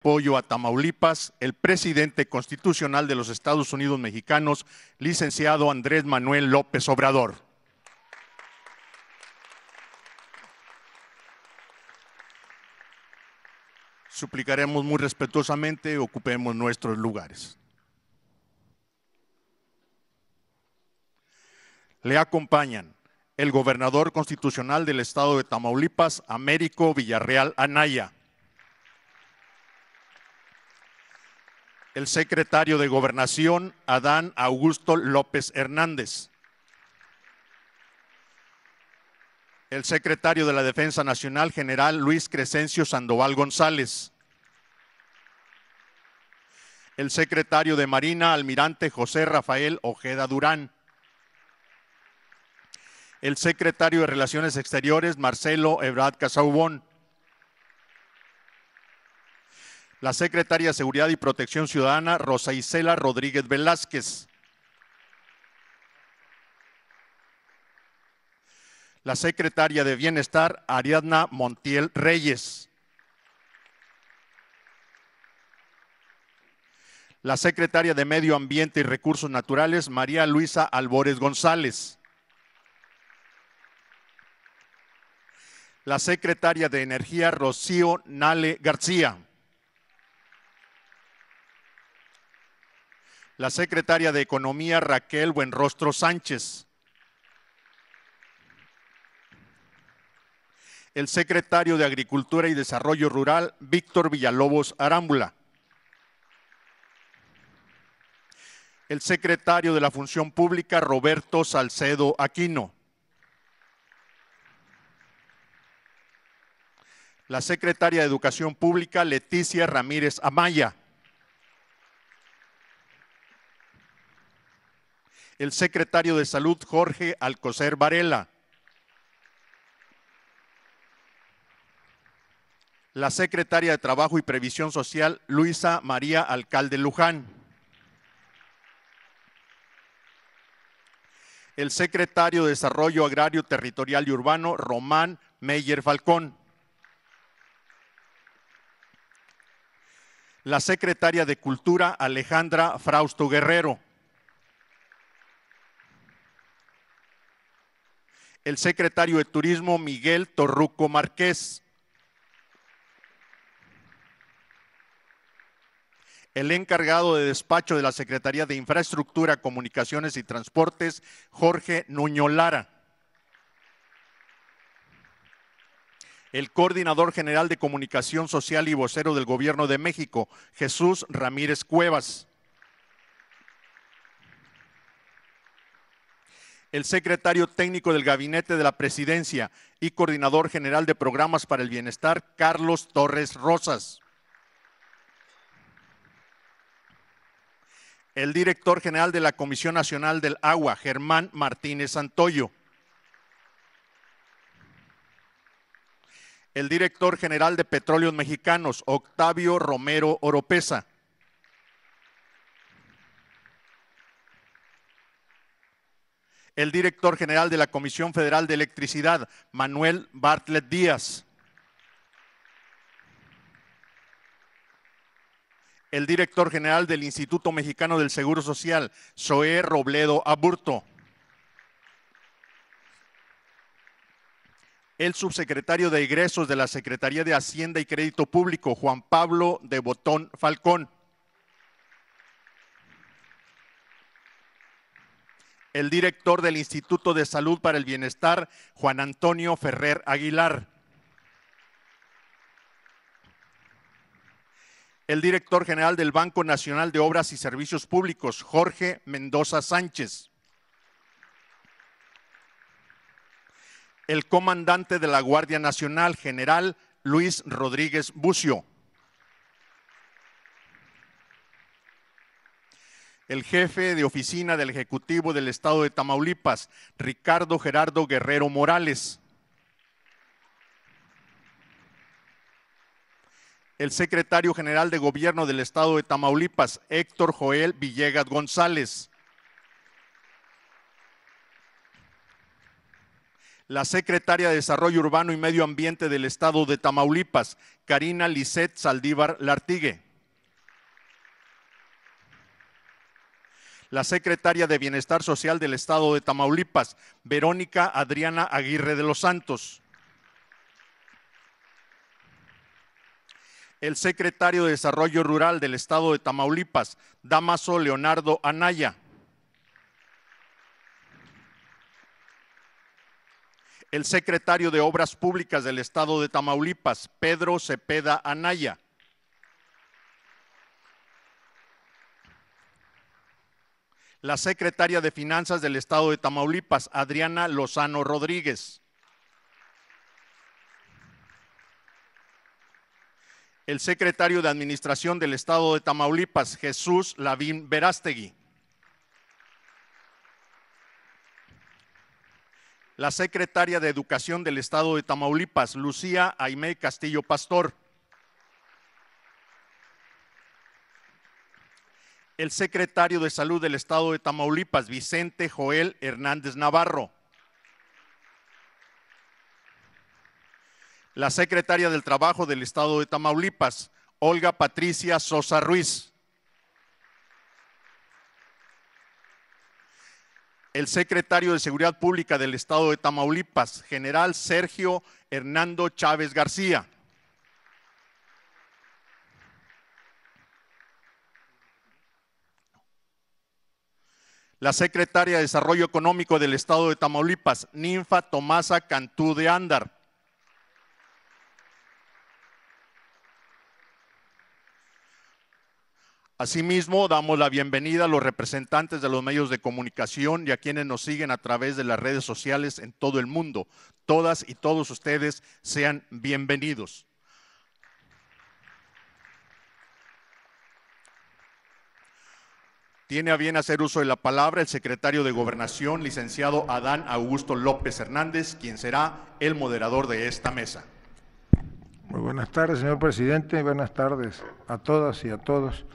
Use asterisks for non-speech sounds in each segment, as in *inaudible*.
apoyo a Tamaulipas, el presidente constitucional de los Estados Unidos mexicanos, licenciado Andrés Manuel López Obrador. Suplicaremos muy respetuosamente, ocupemos nuestros lugares. Le acompañan el gobernador constitucional del estado de Tamaulipas, Américo Villarreal Anaya. el secretario de Gobernación, Adán Augusto López Hernández. El secretario de la Defensa Nacional, general Luis Crescencio Sandoval González. El secretario de Marina, almirante José Rafael Ojeda Durán. El secretario de Relaciones Exteriores, Marcelo Ebrard Casaubón la secretaria de Seguridad y Protección Ciudadana, Rosa Isela Rodríguez Velázquez. La secretaria de Bienestar, Ariadna Montiel Reyes. La secretaria de Medio Ambiente y Recursos Naturales, María Luisa Albores González. La secretaria de Energía, Rocío Nale García. la secretaria de Economía Raquel Buenrostro Sánchez, el secretario de Agricultura y Desarrollo Rural Víctor Villalobos Arámbula, el secretario de la Función Pública Roberto Salcedo Aquino, la secretaria de Educación Pública Leticia Ramírez Amaya, el secretario de Salud Jorge Alcocer Varela. La secretaria de Trabajo y Previsión Social Luisa María Alcalde Luján. El secretario de Desarrollo Agrario Territorial y Urbano Román Meyer Falcón. la secretaria de Cultura Alejandra Frausto Guerrero. el secretario de Turismo Miguel Torruco Márquez. El encargado de despacho de la Secretaría de Infraestructura, Comunicaciones y Transportes, Jorge Nuño Lara. El coordinador general de Comunicación Social y vocero del Gobierno de México, Jesús Ramírez Cuevas. el secretario técnico del Gabinete de la Presidencia y coordinador general de programas para el bienestar, Carlos Torres Rosas. El director general de la Comisión Nacional del Agua, Germán Martínez Santoyo. El director general de Petróleos Mexicanos, Octavio Romero Oropesa. el director general de la Comisión Federal de Electricidad, Manuel Bartlett Díaz. El director general del Instituto Mexicano del Seguro Social, Zoé Robledo Aburto. el subsecretario de egresos de la Secretaría de Hacienda y Crédito Público, Juan Pablo de Botón Falcón. el director del Instituto de Salud para el Bienestar, Juan Antonio Ferrer Aguilar. El director general del Banco Nacional de Obras y Servicios Públicos, Jorge Mendoza Sánchez. El comandante de la Guardia Nacional, general Luis Rodríguez Bucio. el jefe de oficina del Ejecutivo del Estado de Tamaulipas, Ricardo Gerardo Guerrero Morales. El secretario general de Gobierno del Estado de Tamaulipas, Héctor Joel Villegas González. La secretaria de Desarrollo Urbano y Medio Ambiente del Estado de Tamaulipas, Karina Lisset Saldívar Lartigue. la secretaria de Bienestar Social del Estado de Tamaulipas, Verónica Adriana Aguirre de los Santos. El secretario de Desarrollo Rural del Estado de Tamaulipas, Damaso Leonardo Anaya. El secretario de Obras Públicas del Estado de Tamaulipas, Pedro Cepeda Anaya. la secretaria de Finanzas del Estado de Tamaulipas, Adriana Lozano Rodríguez. El secretario de Administración del Estado de Tamaulipas, Jesús Lavín Verástegui. La secretaria de Educación del Estado de Tamaulipas, Lucía Aimé Castillo Pastor. el secretario de Salud del Estado de Tamaulipas, Vicente Joel Hernández Navarro. La secretaria del Trabajo del Estado de Tamaulipas, Olga Patricia Sosa Ruiz. El secretario de Seguridad Pública del Estado de Tamaulipas, general Sergio Hernando Chávez García. la secretaria de Desarrollo Económico del Estado de Tamaulipas, Ninfa Tomasa Cantú de Ándar. Asimismo, damos la bienvenida a los representantes de los medios de comunicación y a quienes nos siguen a través de las redes sociales en todo el mundo. Todas y todos ustedes sean bienvenidos. Tiene a bien hacer uso de la palabra el secretario de Gobernación, licenciado Adán Augusto López Hernández, quien será el moderador de esta mesa. Muy buenas tardes, señor presidente. Buenas tardes a todas y a todos.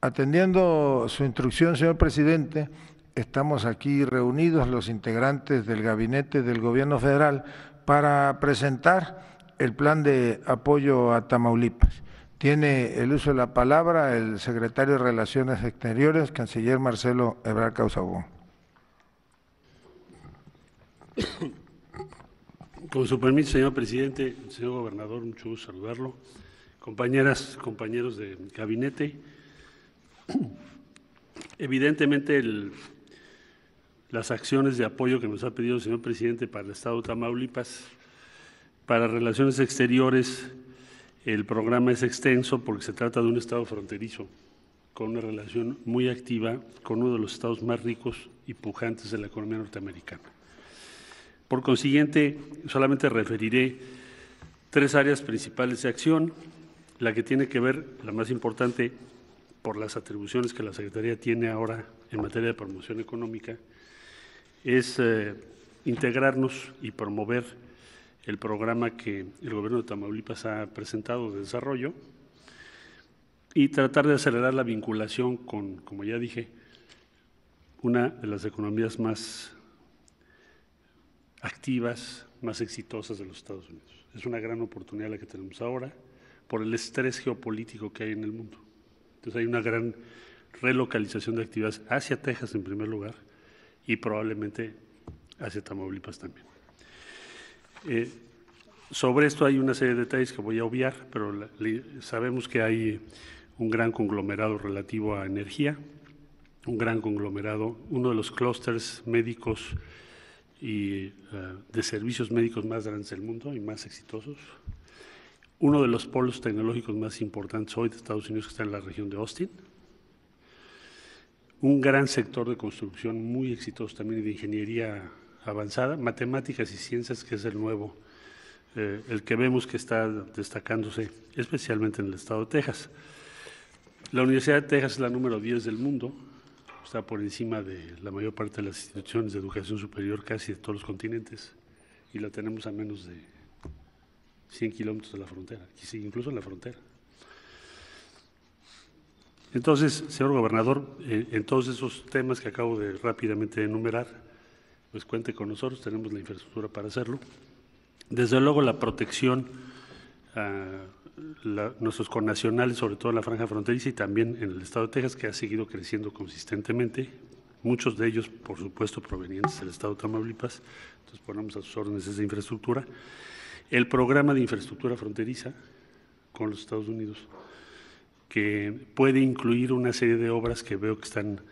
Atendiendo su instrucción, señor presidente, estamos aquí reunidos los integrantes del gabinete del Gobierno federal para presentar el plan de apoyo a Tamaulipas. Tiene el uso de la palabra el secretario de Relaciones Exteriores, canciller Marcelo Ebrard Causabón. Con su permiso, señor presidente, señor gobernador, mucho gusto saludarlo. Compañeras, compañeros de gabinete, evidentemente el, las acciones de apoyo que nos ha pedido el señor presidente para el Estado de Tamaulipas, para relaciones exteriores, el programa es extenso porque se trata de un estado fronterizo con una relación muy activa con uno de los estados más ricos y pujantes de la economía norteamericana. Por consiguiente, solamente referiré tres áreas principales de acción, la que tiene que ver, la más importante, por las atribuciones que la Secretaría tiene ahora en materia de promoción económica, es eh, integrarnos y promover el programa que el gobierno de Tamaulipas ha presentado de desarrollo y tratar de acelerar la vinculación con, como ya dije, una de las economías más activas, más exitosas de los Estados Unidos. Es una gran oportunidad la que tenemos ahora por el estrés geopolítico que hay en el mundo. Entonces hay una gran relocalización de actividades hacia Texas en primer lugar y probablemente hacia Tamaulipas también. Eh, sobre esto hay una serie de detalles que voy a obviar, pero sabemos que hay un gran conglomerado relativo a energía, un gran conglomerado, uno de los clústeres médicos y eh, de servicios médicos más grandes del mundo y más exitosos, uno de los polos tecnológicos más importantes hoy de Estados Unidos que está en la región de Austin, un gran sector de construcción muy exitoso también de ingeniería avanzada, matemáticas y ciencias, que es el nuevo, eh, el que vemos que está destacándose, especialmente en el estado de Texas. La Universidad de Texas es la número 10 del mundo, está por encima de la mayor parte de las instituciones de educación superior casi de todos los continentes y la tenemos a menos de 100 kilómetros de la frontera, incluso en la frontera. Entonces, señor gobernador, eh, en todos esos temas que acabo de rápidamente enumerar, pues cuente con nosotros, tenemos la infraestructura para hacerlo. Desde luego la protección a nuestros connacionales, sobre todo en la franja fronteriza y también en el estado de Texas, que ha seguido creciendo consistentemente, muchos de ellos, por supuesto, provenientes del estado de Tamaulipas, entonces ponemos a sus órdenes esa infraestructura. El programa de infraestructura fronteriza con los Estados Unidos, que puede incluir una serie de obras que veo que están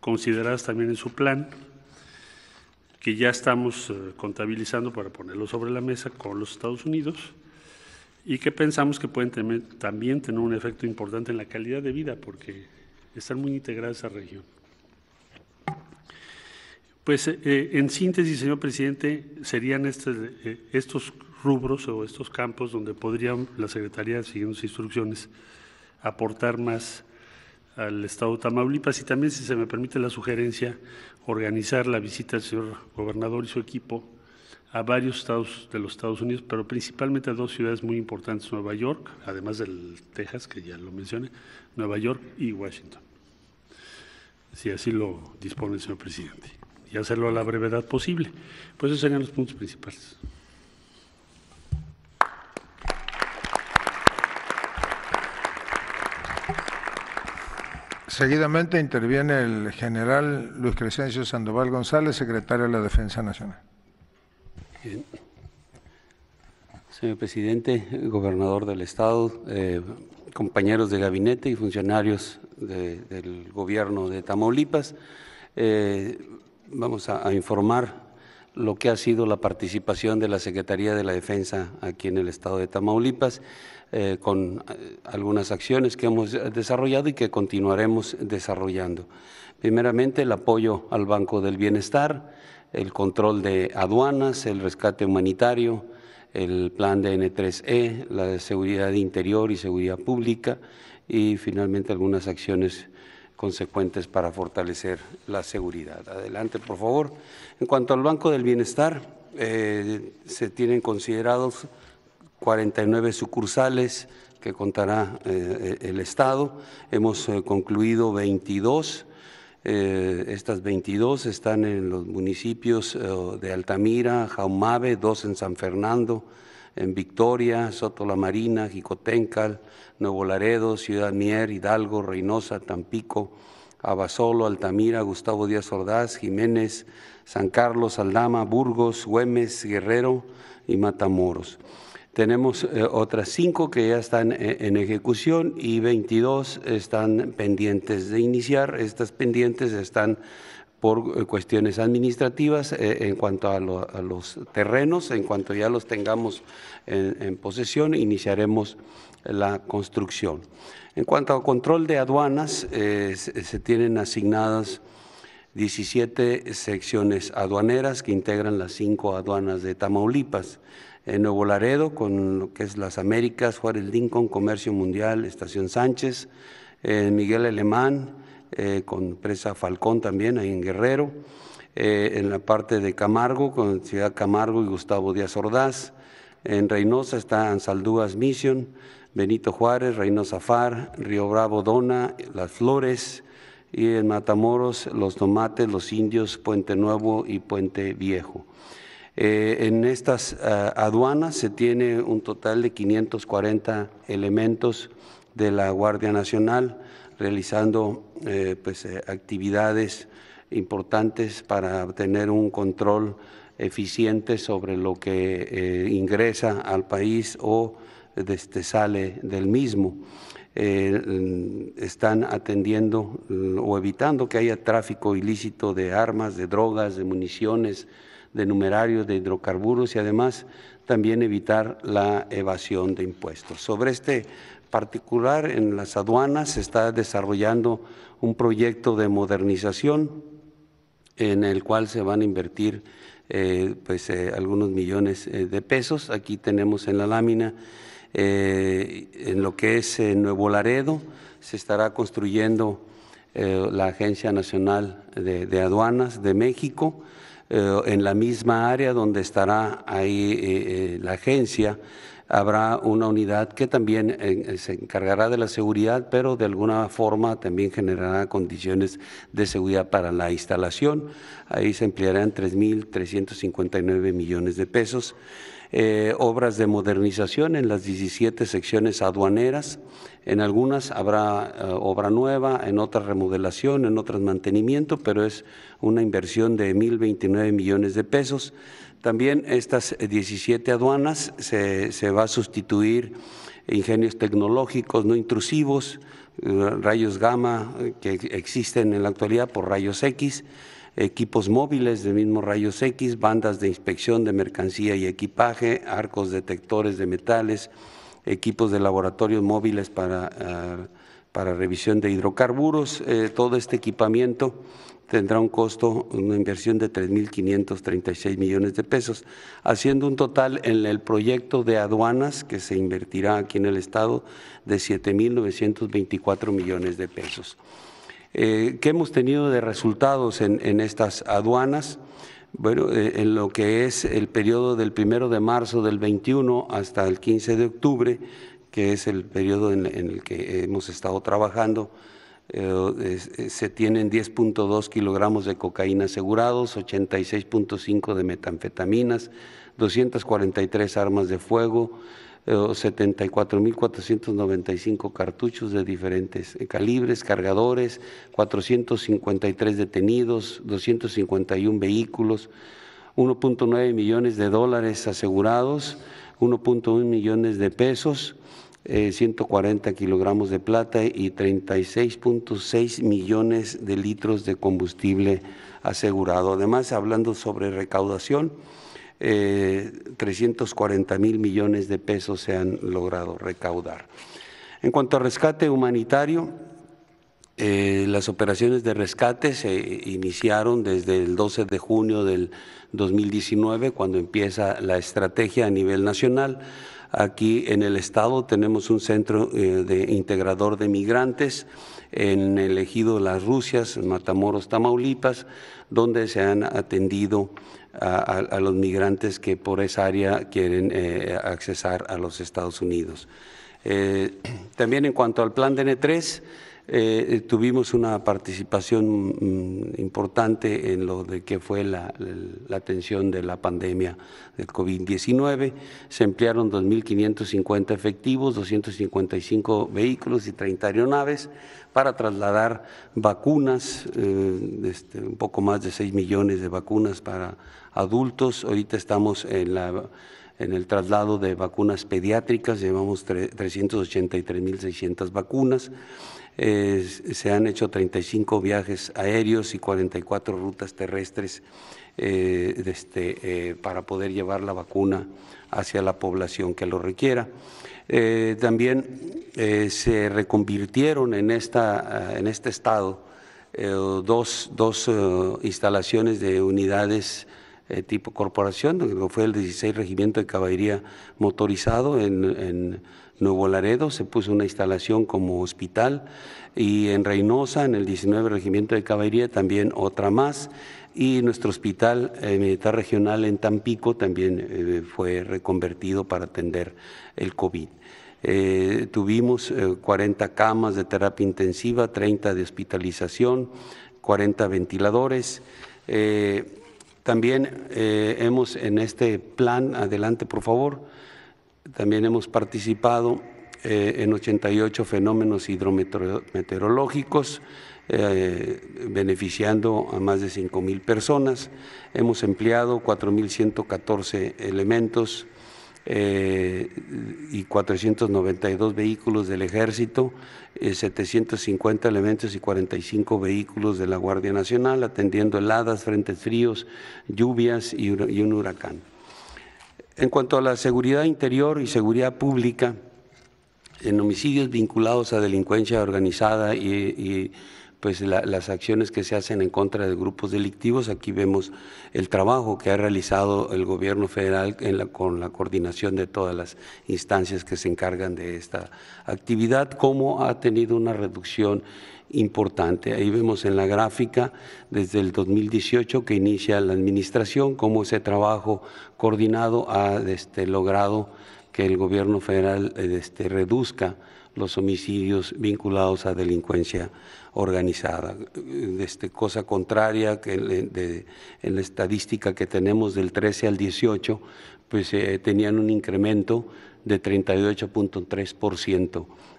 consideradas también en su plan, que ya estamos eh, contabilizando para ponerlo sobre la mesa con los Estados Unidos y que pensamos que pueden también tener un efecto importante en la calidad de vida porque están muy integradas esa región. Pues eh, eh, en síntesis, señor presidente, serían estos rubros o estos campos donde podría la Secretaría, siguiendo sus instrucciones, aportar más al Estado de Tamaulipas y también, si se me permite la sugerencia, organizar la visita del señor gobernador y su equipo a varios estados de los Estados Unidos, pero principalmente a dos ciudades muy importantes, Nueva York, además del Texas, que ya lo mencioné, Nueva York y Washington. Si así lo dispone el señor presidente, y hacerlo a la brevedad posible. Pues esos serían los puntos principales. Seguidamente interviene el general Luis Crescencio Sandoval González, secretario de la Defensa Nacional. Señor presidente, gobernador del Estado, eh, compañeros de gabinete y funcionarios del gobierno de Tamaulipas, eh, vamos a informar lo que ha sido la participación de la Secretaría de la Defensa aquí en el Estado de Tamaulipas. Eh, con eh, algunas acciones que hemos desarrollado y que continuaremos desarrollando. Primeramente, el apoyo al Banco del Bienestar, el control de aduanas, el rescate humanitario, el plan de N3E, la de seguridad interior y seguridad pública y finalmente algunas acciones consecuentes para fortalecer la seguridad. Adelante, por favor. En cuanto al Banco del Bienestar, eh, se tienen considerados 49 sucursales que contará eh, eh, el Estado. Hemos eh, concluido 22. estas 22 están en los municipios de Altamira, Jaumave, dos en San Fernando, en Victoria, Soto La Marina, Jicotencal, Nuevo Laredo, Ciudad Mier, Hidalgo, Reynosa, Tampico, Abasolo, Altamira, Gustavo Díaz Ordaz, Jiménez, San Carlos, Aldama, Burgos, Güemes, Guerrero y Matamoros. Tenemos eh, otras cinco que ya están eh, en ejecución y 22 están pendientes de iniciar. Estas pendientes están por eh, cuestiones administrativas en cuanto a, los terrenos. En cuanto ya los tengamos en, posesión, iniciaremos la construcción. En cuanto a control de aduanas, se, tienen asignadas 17 secciones aduaneras que integran las cinco aduanas de Tamaulipas en Nuevo Laredo, con lo que es Las Américas, Juárez Lincoln, Comercio Mundial, Estación Sánchez, En eh, Miguel Alemán, eh, con Presa Falcón también, ahí en Guerrero, eh, en la parte de Camargo, con Ciudad Camargo y Gustavo Díaz Ordaz, en Reynosa está Ansaldúas Mission, Benito Juárez, Reynosa Far, Río Bravo Dona, Las Flores, y en Matamoros, Los Tomates, Los Indios, Puente Nuevo y Puente Viejo. Eh, en estas eh, aduanas se tiene un total de 540 elementos de la Guardia Nacional realizando eh, pues, actividades importantes para tener un control eficiente sobre lo que ingresa al país o este, sale del mismo. Mm, están atendiendo mm, o evitando que haya tráfico ilícito de armas, de drogas, de municiones, de numerarios de hidrocarburos y además también evitar la evasión de impuestos. Sobre este particular, en las aduanas se está desarrollando un proyecto de modernización en el cual se van a invertir eh, pues, eh, algunos millones eh, de pesos. Aquí tenemos en la lámina en lo que es Nuevo Laredo, se estará construyendo la Agencia Nacional de Aduanas de México eh, en la misma área donde estará ahí eh, eh, la agencia, habrá una unidad que también se encargará de la seguridad, pero de alguna forma también generará condiciones de seguridad para la instalación. Ahí se emplearán 3.359 millones de pesos. Eh, obras de modernización en las 17 secciones aduaneras. En algunas habrá eh, obra nueva, en otras remodelación, en otras mantenimiento, pero es una inversión de 1.029 millones de pesos. También estas 17 aduanas se, se va a sustituir ingenios tecnológicos no intrusivos, eh, rayos gamma que existen en la actualidad por rayos X equipos móviles de mismos rayos X, bandas de inspección de mercancía y equipaje, arcos detectores de metales, equipos de laboratorios móviles para, ah, revisión de hidrocarburos. Eh, todo este equipamiento tendrá un costo, una inversión de 3.536 millones de pesos, haciendo un total en el proyecto de aduanas que se invertirá aquí en el Estado de 7.924 millones de pesos. Eh, ¿Qué hemos tenido de resultados en, estas aduanas. Bueno, eh, en lo que es el periodo del primero de marzo del 21 hasta el 15 de octubre, que es el periodo en, el que hemos estado trabajando, eh, se tienen 10.2 kilogramos de cocaína asegurados, 86.5 de metanfetaminas, 243 armas de fuego, 74.495 eh, cartuchos de diferentes eh, calibres, cargadores, 453 detenidos, 251 vehículos, 1.9 millones de dólares asegurados, 1.1 millones de pesos, 140 eh, kilogramos de plata y 36.6 millones de litros de combustible asegurado. Además, hablando sobre recaudación, 340 eh, mil millones de pesos se han logrado recaudar. En cuanto a rescate humanitario, eh, las operaciones de rescate se iniciaron desde el 12 de junio del 2019, cuando empieza la estrategia a nivel nacional. Aquí en el Estado tenemos un centro eh, de integrador de migrantes en el ejido Las Rusias, Matamoros, Tamaulipas, donde se han atendido a, los migrantes que por esa área quieren eh, accesar a los Estados Unidos. Eh, *clears throat* también en cuanto al plan N 3 eh, eh, tuvimos una participación mm, importante en lo de que fue la, atención de la pandemia del COVID-19. Se emplearon 2.550 efectivos, 255 vehículos y 30 aeronaves para trasladar vacunas, eh, este, un poco más de 6 millones de vacunas para adultos. Ahorita estamos en la en el traslado de vacunas pediátricas, llevamos 383.600 vacunas. Eh, se han hecho 35 viajes aéreos y 44 rutas terrestres eh, este, eh, para poder llevar la vacuna hacia la población que lo requiera. también se reconvirtieron en, esta, en este estado dos, instalaciones de unidades tipo corporación, que fue el 16 Regimiento de Caballería Motorizado en Nuevo Laredo se puso una instalación como hospital y en Reynosa, en el 19 Regimiento de Caballería, también otra más. Y nuestro hospital eh, militar regional en Tampico también eh, fue reconvertido para atender el COVID. Eh, tuvimos 40 camas de terapia intensiva, 30 de hospitalización, 40 ventiladores. también hemos en este plan, adelante por favor, también hemos participado eh, en 88 fenómenos hidrometeorológicos, eh, beneficiando a más de 5 mil personas. Hemos empleado 4.114 elementos eh, y 492 vehículos del Ejército, 750 elementos y 45 vehículos de la Guardia Nacional, atendiendo heladas, frentes fríos, lluvias y un huracán. En cuanto a la seguridad interior y seguridad pública, en homicidios vinculados a delincuencia organizada y, pues las acciones que se hacen en contra de grupos delictivos. Aquí vemos el trabajo que ha realizado el gobierno federal en con la coordinación de todas las instancias que se encargan de esta actividad, cómo ha tenido una reducción importante. Ahí vemos en la gráfica desde el 2018 que inicia la administración, cómo ese trabajo coordinado ha este, logrado que el gobierno federal este, reduzca los homicidios vinculados a delincuencia organizada. Este, cosa contraria que en la estadística que tenemos del 13 al 18, pues eh, tenían un incremento de 38.3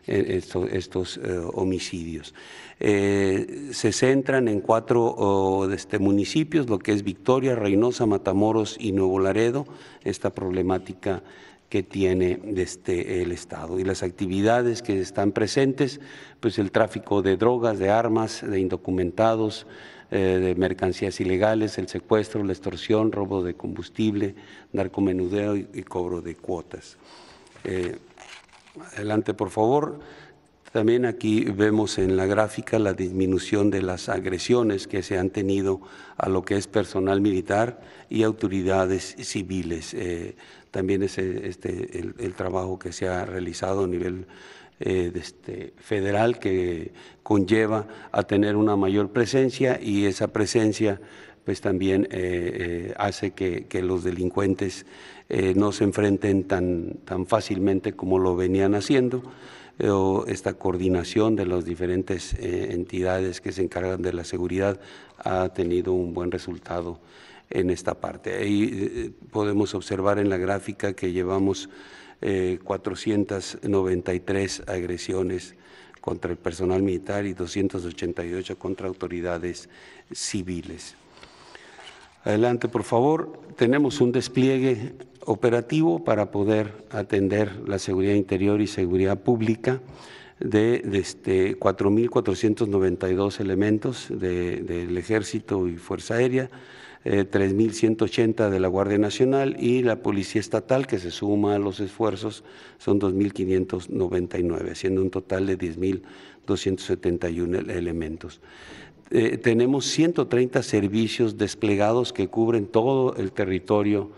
eh, estos, eh, homicidios. Eh, se centran en cuatro este, municipios, lo que es Victoria, Reynosa, Matamoros y Nuevo Laredo, esta problemática que tiene este, el Estado. Y las actividades que están presentes, pues el tráfico de drogas, de armas, de indocumentados, de mercancías ilegales, el secuestro, la extorsión, robo de combustible, narcomenudeo y, y cobro de cuotas. Adelante, por favor. También aquí vemos en la gráfica la disminución de las agresiones que se han tenido a lo que es personal militar y autoridades civiles. Eh, también es eh, este, el, trabajo que se ha realizado a nivel eh, este, federal que conlleva a tener una mayor presencia y esa presencia pues también hace que los delincuentes eh, no se enfrenten tan, tan fácilmente como lo venían haciendo eh, esta coordinación de las diferentes eh, entidades que se encargan de la seguridad ha tenido un buen resultado en esta parte. Ahí podemos observar en la gráfica que llevamos 493 agresiones contra el personal militar y 288 contra autoridades civiles. Adelante, por favor. Tenemos un despliegue operativo para poder atender la seguridad interior y seguridad pública de, 4.492 este, elementos del Ejército y Fuerza Aérea, 3.180 eh, de la Guardia Nacional y la Policía Estatal, que se suma a los esfuerzos, son 2.599, siendo un total de 10.271 elementos. Eh, tenemos 130 servicios desplegados que cubren todo el territorio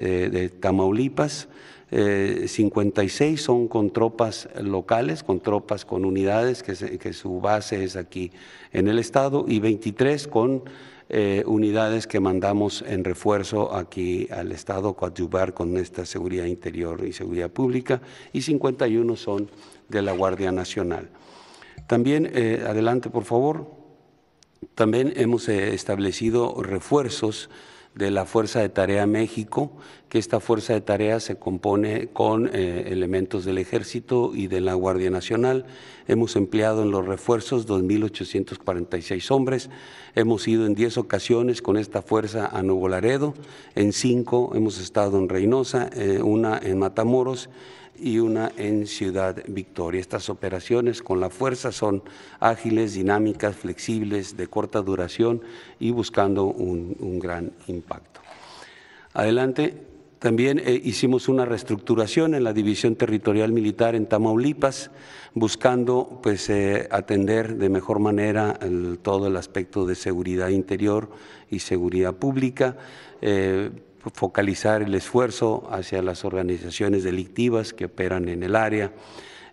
eh, de Tamaulipas, 56 eh, son con tropas locales, con tropas, con unidades que, su base es aquí en el estado y 23 con eh, unidades que mandamos en refuerzo aquí al estado coadyuvar con esta seguridad interior y seguridad pública y 51 son de la Guardia Nacional. También, adelante por favor, también hemos establecido refuerzos de la Fuerza de Tarea México, que esta Fuerza de Tarea se compone con eh, elementos del Ejército y de la Guardia Nacional. Hemos empleado en los refuerzos 2.846 hombres. Hemos ido en 10 ocasiones con esta fuerza a Nuevo Laredo. En 5 hemos estado en Reynosa, eh, una en Matamoros y una en Ciudad Victoria. Estas operaciones con la fuerza son ágiles, dinámicas, flexibles, de corta duración y buscando un, gran impacto. Adelante. También eh, hicimos una reestructuración en la División Territorial Militar en Tamaulipas, buscando pues, eh, atender de mejor manera todo el aspecto de seguridad interior y seguridad pública. Eh, focalizar el esfuerzo hacia las organizaciones delictivas que operan en el área,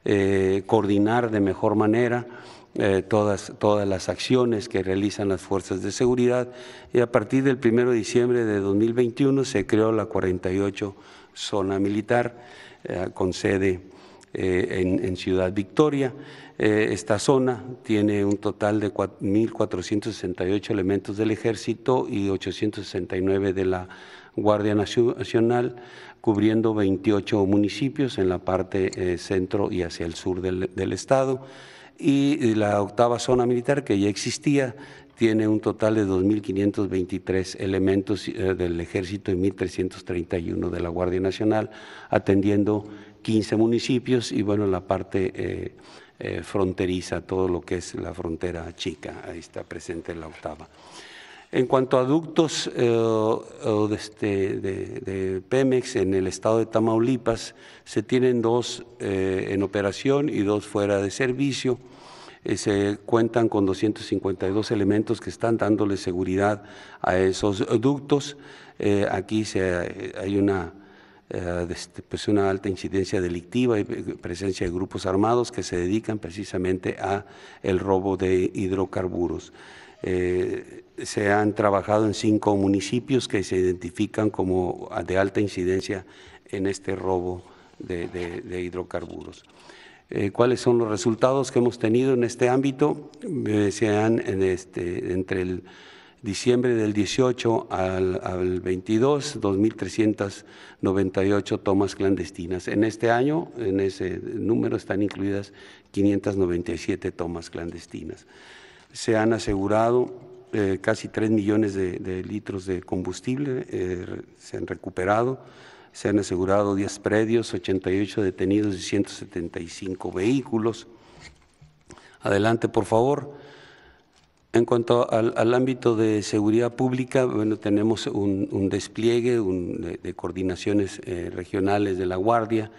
eh, coordinar de mejor manera eh, todas, todas las acciones que realizan las fuerzas de seguridad y a partir del 1 de diciembre de 2021 se creó la 48 zona militar eh, con sede en, Ciudad Victoria. esta zona tiene un total de 4, 1.468 elementos del ejército y 869 de la Guardia Nacional, cubriendo 28 municipios en la parte eh, centro y hacia el sur del, estado. Y eh, la octava zona militar, que ya existía, tiene un total de 2.523 elementos eh, del ejército y 1.331 de la Guardia Nacional, atendiendo 15 municipios y bueno, la parte fronteriza, todo lo que es la frontera chica, ahí está presente la octava. En cuanto a ductos eh, este, de, Pemex en el estado de Tamaulipas, se tienen dos eh, en operación y dos fuera de servicio. Eh, se cuentan con 252 elementos que están dándole seguridad a esos ductos. aquí hay este, pues una, alta incidencia delictiva y presencia de grupos armados que se dedican precisamente al robo de hidrocarburos se han trabajado en cinco municipios que se identifican como de alta incidencia en este robo de, hidrocarburos. Eh, ¿Cuáles son los resultados que hemos tenido en este ámbito? Eh, se han este, entre el diciembre del 18 al, al 22, 2.398 tomas clandestinas. En este año, en ese número, están incluidas 597 tomas clandestinas. Se han asegurado eh, casi tres millones de, litros de combustible eh, se han recuperado, se han asegurado 10 predios, 88 detenidos y 175 vehículos. Adelante, por favor. En cuanto al, ámbito de seguridad pública, bueno, tenemos un, despliegue de, coordinaciones eh, regionales de la Guardia.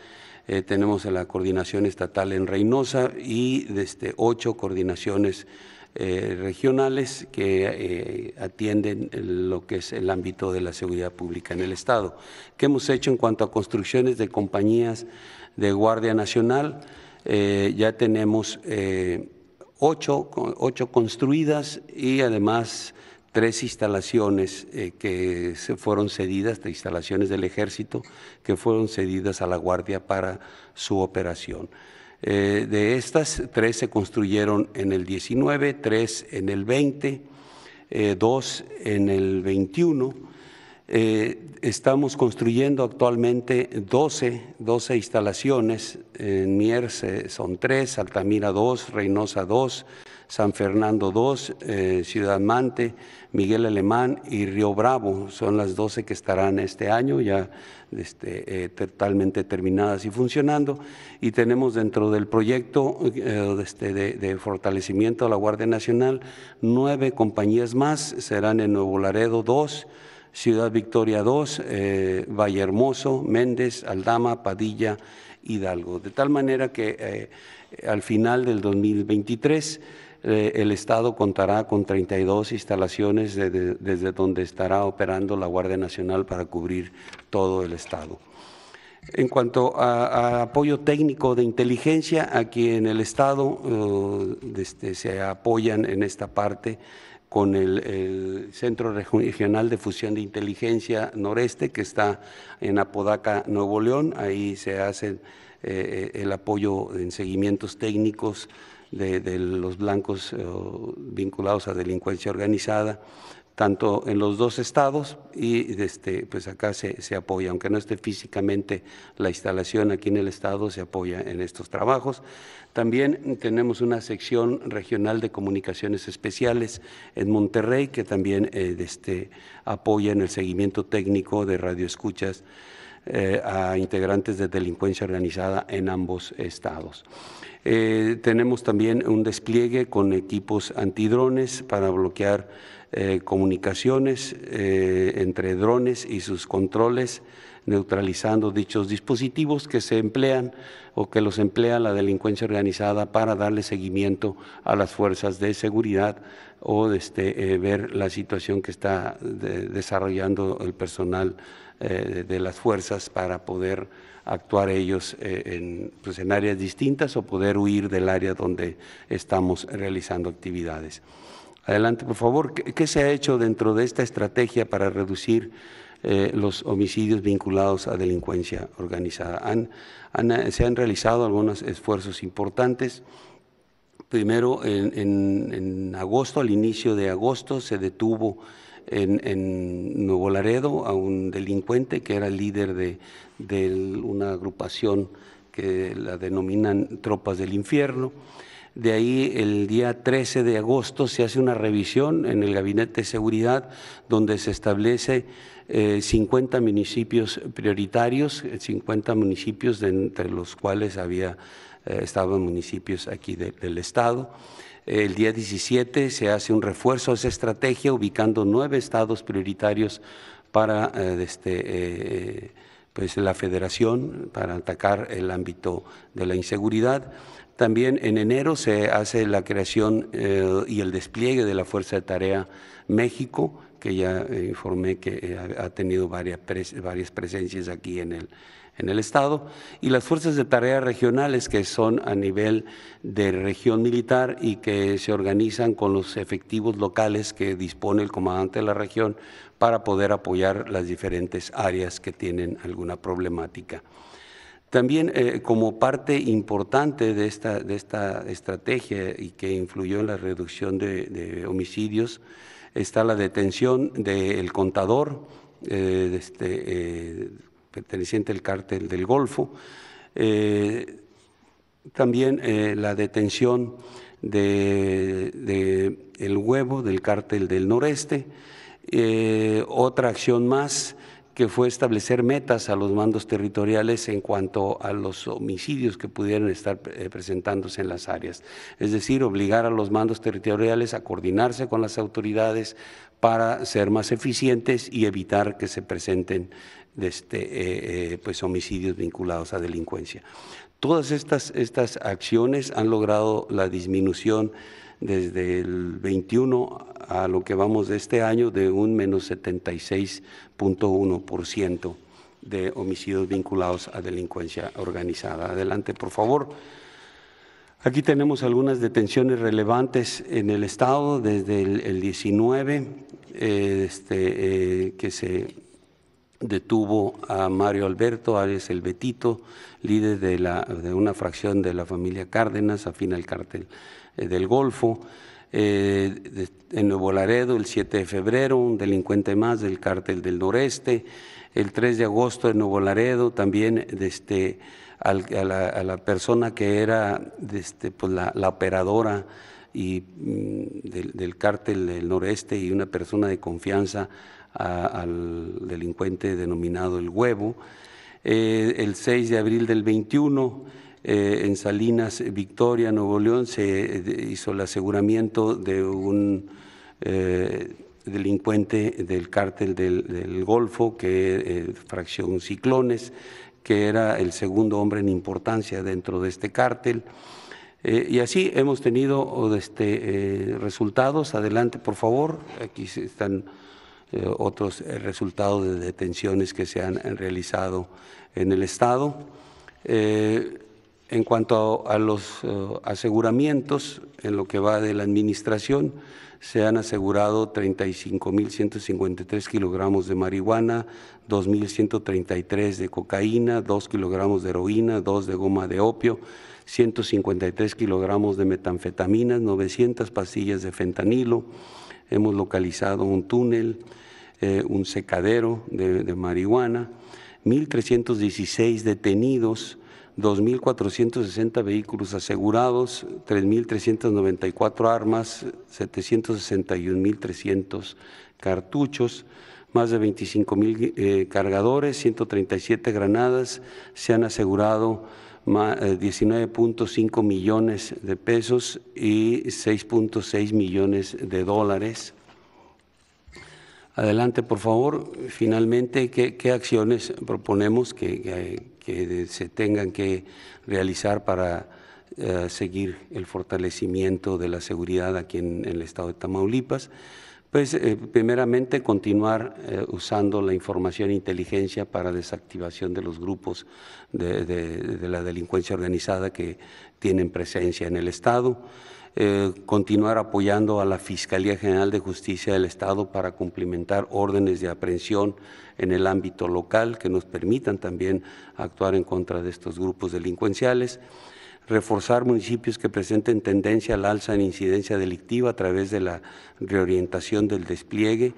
tenemos la coordinación estatal en Reynosa y desde ocho coordinaciones eh, regionales que eh, atienden lo que es el ámbito de la seguridad pública en el Estado. ¿Qué hemos hecho en cuanto a construcciones de compañías de Guardia Nacional? Eh, ya tenemos ocho, ocho, construidas y además tres instalaciones que se fueron cedidas, de instalaciones del ejército que fueron cedidas a la Guardia para su operación. Eh, de estas, tres se construyeron en el 19, tres en el 20, eh, dos en el 21. Eh, estamos construyendo actualmente 12, 12 instalaciones. En Mierce son tres, Altamira dos, Reynosa dos, San Fernando II, eh, Ciudad Mante, Miguel Alemán y Río Bravo. Son las 12 que estarán este año ya este, eh, totalmente terminadas y funcionando. Y tenemos dentro del proyecto eh, este, de, fortalecimiento a la Guardia Nacional nueve compañías más. Serán en Nuevo Laredo II, Ciudad Victoria 2, eh, Valle Hermoso, Méndez, Aldama, Padilla, Hidalgo. De tal manera que al final del 2023 eh, el Estado contará con 32 instalaciones desde donde estará operando la Guardia Nacional para cubrir todo el Estado. En cuanto a, apoyo técnico de inteligencia, aquí en el Estado eh, este, se apoyan en esta parte con el, Centro Regional de Fusión de Inteligencia Noreste, que está en Apodaca, Nuevo León. Ahí se hace eh, el apoyo en seguimientos técnicos de, los blancos eh, vinculados a delincuencia organizada, tanto en los dos estados y este, pues acá se, apoya, aunque no esté físicamente la instalación aquí en el estado, se apoya en estos trabajos. También tenemos una sección regional de comunicaciones especiales en Monterrey que también eh, este, apoya en el seguimiento técnico de radioescuchas. Eh, a integrantes de delincuencia organizada en ambos estados. Eh, tenemos también un despliegue con equipos antidrones para bloquear eh, comunicaciones entre drones y sus controles neutralizando dichos dispositivos que se emplean o que los emplea la delincuencia organizada para darle seguimiento a las fuerzas de seguridad o este, ver la situación que está desarrollando el personal eh, de las fuerzas para poder actuar ellos eh, pues, en, áreas distintas o poder huir del área donde estamos realizando actividades. Adelante, por favor. ¿Qué, se ha hecho dentro de esta estrategia para reducir eh, los homicidios vinculados a delincuencia organizada? se han realizado algunos esfuerzos importantes. Primero, en, en agosto, al inicio de agosto, se detuvo en, Nuevo Laredo a un delincuente que era el líder de, una agrupación que la denominan Tropas del Infierno. De ahí el día 13 de agosto se hace una revisión en el Gabinete de Seguridad donde se establece 50 eh, municipios prioritarios, 50 municipios de entre los cuales había, eh, estaban municipios aquí del Estado. El día 17 se hace un refuerzo a esa estrategia ubicando nueve estados prioritarios para eh, este, eh, pues, la federación, para atacar el ámbito de la inseguridad. También en enero se hace la creación eh, y el despliegue de la Fuerza de Tarea México, que ya informé que ha tenido varias, varias presencias aquí en el, en el Estado, y las fuerzas de tarea regionales que son a nivel de región militar y que se organizan con los efectivos locales que dispone el comandante de la región para poder apoyar las diferentes áreas que tienen alguna problemática. También eh, como parte importante de esta, de esta estrategia y que influyó en la reducción de, homicidios está la detención del contador eh, este, eh, perteneciente al cártel del Golfo. Eh, también eh, la detención de, El Huevo, del cártel del Noreste. Eh, otra acción más que fue establecer metas a los mandos territoriales en cuanto a los homicidios que pudieran estar presentándose en las áreas. Es decir, obligar a los mandos territoriales a coordinarse con las autoridades para ser más eficientes y evitar que se presenten de este, eh, eh, pues homicidios vinculados a delincuencia. Todas estas, estas acciones han logrado la disminución desde el 21 a lo que vamos de este año de un menos 76.1% de homicidios vinculados a delincuencia organizada. Adelante, por favor. Aquí tenemos algunas detenciones relevantes en el Estado desde el, 19, eh, este, que se detuvo a Mario Alberto Arias el Betito, líder de, la, una fracción de la familia Cárdenas, afín al cártel eh, del Golfo. Eh, en Nuevo Laredo, el 7 de febrero, un delincuente más del cártel del noreste. El 3 de agosto en Nuevo Laredo, también este, a, la, persona que era este, pues la, operadora y, mm, del, del cártel del noreste y una persona de confianza al delincuente denominado el huevo. Eh, el 6 de abril del 21, eh, en Salinas, Victoria, Nuevo León, se eh, hizo el aseguramiento de un delincuente del cártel del, Golfo, que fracción Ciclones, que era el segundo hombre en importancia dentro de este cártel. y así hemos tenido este, resultados. Adelante, por favor. Aquí están eh, otros eh, resultados de detenciones que se han eh, realizado en el Estado. en cuanto a, los aseguramientos, en lo que va de la administración, se han asegurado 35.153 kilogramos de marihuana, 2.133 de cocaína, 2 kilogramos de heroína, 2 de goma de opio, 153 kilogramos de metanfetaminas, 900 pastillas de fentanilo, hemos localizado un túnel, eh, un secadero de, marihuana, 1.316 detenidos, 2.460 vehículos asegurados, 3.394 armas, 761.300 cartuchos, más de 25.000 eh, cargadores, 137 granadas, se han asegurado 19.5 eh, millones de pesos y 6.6 millones de dólares. Adelante, por favor. Finalmente, ¿qué, acciones proponemos que, se tengan que realizar para eh, seguir el fortalecimiento de la seguridad aquí en el estado de Tamaulipas? Pues eh, primeramente continuar eh, usando la información e inteligencia para desactivación de los grupos de, la delincuencia organizada que tienen presencia en el Estado. Eh, continuar apoyando a la Fiscalía General de Justicia del Estado para cumplimentar órdenes de aprehensión en el ámbito local que nos permitan también actuar en contra de estos grupos delincuenciales reforzar municipios que presenten tendencia al alza en incidencia delictiva a través de la reorientación del despliegue,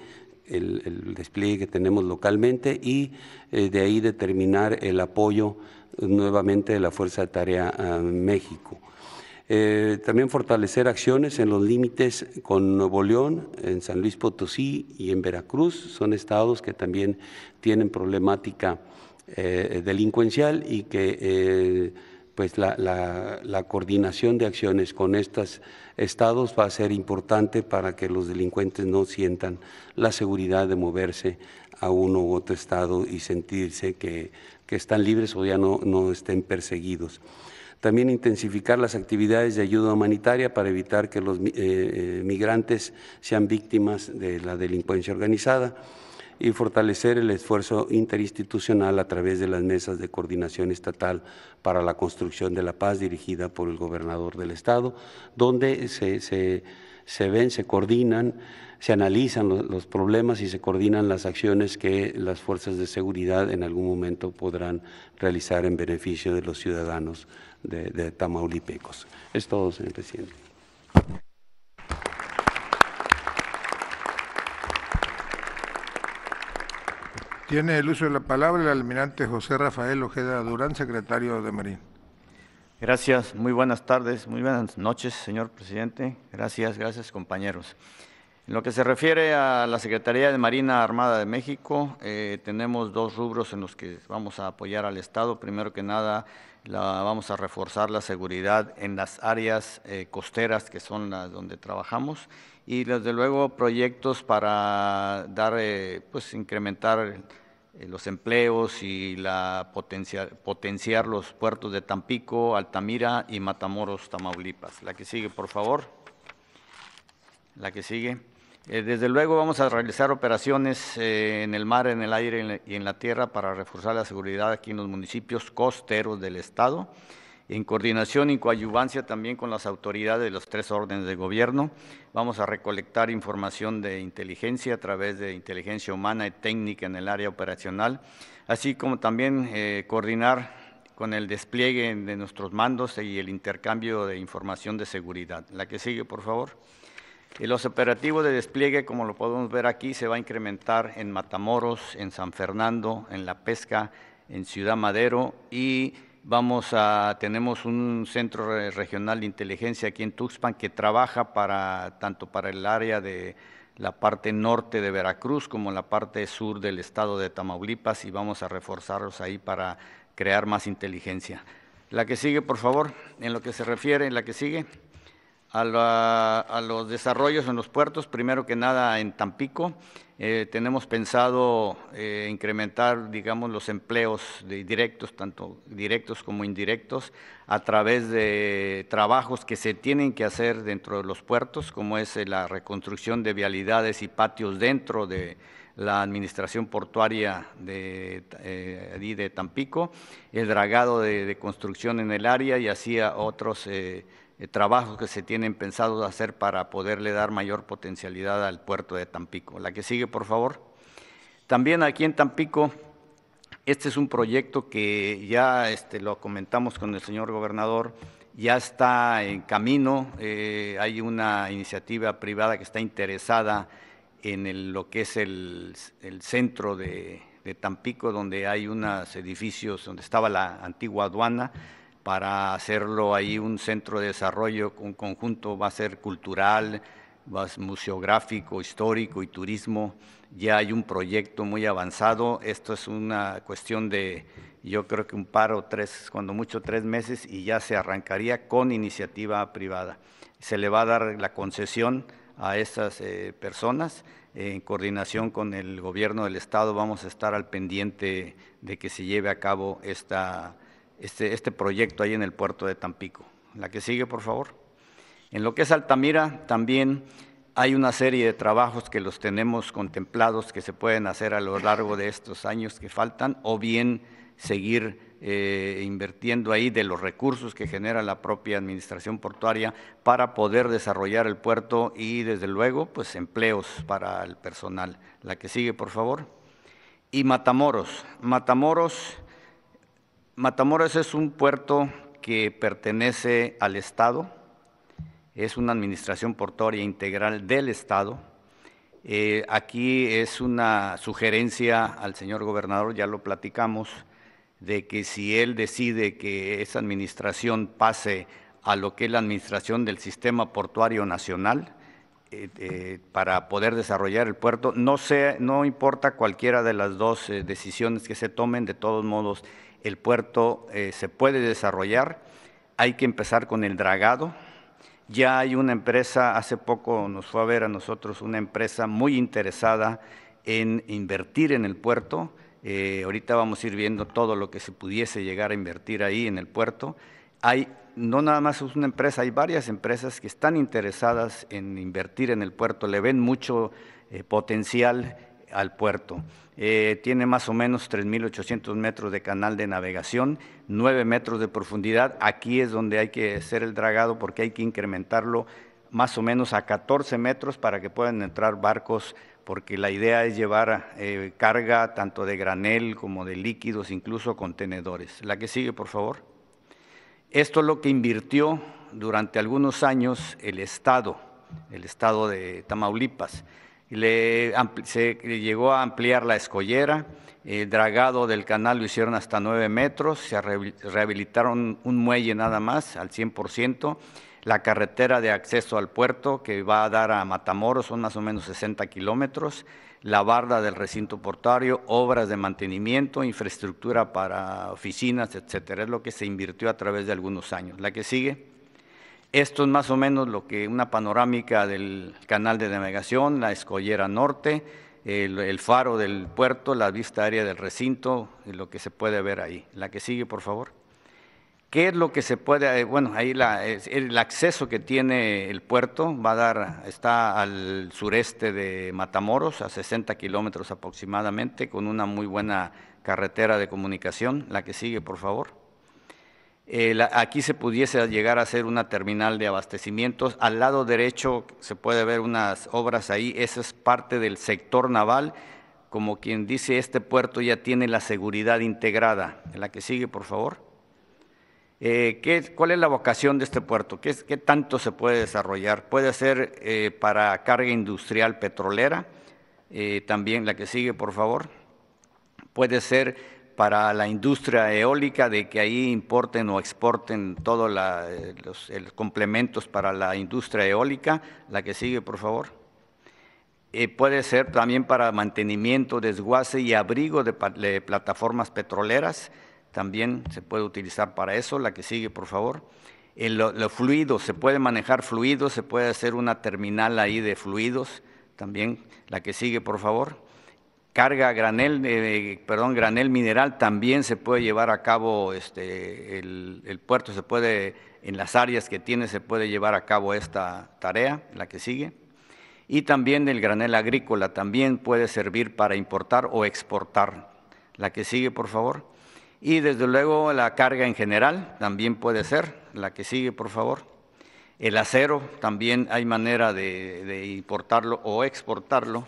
el, despliegue que tenemos localmente y eh, de ahí determinar el apoyo nuevamente de la Fuerza de Tarea México. Eh, también fortalecer acciones en los límites con Nuevo León, en San Luis Potosí y en Veracruz. Son estados que también tienen problemática eh, delincuencial y que pues la, coordinación de acciones con estos estados va a ser importante para que los delincuentes no sientan la seguridad de moverse a uno u otro estado y sentirse que, están libres o ya no, estén perseguidos. También intensificar las actividades de ayuda humanitaria para evitar que los eh, eh, migrantes sean víctimas de la delincuencia organizada y fortalecer el esfuerzo interinstitucional a través de las mesas de coordinación estatal para la construcción de la paz dirigida por el gobernador del estado, donde se, se, ven, se coordinan, se analizan los, problemas y se coordinan las acciones que las fuerzas de seguridad en algún momento podrán realizar en beneficio de los ciudadanos de, de Tamaulipecos. Es todo, señor presidente. Tiene el uso de la palabra el almirante José Rafael Ojeda Durán, secretario de Marina. Gracias, muy buenas tardes, muy buenas noches, señor presidente. Gracias, gracias, compañeros. En lo que se refiere a la Secretaría de Marina Armada de México, eh, tenemos dos rubros en los que vamos a apoyar al Estado. Primero que nada, la, vamos a reforzar la seguridad en las áreas eh, costeras que son las donde trabajamos y desde luego proyectos para dar, eh, pues incrementar eh, los empleos y la potenciar, potenciar los puertos de Tampico, Altamira y Matamoros, Tamaulipas. La que sigue, por favor. La que sigue. Eh, desde luego vamos a realizar operaciones en el mar, en el aire y en la tierra para reforzar la seguridad aquí en los municipios costeros del Estado en coordinación y coayuvancia también con las autoridades de los tres órdenes de gobierno. Vamos a recolectar información de inteligencia a través de inteligencia humana y técnica en el área operacional, así como también eh, coordinar con el despliegue de nuestros mandos y el intercambio de información de seguridad. La que sigue, por favor. Eh, los operativos de despliegue, como lo podemos ver aquí, se va a incrementar en Matamoros, en San Fernando, en La Pesca, en Ciudad Madero y Vamos a, tenemos un centro regional de inteligencia aquí en Tuxpan que trabaja para, tanto para el área de la parte norte de Veracruz como la parte sur del estado de Tamaulipas y vamos a reforzarlos ahí para crear más inteligencia. La que sigue, por favor, en lo que se refiere, la que sigue, a los desarrollos en los puertos, primero que nada en Tampico. Eh, tenemos pensado eh, incrementar, digamos, los empleos directos, tanto directos como indirectos, a través de trabajos que se tienen que hacer dentro de los puertos, como es eh, la reconstrucción de vialidades y patios dentro de la administración portuaria de, de Tampico, el dragado de, construcción en el área y así a otros eh, trabajos que se tienen pensados hacer para poderle dar mayor potencialidad al puerto de Tampico. La que sigue, por favor. También aquí en Tampico, este es un proyecto que ya este, lo comentamos con el señor gobernador, ya está en camino, eh, hay una iniciativa privada que está interesada en lo que es el, centro de, de Tampico, donde hay unos edificios donde estaba la antigua aduana para hacerlo ahí un centro de desarrollo, un conjunto va a ser cultural, museográfico, histórico y turismo. Ya hay un proyecto muy avanzado. Esto es una cuestión de, yo creo que un par o tres, cuando mucho tres meses, y ya se arrancaría con iniciativa privada. Se le va a dar la concesión a esas eh, personas. En coordinación con el gobierno del Estado vamos a estar al pendiente de que se lleve a cabo esta este, este, proyecto ahí en el puerto de Tampico. La que sigue, por favor. En lo que es Altamira, también hay una serie de trabajos que los tenemos contemplados que se pueden hacer a lo largo de estos años que faltan, o bien seguir eh, invirtiendo ahí de los recursos que genera la propia administración portuaria para poder desarrollar el puerto y desde luego pues empleos para el personal. La que sigue, por favor. Y Matamoros. Matamoros Matamoros es un puerto que pertenece al Estado, es una administración portuaria integral del Estado. Eh, aquí es una sugerencia al señor gobernador, ya lo platicamos, de que si él decide que esa administración pase a lo que es la administración del sistema portuario nacional, eh, eh, para poder desarrollar el puerto, no, sea, no importa cualquiera de las dos decisiones que se tomen, de todos modos el puerto eh, se puede desarrollar, hay que empezar con el dragado. Ya hay una empresa, hace poco nos fue a ver a nosotros una empresa muy interesada en invertir en el puerto. Eh, ahorita vamos a ir viendo todo lo que se pudiese llegar a invertir ahí en el puerto. Hay, no nada más es una empresa, hay varias empresas que están interesadas en invertir en el puerto, le ven mucho eh, potencial al puerto. Eh, tiene más o menos 3.800 metros de canal de navegación, 9 metros de profundidad. Aquí es donde hay que hacer el dragado porque hay que incrementarlo más o menos a 14 metros para que puedan entrar barcos, porque la idea es llevar eh, carga tanto de granel como de líquidos, incluso contenedores. La que sigue, por favor. Esto es lo que invirtió durante algunos años el Estado, el Estado de Tamaulipas. Le, se llegó a ampliar la escollera, el dragado del canal lo hicieron hasta nueve metros, se rehabilitaron un muelle nada más al 100%, la carretera de acceso al puerto que va a dar a Matamoros son más o menos 60 kilómetros, la barda del recinto portuario, obras de mantenimiento, infraestructura para oficinas, etcétera, es lo que se invirtió a través de algunos años. La que sigue. Esto es más o menos lo que una panorámica del canal de navegación, la escollera norte, el, faro del puerto, la vista aérea del recinto, lo que se puede ver ahí. La que sigue, por favor. ¿Qué es lo que se puede? Eh, bueno, ahí el acceso que tiene el puerto va a dar, está al sureste de Matamoros, a 60 kilómetros aproximadamente, con una muy buena carretera de comunicación. La que sigue, por favor. Eh, aquí se pudiese llegar a hacer una terminal de abastecimientos. Al lado derecho se puede ver unas obras ahí, esa es parte del sector naval. Como quien dice, este puerto ya tiene la seguridad integrada. la que sigue, por favor. Eh, ¿Cuál es la vocación de este puerto? ¿Qué, tanto se puede desarrollar? Puede ser eh, para carga industrial petrolera, también la que sigue, por favor. Puede ser para la industria eólica, de que ahí importen o exporten todos eh, los, complementos para la industria eólica. La que sigue, por favor. Eh, puede ser también para mantenimiento, desguace y abrigo de, plataformas petroleras. También se puede utilizar para eso. La que sigue, por favor. Los fluidos, se puede manejar fluidos, se puede hacer una terminal ahí de fluidos. También la que sigue, por favor carga granel, eh, perdón, granel mineral también se puede llevar a cabo, este, el, puerto se puede, en las áreas que tiene se puede llevar a cabo esta tarea, la que sigue. Y también el granel agrícola también puede servir para importar o exportar. La que sigue, por favor. Y desde luego la carga en general también puede ser. La que sigue, por favor. El acero también hay manera de importarlo o exportarlo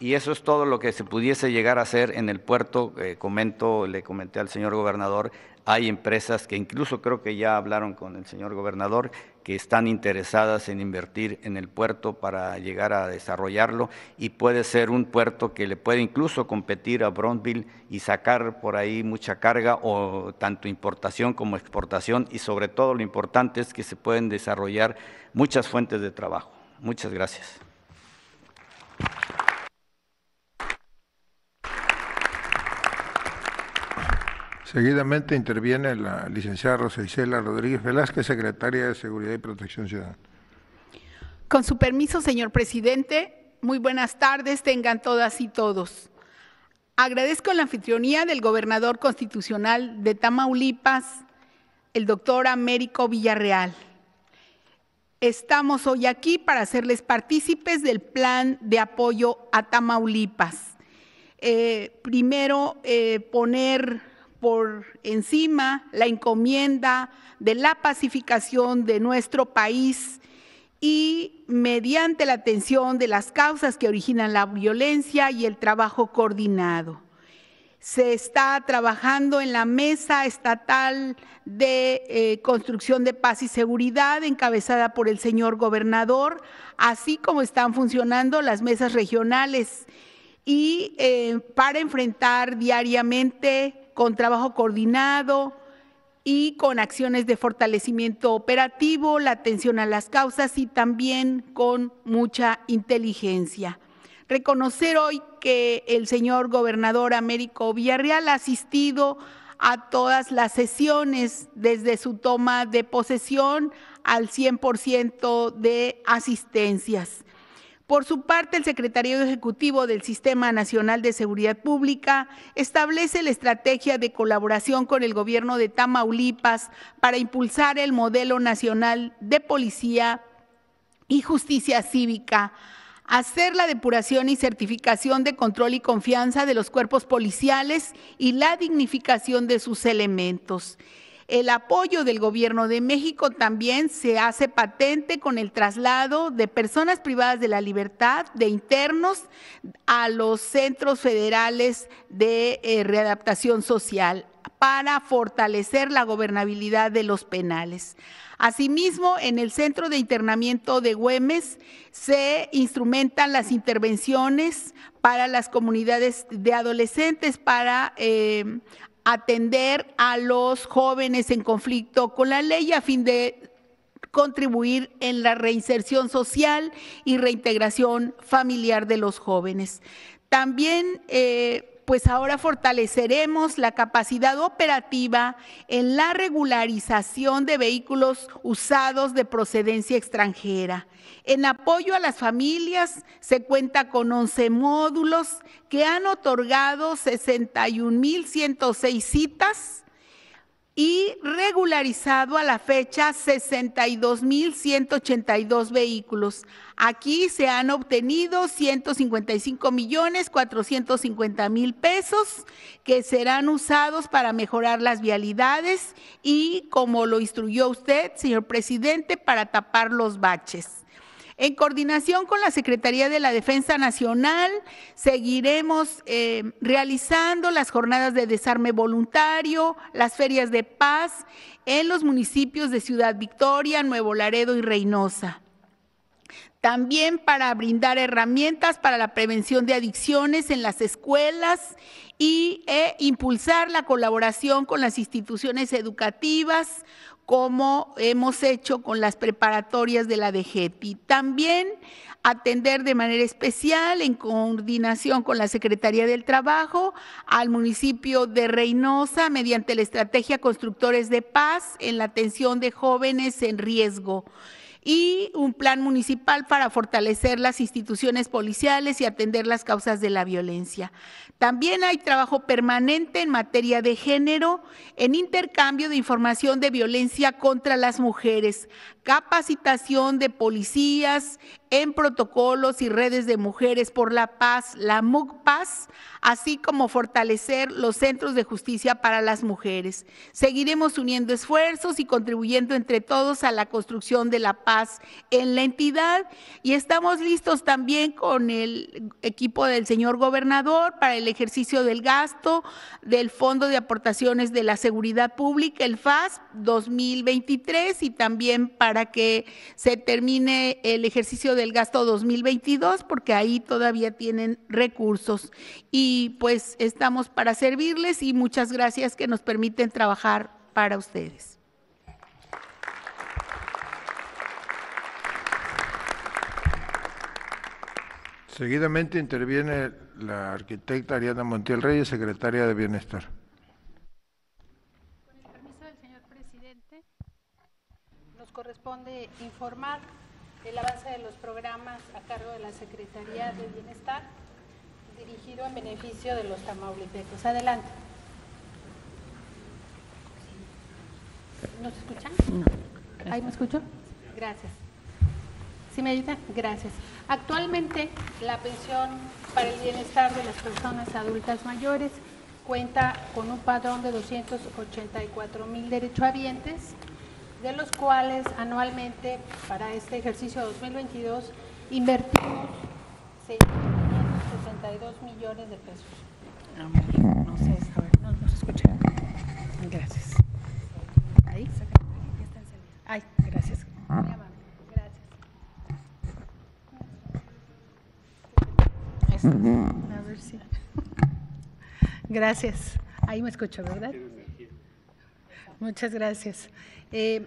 y eso es todo lo que se pudiese llegar a hacer en el puerto. Eh, comento, le comenté al señor gobernador, hay empresas que incluso creo que ya hablaron con el señor gobernador que están interesadas en invertir en el puerto para llegar a desarrollarlo y puede ser un puerto que le puede incluso competir a Brownville y sacar por ahí mucha carga o tanto importación como exportación y sobre todo lo importante es que se pueden desarrollar muchas fuentes de trabajo. Muchas gracias. Seguidamente interviene la licenciada Rosa Isela Rodríguez Velázquez, secretaria de Seguridad y Protección Ciudadana. Con su permiso, señor presidente, muy buenas tardes tengan todas y todos. Agradezco la anfitrionía del gobernador constitucional de Tamaulipas, el doctor Américo Villarreal. Estamos hoy aquí para hacerles partícipes del plan de apoyo a Tamaulipas. Eh, primero, eh, poner por encima la encomienda de la pacificación de nuestro país y mediante la atención de las causas que originan la violencia y el trabajo coordinado. Se está trabajando en la Mesa Estatal de eh, Construcción de Paz y Seguridad, encabezada por el señor gobernador, así como están funcionando las mesas regionales y eh, para enfrentar diariamente con trabajo coordinado y con acciones de fortalecimiento operativo, la atención a las causas y también con mucha inteligencia. Reconocer hoy que el señor gobernador Américo Villarreal ha asistido a todas las sesiones desde su toma de posesión al 100% de asistencias. Por su parte, el Secretario Ejecutivo del Sistema Nacional de Seguridad Pública establece la estrategia de colaboración con el gobierno de Tamaulipas para impulsar el modelo nacional de policía y justicia cívica, hacer la depuración y certificación de control y confianza de los cuerpos policiales y la dignificación de sus elementos. El apoyo del gobierno de México también se hace patente con el traslado de personas privadas de la libertad, de internos, a los centros federales de eh, readaptación social para fortalecer la gobernabilidad de los penales. Asimismo, en el centro de internamiento de Güemes se instrumentan las intervenciones para las comunidades de adolescentes para eh, atender a los jóvenes en conflicto con la ley a fin de contribuir en la reinserción social y reintegración familiar de los jóvenes. También eh, pues ahora fortaleceremos la capacidad operativa en la regularización de vehículos usados de procedencia extranjera. En apoyo a las familias se cuenta con 11 módulos que han otorgado 61.106 citas y regularizado a la fecha 62.182 vehículos. Aquí se han obtenido 155 millones 450 mil pesos que serán usados para mejorar las vialidades y, como lo instruyó usted, señor presidente, para tapar los baches. En coordinación con la Secretaría de la Defensa Nacional, seguiremos eh, realizando las jornadas de desarme voluntario, las ferias de paz en los municipios de Ciudad Victoria, Nuevo Laredo y Reynosa. También para brindar herramientas para la prevención de adicciones en las escuelas y, e impulsar la colaboración con las instituciones educativas como hemos hecho con las preparatorias de la DGETI. También atender de manera especial, en coordinación con la Secretaría del Trabajo, al municipio de Reynosa mediante la estrategia Constructores de Paz en la atención de jóvenes en riesgo y un plan municipal para fortalecer las instituciones policiales y atender las causas de la violencia. También hay trabajo permanente en materia de género, en intercambio de información de violencia contra las mujeres, capacitación de policías en protocolos y redes de mujeres por la paz, la MUCPAS, así como fortalecer los centros de justicia para las mujeres. Seguiremos uniendo esfuerzos y contribuyendo entre todos a la construcción de la paz en la entidad y estamos listos también con el equipo del señor gobernador para el ejercicio del gasto del Fondo de Aportaciones de la Seguridad Pública, el FAS 2023 y también para para que se termine el ejercicio del gasto 2022, porque ahí todavía tienen recursos. Y pues estamos para servirles y muchas gracias que nos permiten trabajar para ustedes. Seguidamente interviene la arquitecta Ariana Montiel Reyes, secretaria de Bienestar. corresponde informar el avance de los programas a cargo de la Secretaría de Bienestar dirigido en beneficio de los tamaulipecos. Adelante. ¿Nos escuchan? No. ¿Ahí me escucho? Gracias. ¿Sí me ayuda? Gracias. Actualmente la pensión para el bienestar de las personas adultas mayores cuenta con un padrón de 284 mil derechohabientes de los cuales anualmente para este ejercicio 2022 invertimos 662 millones de pesos. no sé, a ver, no nos escucha. Gracias. Ahí. Ay, gracias. Gracias. Gracias. Ahí me escucho, ¿verdad? Muchas gracias. Eh,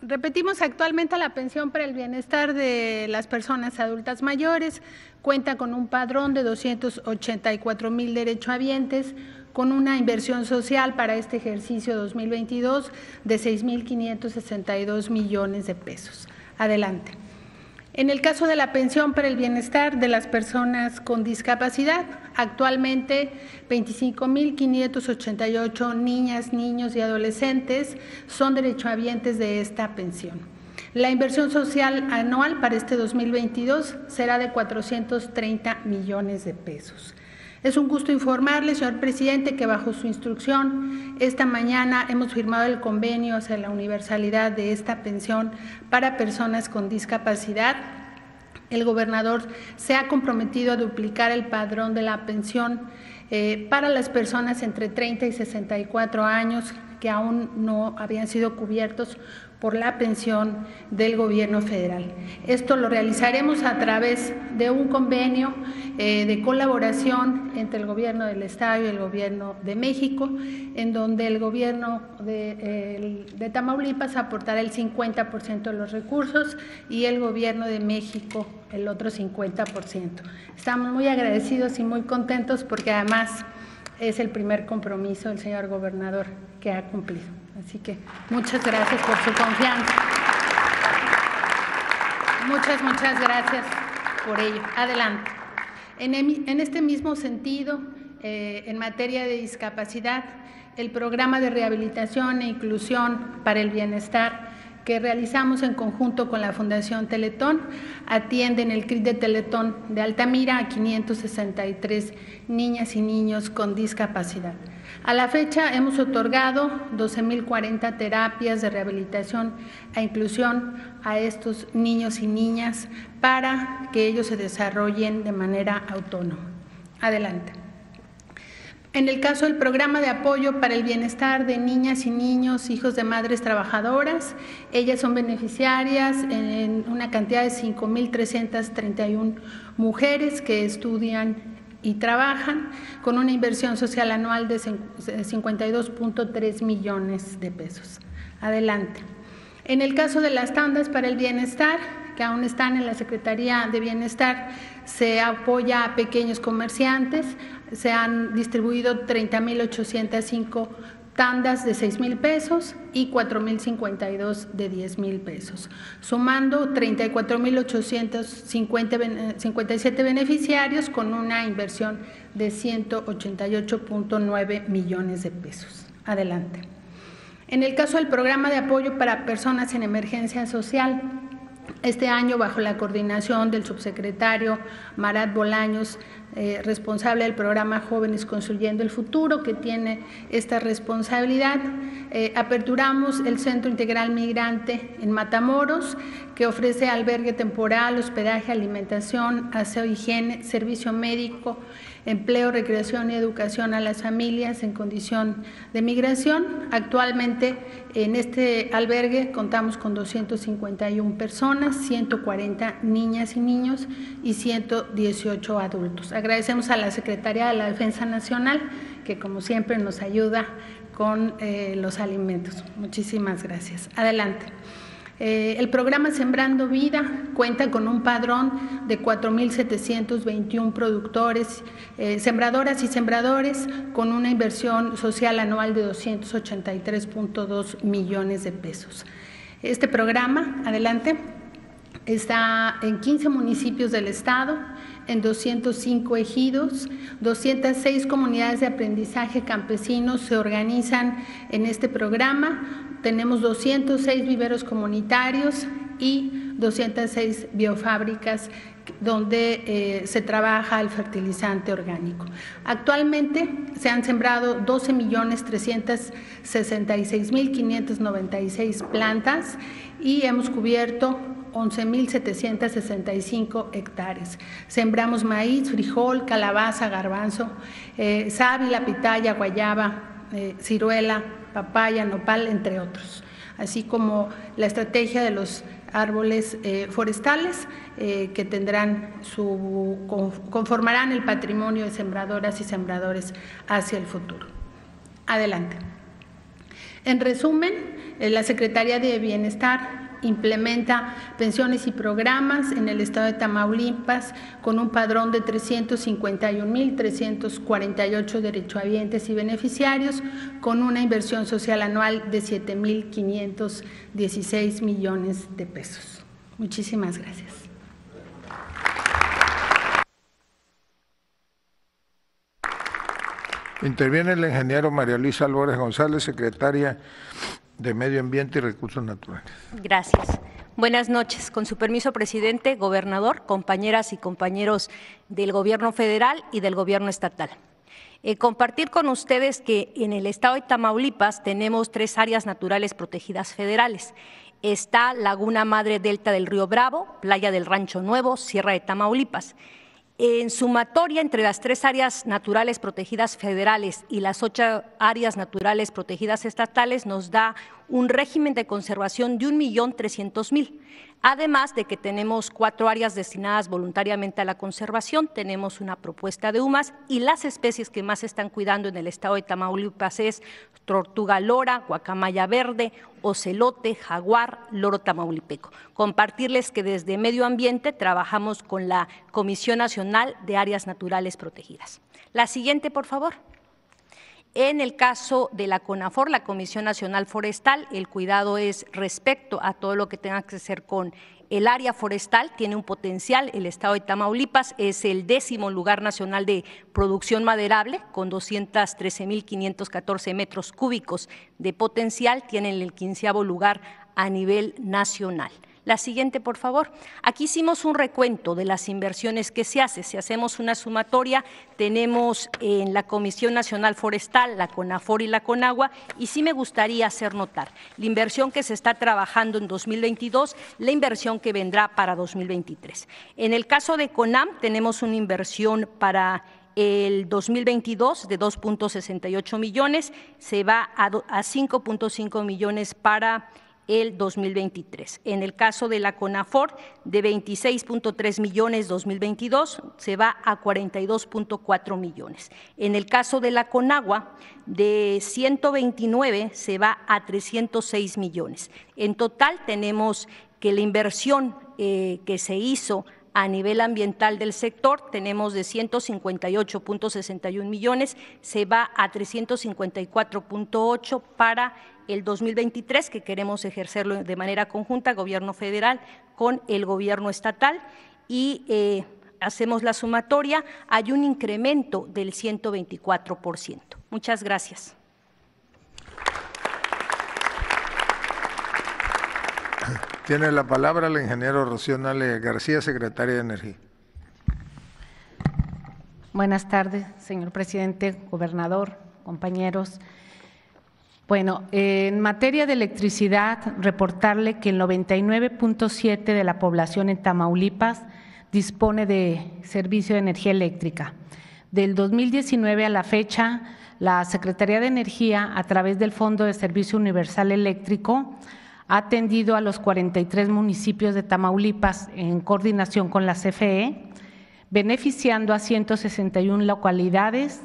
repetimos, actualmente la pensión para el bienestar de las personas adultas mayores cuenta con un padrón de 284 mil derechohabientes, con una inversión social para este ejercicio 2022 de 6.562 millones de pesos. Adelante. En el caso de la pensión para el bienestar de las personas con discapacidad, Actualmente 25.588 niñas, niños y adolescentes son derechohabientes de esta pensión. La inversión social anual para este 2022 será de 430 millones de pesos. Es un gusto informarle, señor presidente, que bajo su instrucción esta mañana hemos firmado el convenio hacia la universalidad de esta pensión para personas con discapacidad el gobernador se ha comprometido a duplicar el padrón de la pensión eh, para las personas entre 30 y 64 años que aún no habían sido cubiertos por la pensión del gobierno federal. Esto lo realizaremos a través de un convenio eh, de colaboración entre el gobierno del Estado y el gobierno de México, en donde el gobierno de Tamaulipas aportará el 50% de los recursos y el gobierno de México el otro 50%. Estamos muy agradecidos y muy contentos porque además es el primer compromiso del señor gobernador que ha cumplido. Así que muchas gracias por su confianza. Muchas, muchas gracias por ello. Adelante. En, este mismo sentido, eh, en materia de discapacidad, el programa de rehabilitación e inclusión para el bienestar que realizamos en conjunto con la Fundación Teletón atiende en el CRIT de Teletón de Altamira a 563 niñas y niños con discapacidad. A la fecha hemos otorgado 12.040 terapias de rehabilitación e inclusión a estos niños y niñas para que ellos se desarrollen de manera autónoma. Adelante. En el caso del programa de apoyo para el bienestar de niñas y niños, hijos de madres trabajadoras, ellas son beneficiarias en una cantidad de 5.331 mujeres que estudian y trabajan con una inversión social anual de 52.3 millones de pesos. Adelante. En el caso de las tandas para el bienestar, que aún están en la Secretaría de Bienestar, se apoya a pequeños comerciantes, se han distribuido 30.805 tandas de 6 mil pesos y mil 4.052 de 10 mil pesos, sumando 34.857 beneficiarios con una inversión de 188.9 millones de pesos. Adelante. En el caso del programa de apoyo para personas en emergencia social, este año, bajo la coordinación del subsecretario Marat Bolaños, eh, responsable del programa Jóvenes Construyendo el Futuro, que tiene esta responsabilidad, eh, aperturamos el Centro Integral Migrante en Matamoros, que ofrece albergue temporal, hospedaje, alimentación, aseo, higiene, servicio médico, empleo, recreación y educación a las familias en condición de migración. Actualmente en este albergue contamos con 251 personas, 140 niñas y niños y 118 adultos. Agradecemos a la Secretaría de la Defensa Nacional que como siempre nos ayuda con eh, los alimentos. Muchísimas gracias. Adelante. Eh, el programa Sembrando Vida cuenta con un padrón de 4.721 productores, eh, sembradoras y sembradores, con una inversión social anual de 283.2 millones de pesos. Este programa, adelante, está en 15 municipios del estado, en 205 ejidos, 206 comunidades de aprendizaje campesinos se organizan en este programa, tenemos 206 viveros comunitarios y 206 biofábricas donde eh, se trabaja el fertilizante orgánico. Actualmente se han sembrado 12.366.596 plantas y hemos cubierto 11.765 hectáreas. Sembramos maíz, frijol, calabaza, garbanzo, eh, sábila, pitaya, guayaba, eh, ciruela, papaya, nopal, entre otros, así como la estrategia de los árboles eh, forestales eh, que tendrán su conformarán el patrimonio de sembradoras y sembradores hacia el futuro. Adelante. En resumen, eh, la Secretaría de Bienestar implementa pensiones y programas en el estado de Tamaulipas con un padrón de 351.348 derechohabientes y beneficiarios con una inversión social anual de 7.516 millones de pesos. Muchísimas gracias. Interviene el ingeniero María Luisa Álvarez González, secretaria de Medio Ambiente y Recursos Naturales. Gracias. Buenas noches. Con su permiso, presidente, gobernador, compañeras y compañeros del Gobierno federal y del Gobierno estatal. Eh, compartir con ustedes que en el estado de Tamaulipas tenemos tres áreas naturales protegidas federales. Está Laguna Madre Delta del Río Bravo, Playa del Rancho Nuevo, Sierra de Tamaulipas. En sumatoria entre las tres áreas naturales protegidas federales y las ocho áreas naturales protegidas estatales nos da un régimen de conservación de 1.300.000. Además de que tenemos cuatro áreas destinadas voluntariamente a la conservación, tenemos una propuesta de UMAS y las especies que más se están cuidando en el estado de Tamaulipas es tortuga lora, guacamaya verde, ocelote, jaguar, loro tamaulipeco. Compartirles que desde Medio Ambiente trabajamos con la Comisión Nacional de Áreas Naturales Protegidas. La siguiente, por favor. En el caso de la CONAFOR, la Comisión Nacional Forestal, el cuidado es respecto a todo lo que tenga que hacer con el área forestal tiene un potencial. El estado de Tamaulipas es el décimo lugar nacional de producción maderable, con 213.514 metros cúbicos de potencial. Tiene el quinceavo lugar a nivel nacional. La siguiente, por favor. Aquí hicimos un recuento de las inversiones que se hace. Si hacemos una sumatoria, tenemos en la Comisión Nacional Forestal, la CONAFOR y la CONAGUA, y sí me gustaría hacer notar la inversión que se está trabajando en 2022, la inversión que vendrá para 2023. En el caso de CONAM, tenemos una inversión para el 2022 de 2.68 millones, se va a 5.5 millones para el 2023. En el caso de la CONAFOR, de 26.3 millones 2022 se va a 42.4 millones. En el caso de la CONAGUA, de 129 se va a 306 millones. En total tenemos que la inversión eh, que se hizo a nivel ambiental del sector, tenemos de 158.61 millones, se va a 354.8 para el 2023, que queremos ejercerlo de manera conjunta, gobierno federal con el gobierno estatal, y eh, hacemos la sumatoria, hay un incremento del 124%. Muchas gracias. Tiene la palabra el ingeniero Rocío Nale García, secretaria de Energía. Buenas tardes, señor presidente, gobernador, compañeros. Bueno, en materia de electricidad, reportarle que el 99.7 de la población en Tamaulipas dispone de servicio de energía eléctrica. Del 2019 a la fecha, la Secretaría de Energía, a través del Fondo de Servicio Universal Eléctrico, ha atendido a los 43 municipios de Tamaulipas en coordinación con la CFE, beneficiando a 161 localidades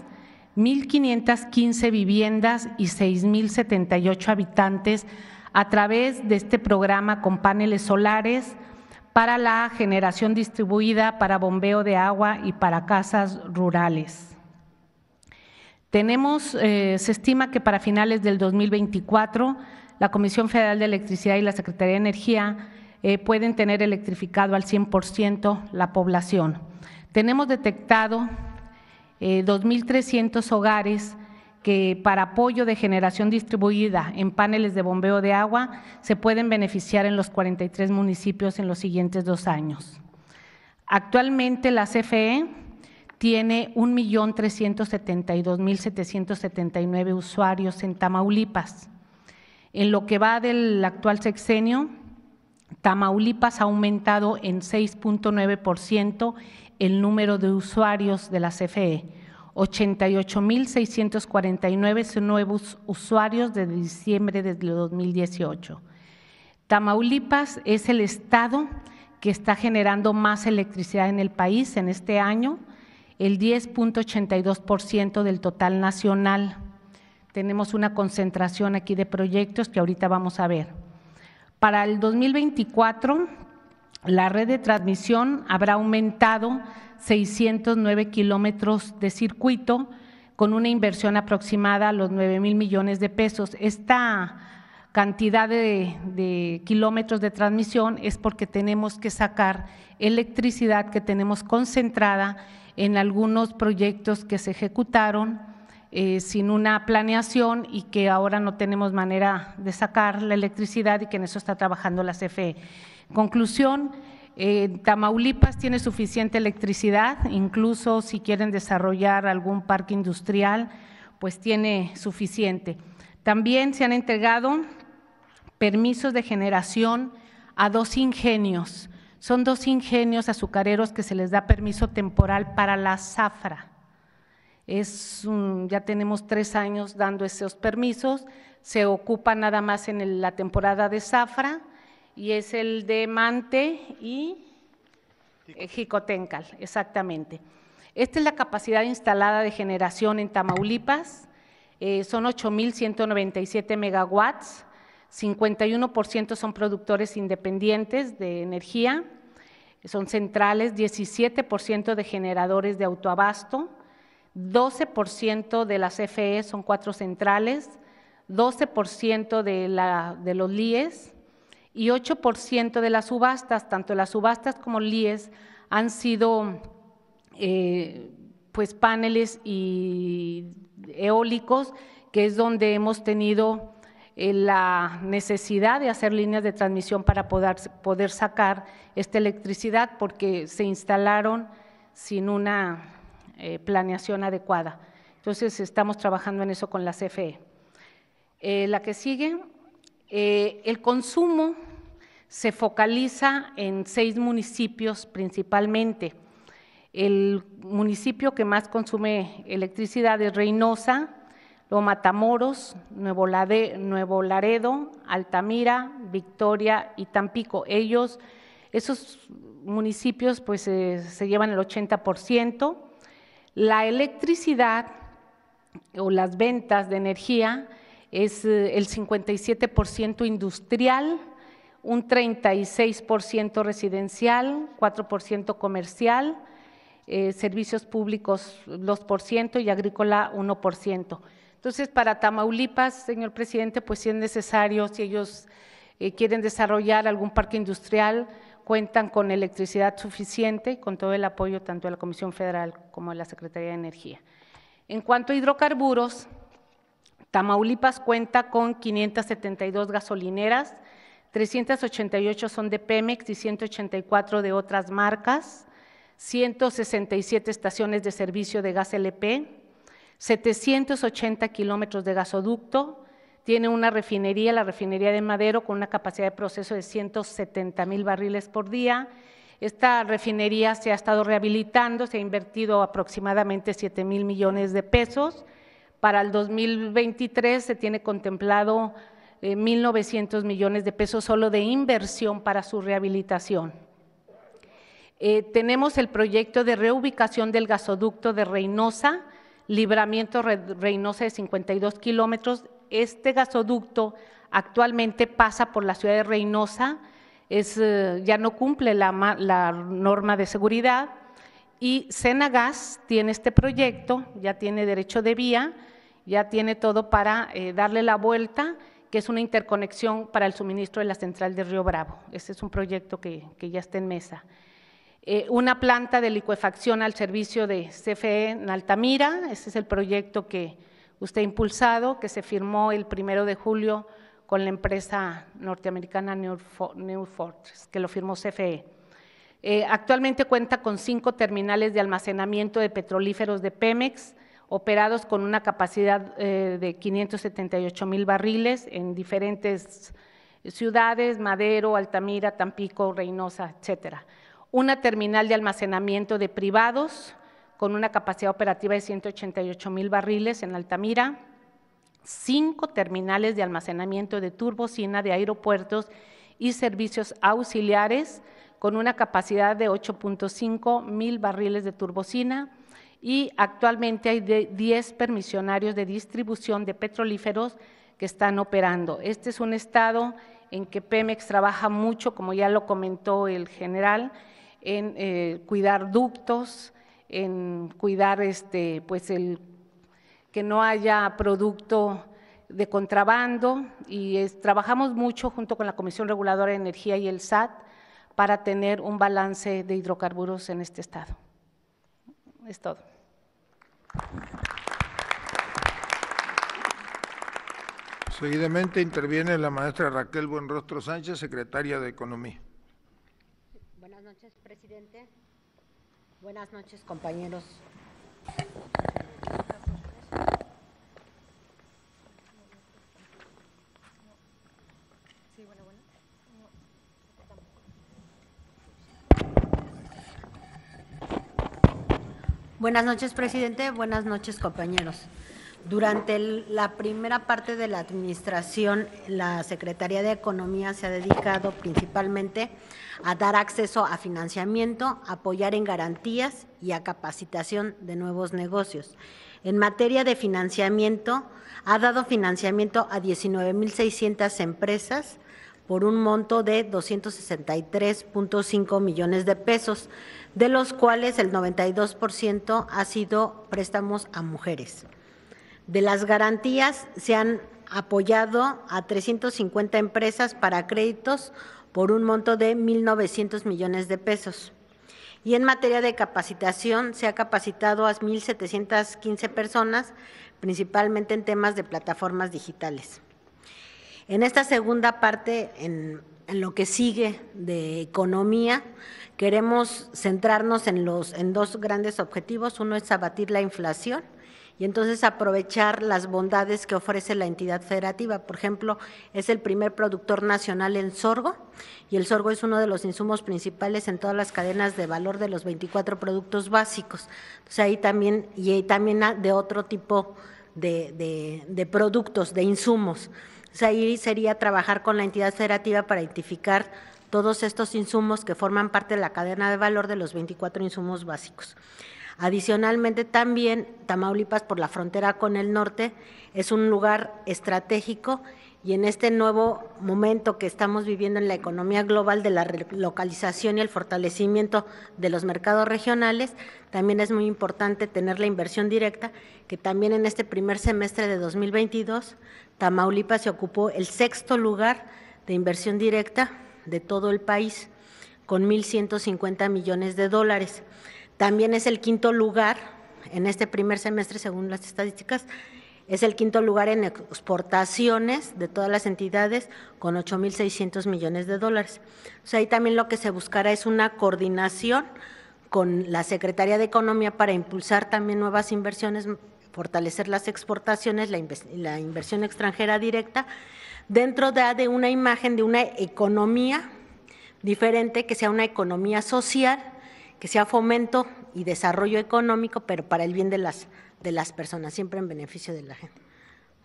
1.515 viviendas y 6.078 habitantes a través de este programa con paneles solares para la generación distribuida, para bombeo de agua y para casas rurales. Tenemos, eh, se estima que para finales del 2024, la Comisión Federal de Electricidad y la Secretaría de Energía eh, pueden tener electrificado al 100% la población. Tenemos detectado 2.300 eh, hogares que para apoyo de generación distribuida en paneles de bombeo de agua se pueden beneficiar en los 43 municipios en los siguientes dos años. Actualmente la CFE tiene 1.372.779 usuarios en Tamaulipas. En lo que va del actual sexenio, Tamaulipas ha aumentado en 6.9% el número de usuarios de la CFE. 88.649 nuevos usuarios de diciembre de 2018. Tamaulipas es el estado que está generando más electricidad en el país en este año, el 10.82% del total nacional. Tenemos una concentración aquí de proyectos que ahorita vamos a ver. Para el 2024 la red de transmisión habrá aumentado 609 kilómetros de circuito con una inversión aproximada a los 9 mil millones de pesos. Esta cantidad de, kilómetros de transmisión es porque tenemos que sacar electricidad que tenemos concentrada en algunos proyectos que se ejecutaron eh, sin una planeación y que ahora no tenemos manera de sacar la electricidad y que en eso está trabajando la CFE. Conclusión, eh, Tamaulipas tiene suficiente electricidad, incluso si quieren desarrollar algún parque industrial, pues tiene suficiente. También se han entregado permisos de generación a dos ingenios. Son dos ingenios azucareros que se les da permiso temporal para la zafra. Es ya tenemos tres años dando esos permisos, se ocupa nada más en la temporada de zafra y es el de Mante y eh, Jicotencal, exactamente. Esta es la capacidad instalada de generación en Tamaulipas, eh, son 8.197 megawatts, 51% son productores independientes de energía, son centrales, 17% de generadores de autoabasto, 12% de las FE son cuatro centrales, 12% de, la, de los LIES, y 8% de las subastas, tanto las subastas como LIES, han sido eh, pues paneles y eólicos, que es donde hemos tenido eh, la necesidad de hacer líneas de transmisión para poder, sacar esta electricidad, porque se instalaron sin una eh, planeación adecuada. Entonces, estamos trabajando en eso con la CFE. la que sigue eh, el consumo se focaliza en seis municipios principalmente. El municipio que más consume electricidad es Reynosa, Lo Matamoros, Nuevo, Nuevo Laredo, Altamira, Victoria y Tampico. Ellos, esos municipios, pues se llevan el 80%. La electricidad o las ventas de energía es eh, el 57% industrial, un 36% residencial, 4% comercial, eh, servicios públicos 2% y agrícola 1%. Entonces, para Tamaulipas, señor presidente, pues si es necesario, si ellos eh, quieren desarrollar algún parque industrial, cuentan con electricidad suficiente con todo el apoyo tanto de la Comisión Federal como de la Secretaría de Energía. En cuanto a hidrocarburos, Tamaulipas cuenta con 572 gasolineras, 388 son de Pemex y 184 de otras marcas, 167 estaciones de servicio de gas LP, 780 kilómetros de gasoducto, tiene una refinería, la refinería de Madero, con una capacidad de proceso de 170 mil barriles por día. Esta refinería se ha estado rehabilitando, se ha invertido aproximadamente 7 mil millones de pesos. Para el 2023 se tiene contemplado 1.900 eh, millones de pesos solo de inversión para su rehabilitación. Eh, tenemos el proyecto de reubicación del gasoducto de Reynosa, libramiento Reynosa de 52 kilómetros. Este gasoducto actualmente pasa por la ciudad de Reynosa, es, eh, ya no cumple la, la norma de seguridad y Senagas tiene este proyecto, ya tiene derecho de vía ya tiene todo para eh, darle la vuelta, que es una interconexión para el suministro de la central de Río Bravo. ese es un proyecto que, ya está en mesa. Eh, una planta de licuefacción al servicio de CFE en Altamira, ese es el proyecto que usted ha impulsado, que se firmó el primero de julio con la empresa norteamericana New, Fortress, que lo firmó CFE. Eh, actualmente cuenta con cinco terminales de almacenamiento de petrolíferos de Pemex, operados con una capacidad eh, de 578 mil barriles en diferentes ciudades, Madero, Altamira, Tampico, Reynosa, etcétera. Una terminal de almacenamiento de privados con una capacidad operativa de 188 mil barriles en Altamira, cinco terminales de almacenamiento de turbocina de aeropuertos y servicios auxiliares con una capacidad de 8.5 mil barriles de turbocina, y actualmente hay 10 permisionarios de distribución de petrolíferos que están operando. Este es un estado en que Pemex trabaja mucho, como ya lo comentó el general, en eh, cuidar ductos, en cuidar este, pues el, que no haya producto de contrabando y trabajamos mucho junto con la Comisión Reguladora de Energía y el SAT para tener un balance de hidrocarburos en este estado. Es todo. Seguidamente interviene la maestra Raquel Buenrostro Sánchez, secretaria de Economía. Buenas noches, presidente. Buenas noches, compañeros. Buenas noches, presidente. Buenas noches, compañeros. Durante la primera parte de la administración, la Secretaría de Economía se ha dedicado principalmente a dar acceso a financiamiento, apoyar en garantías y a capacitación de nuevos negocios. En materia de financiamiento, ha dado financiamiento a 19.600 empresas por un monto de 263.5 millones de pesos, de los cuales el 92% ha sido préstamos a mujeres. De las garantías se han apoyado a 350 empresas para créditos por un monto de 1.900 millones de pesos. Y en materia de capacitación, se ha capacitado a 1.715 personas, principalmente en temas de plataformas digitales. En esta segunda parte, en, lo que sigue de economía, queremos centrarnos en, los, en dos grandes objetivos. Uno es abatir la inflación y entonces aprovechar las bondades que ofrece la entidad federativa. Por ejemplo, es el primer productor nacional en sorgo y el sorgo es uno de los insumos principales en todas las cadenas de valor de los 24 productos básicos. Entonces ahí también, y ahí también de otro tipo de productos, de insumos sería trabajar con la entidad federativa para identificar todos estos insumos que forman parte de la cadena de valor de los 24 insumos básicos. Adicionalmente, también Tamaulipas, por la frontera con el norte, es un lugar estratégico y en este nuevo momento que estamos viviendo en la economía global de la relocalización y el fortalecimiento de los mercados regionales, también es muy importante tener la inversión directa, que también en este primer semestre de 2022 Tamaulipas se ocupó el sexto lugar de inversión directa de todo el país, con 1.150 millones de dólares. También es el quinto lugar en este primer semestre, según las estadísticas, es el quinto lugar en exportaciones de todas las entidades con 8.600 millones de dólares. O sea, ahí también lo que se buscará es una coordinación con la Secretaría de Economía para impulsar también nuevas inversiones fortalecer las exportaciones, la, inversión extranjera directa, dentro de, una imagen de una economía diferente, que sea una economía social, que sea fomento y desarrollo económico, pero para el bien de las, de las personas, siempre en beneficio de la gente.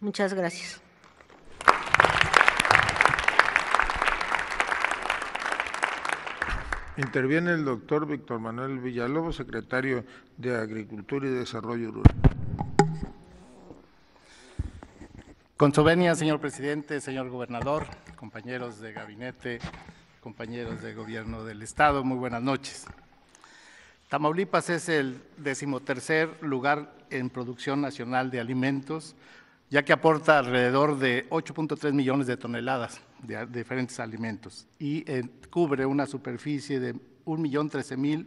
Muchas gracias. Interviene el doctor Víctor Manuel Villalobos, secretario de Agricultura y Desarrollo Rural. Con señor presidente, señor gobernador, compañeros de gabinete, compañeros de gobierno del Estado, muy buenas noches. Tamaulipas es el decimotercer lugar en producción nacional de alimentos, ya que aporta alrededor de 8.3 millones de toneladas de diferentes alimentos y eh, cubre una superficie de 1.013.000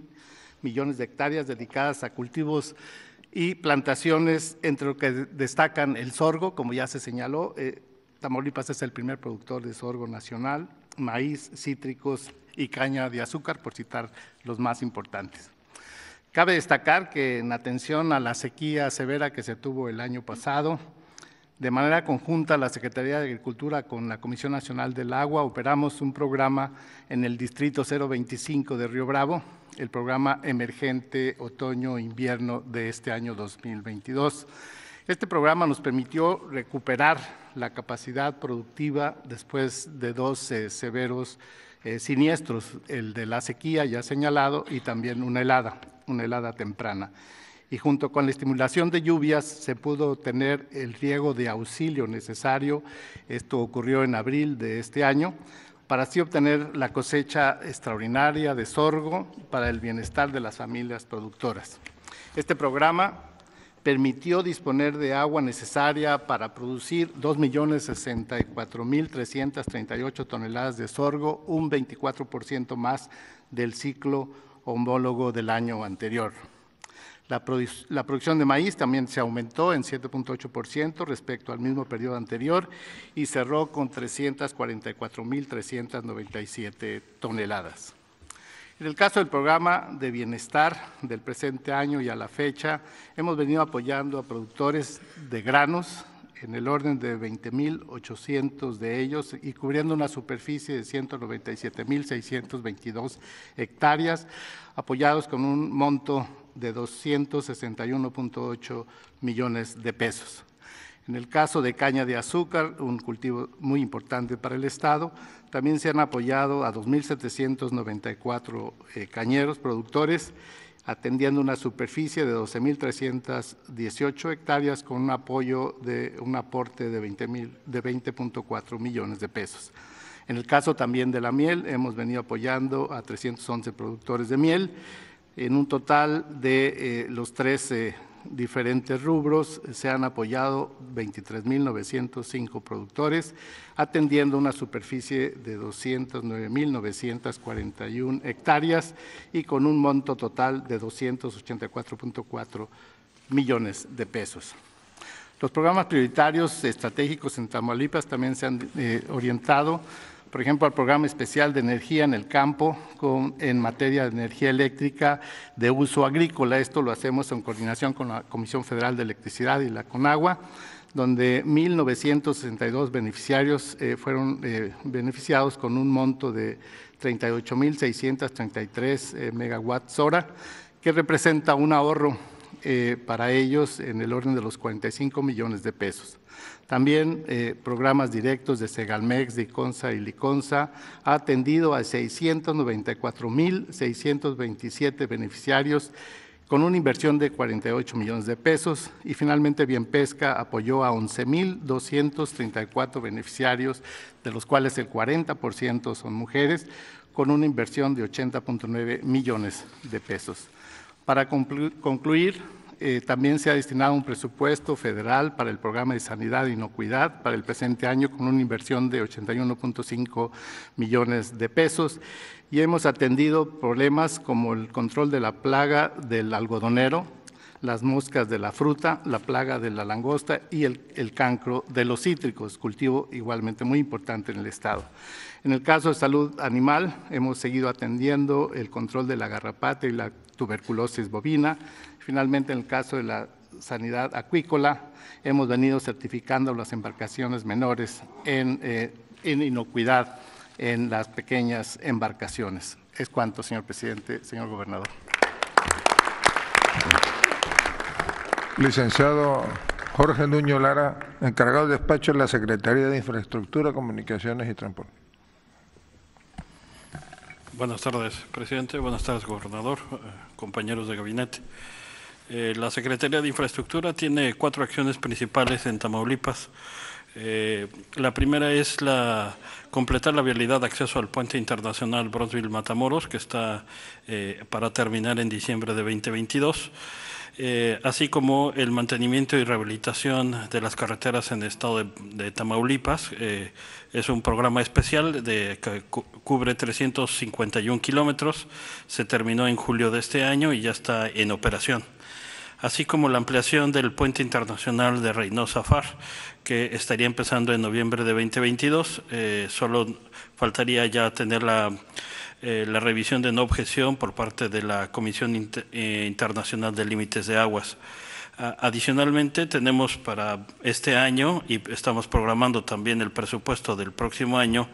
millones de hectáreas dedicadas a cultivos y plantaciones entre lo que destacan el sorgo, como ya se señaló, eh, Tamaulipas es el primer productor de sorgo nacional, maíz, cítricos y caña de azúcar, por citar los más importantes. Cabe destacar que en atención a la sequía severa que se tuvo el año pasado, de manera conjunta, la Secretaría de Agricultura con la Comisión Nacional del Agua operamos un programa en el Distrito 025 de Río Bravo, el programa emergente otoño-invierno de este año 2022. Este programa nos permitió recuperar la capacidad productiva después de dos eh, severos eh, siniestros, el de la sequía ya señalado y también una helada, una helada temprana y junto con la estimulación de lluvias se pudo tener el riego de auxilio necesario. Esto ocurrió en abril de este año para así obtener la cosecha extraordinaria de sorgo para el bienestar de las familias productoras. Este programa permitió disponer de agua necesaria para producir 2.064.338 toneladas de sorgo, un 24% más del ciclo homólogo del año anterior. La, producción de maíz también se aumentó en 7.8% respecto al mismo periodo anterior y cerró con 344.397 toneladas. En el caso del programa de bienestar del presente año y a la fecha, hemos venido apoyando a productores de granos en el orden de 20.800 de ellos y cubriendo una superficie de 197.622 hectáreas, apoyados con un monto de 261.8 millones de pesos. En el caso de caña de azúcar, un cultivo muy importante para el Estado, también se han apoyado a 2.794 eh, cañeros productores, atendiendo una superficie de 12.318 hectáreas con un apoyo de un aporte de 20.4 de millones de pesos. En el caso también de la miel, hemos venido apoyando a 311 productores de miel en un total de eh, los 13 eh, diferentes rubros eh, se han apoyado 23.905 productores, atendiendo una superficie de 209.941 hectáreas y con un monto total de 284.4 millones de pesos. Los programas prioritarios estratégicos en Tamaulipas también se han orientado por ejemplo, al programa especial de energía en el campo en materia de energía eléctrica de uso agrícola. Esto lo hacemos en coordinación con la Comisión Federal de Electricidad y la CONAGUA, donde 1.962 beneficiarios eh, fueron eh, beneficiados con un monto de 38.633 eh, megawatts hora, que representa un ahorro eh, para ellos en el orden de los 45 millones de pesos. También eh, programas directos de Segalmex, Diconsa y Liconsa ha atendido a 694.627 beneficiarios con una inversión de 48 millones de pesos y finalmente Bienpesca apoyó a 11.234 beneficiarios, de los cuales el 40% son mujeres, con una inversión de 80.9 millones de pesos. Para concluir, eh, también se ha destinado un presupuesto federal para el programa de sanidad e inocuidad para el presente año con una inversión de 81.5 millones de pesos y hemos atendido problemas como el control de la plaga del algodonero, las moscas de la fruta, la plaga de la langosta y el, el, cancro de los cítricos, cultivo igualmente muy importante en el Estado. En el caso de salud animal, hemos seguido atendiendo el control de la garrapata y la tuberculosis bovina, Finalmente, en el caso de la sanidad acuícola, hemos venido certificando las embarcaciones menores eh, en, inocuidad en las pequeñas embarcaciones. Es cuanto, señor presidente, señor gobernador. Licenciado Jorge Nuño Lara, encargado de despacho de la Secretaría de Infraestructura, Comunicaciones y Transporte. Buenas tardes, presidente. Buenas tardes, gobernador, eh, compañeros de gabinete. Eh, la Secretaría de Infraestructura tiene cuatro acciones principales en Tamaulipas. Eh, la primera es la completar la vialidad de acceso al puente internacional Bronzeville-Matamoros, que está eh, para terminar en diciembre de 2022, así como el mantenimiento y rehabilitación de las carreteras en el estado de, Tamaulipas. es un programa especial que cubre 351 kilómetros. Se terminó en julio de este año y ya está en operación así como la ampliación del puente internacional de Reynosa Far, que estaría empezando en noviembre de 2022. Eh, solo faltaría ya tener eh, la, revisión de no objeción por parte de la Comisión eh, Internacional de Límites de Aguas. Adicionalmente, tenemos para este año y estamos programando también el presupuesto del próximo año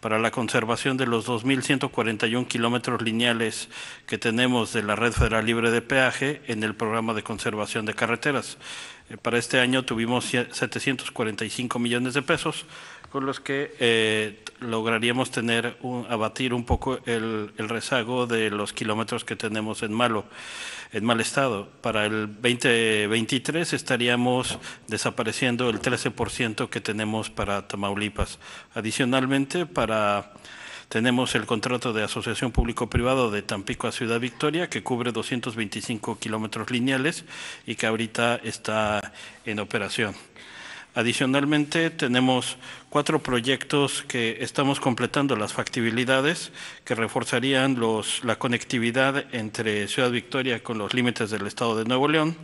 para la conservación de los 2.141 kilómetros lineales que tenemos de la Red Federal Libre de Peaje en el programa de conservación de carreteras. Eh, para este año tuvimos 745 millones de pesos, con los que eh, lograríamos tener un, abatir un poco el rezago de los kilómetros que tenemos en Malo en mal estado. Para el 2023 estaríamos desapareciendo el 13% que tenemos para Tamaulipas. Adicionalmente, para tenemos el contrato de asociación público-privado de Tampico a Ciudad Victoria, que cubre 225 kilómetros lineales y que ahorita está en operación. Adicionalmente, tenemos cuatro proyectos que estamos completando las factibilidades que reforzarían los, la conectividad entre Ciudad Victoria con los límites del Estado de Nuevo León,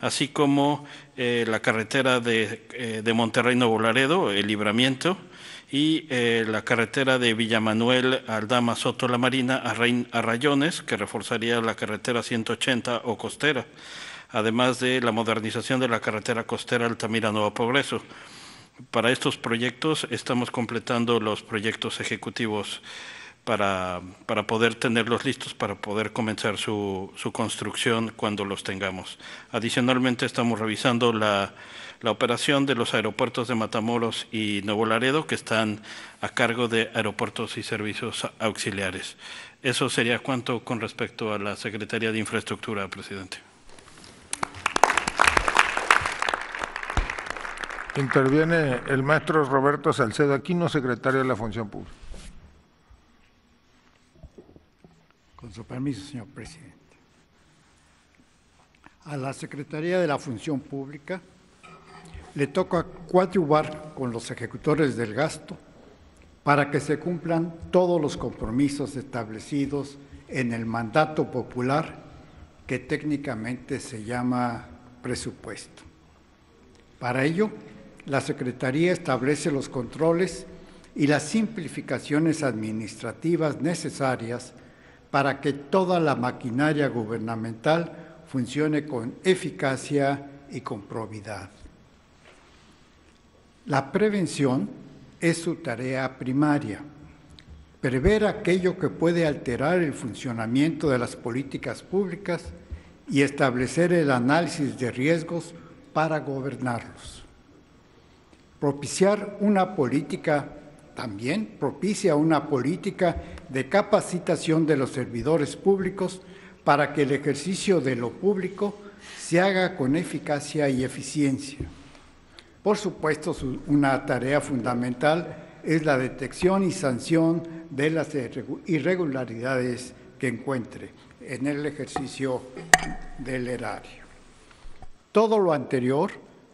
así como eh, la carretera de, eh, Monterrey-Nuevo Laredo, el libramiento, y eh, la carretera de Villamanuel Aldama Soto La Marina a, a Rayones, que reforzaría la carretera 180 o costera, además de la modernización de la carretera costera Altamira Nuevo Progreso para estos proyectos estamos completando los proyectos ejecutivos para, poder tenerlos listos, para poder comenzar su, su, construcción cuando los tengamos. Adicionalmente estamos revisando la, la operación de los aeropuertos de Matamoros y Nuevo Laredo, que están a cargo de aeropuertos y servicios auxiliares. Eso sería cuanto con respecto a la Secretaría de Infraestructura, presidente. Interviene el maestro Roberto Salcedo Aquino, secretario de la Función Pública. Con su permiso, señor presidente. A la Secretaría de la Función Pública le toca coadyuvar con los ejecutores del gasto para que se cumplan todos los compromisos establecidos en el mandato popular que técnicamente se llama presupuesto. Para ello, la Secretaría establece los controles y las simplificaciones administrativas necesarias para que toda la maquinaria gubernamental funcione con eficacia y con probidad. La prevención es su tarea primaria. Prever aquello que puede alterar el funcionamiento de las políticas públicas y establecer el análisis de riesgos para gobernarlos propiciar una política también propicia una política de capacitación de los servidores públicos para que el ejercicio de lo público se haga con eficacia y eficiencia. Por supuesto, una tarea fundamental es la detección y sanción de las irregularidades que encuentre en el ejercicio del erario. Todo lo anterior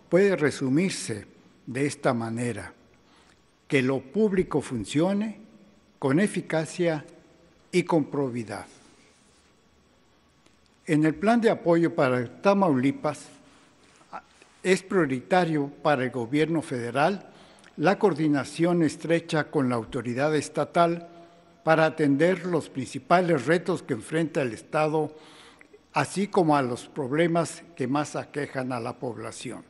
puede resumirse de esta manera, que lo público funcione con eficacia y con probidad. En el plan de apoyo para Tamaulipas ah, es prioritario para el gobierno federal la coordinación estrecha con la autoridad estatal para atender los principales retos que enfrenta el Estado, así como a los problemas que más aquejan a la población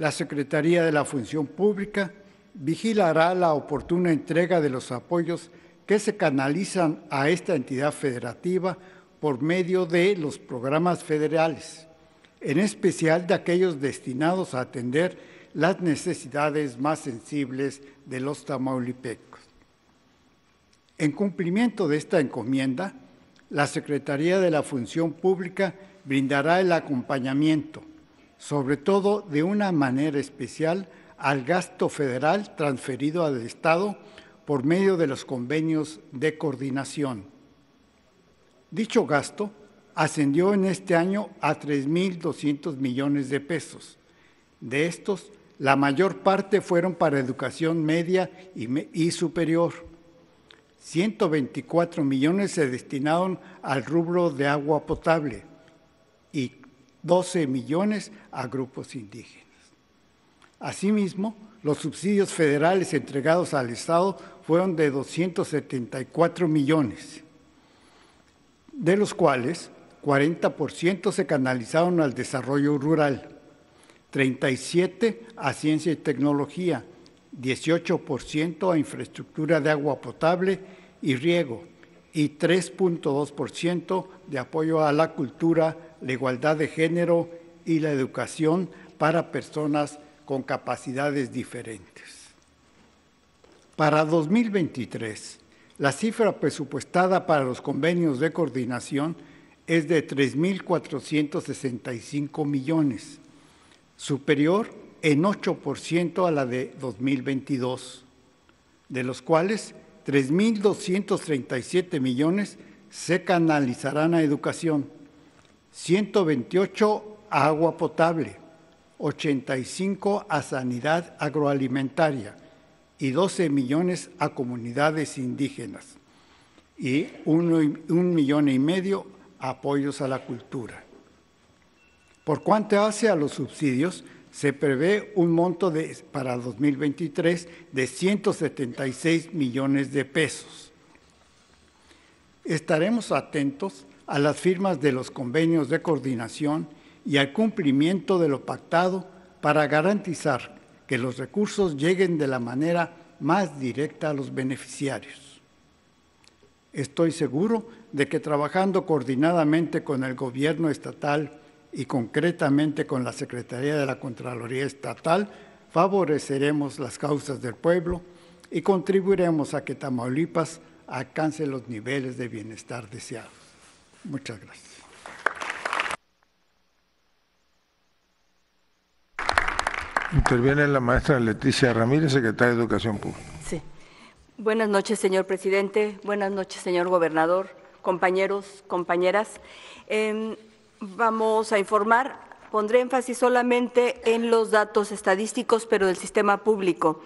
la Secretaría de la Función Pública vigilará la oportuna entrega de los apoyos que se canalizan a esta entidad federativa por medio de los programas federales, en especial de aquellos destinados a atender las necesidades más sensibles de los tamaulipecos. En cumplimiento de esta encomienda, la Secretaría de la Función Pública brindará el acompañamiento, sobre todo de una manera especial al gasto federal transferido al Estado por medio de los convenios de coordinación. Dicho gasto ascendió en este año a 3.200 millones de pesos. De estos, la mayor parte fueron para educación media y, superior. 124 millones se destinaron al rubro de agua potable y 12 millones a grupos indígenas. Asimismo, los subsidios federales entregados al Estado fueron de 274 millones, de los cuales 40% se canalizaron al desarrollo rural, 37 a ciencia y tecnología, 18% a infraestructura de agua potable y riego y 3.2% de apoyo a la cultura la igualdad de género y la educación para personas con capacidades diferentes. Para 2023, la cifra presupuestada para los convenios de coordinación es de 3.465 millones, superior en 8% a la de 2022, de los cuales 3.237 millones se canalizarán a educación 128 a agua potable, 85 a sanidad agroalimentaria y 12 millones a comunidades indígenas y un, millón y medio a apoyos a la cultura. Por cuanto hace a los subsidios, se prevé un monto de, para 2023 de 176 millones de pesos. Estaremos atentos a las firmas de los convenios de coordinación y al cumplimiento de lo pactado para garantizar que los recursos lleguen de la manera más directa a los beneficiarios. Estoy seguro de que trabajando coordinadamente con el gobierno estatal y concretamente con la Secretaría de la Contraloría Estatal, favoreceremos las causas del pueblo y contribuiremos a que Tamaulipas alcance los niveles de bienestar deseados. Muchas gracias. Interviene la maestra Leticia Ramírez, secretaria de Educación Pública. Sí. Buenas noches, señor presidente. Buenas noches, señor gobernador, compañeros, compañeras. Em, vamos a informar. Pondré énfasis solamente en los datos estadísticos, pero del sistema público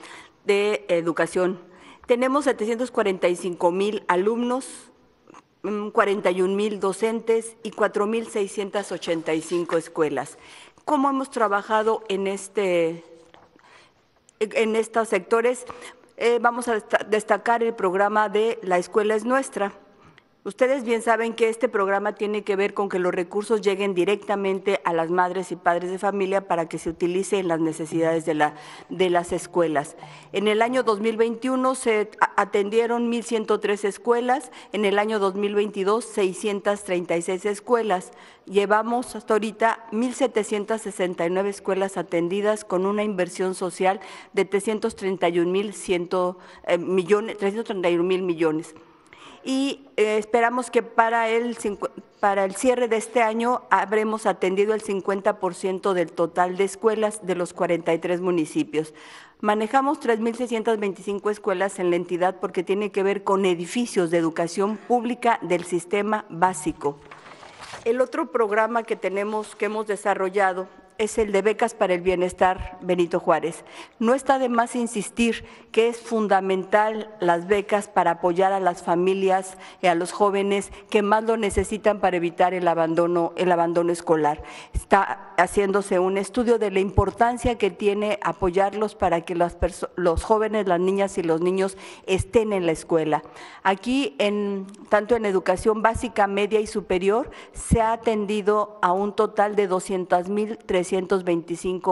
de educación. Tenemos 745 mil alumnos, 41 mm, mil docentes y 4.685 escuelas. ¿Cómo hemos trabajado en, este, en estos sectores? Eh, vamos a destacar el programa de La Escuela es Nuestra Ustedes bien saben que este programa tiene que ver con que los recursos lleguen directamente a las madres y padres de familia para que se utilicen en las necesidades de, de las escuelas. En el año 2021 se atendieron 1.103 escuelas, en el año 2022 636 escuelas. Llevamos hasta ahorita 1.769 escuelas atendidas con una inversión social de 331 eh, mil millones y eh, esperamos que para el, para el cierre de este año habremos atendido el 50% del total de escuelas de los 43 municipios. Manejamos 3.625 escuelas en la entidad porque tiene que ver con edificios de educación pública del sistema básico. El otro programa que tenemos, que hemos desarrollado, es el de becas para el bienestar Benito Juárez. No está de más insistir que es fundamental las becas para apoyar a las familias y a los jóvenes que más lo necesitan para evitar el abandono, el abandono escolar. Está haciéndose un estudio de la importancia que tiene apoyarlos para que los jóvenes, las niñas y los niños estén en la escuela. Aquí, en, tanto en educación básica, media y superior, se ha atendido a un total de tres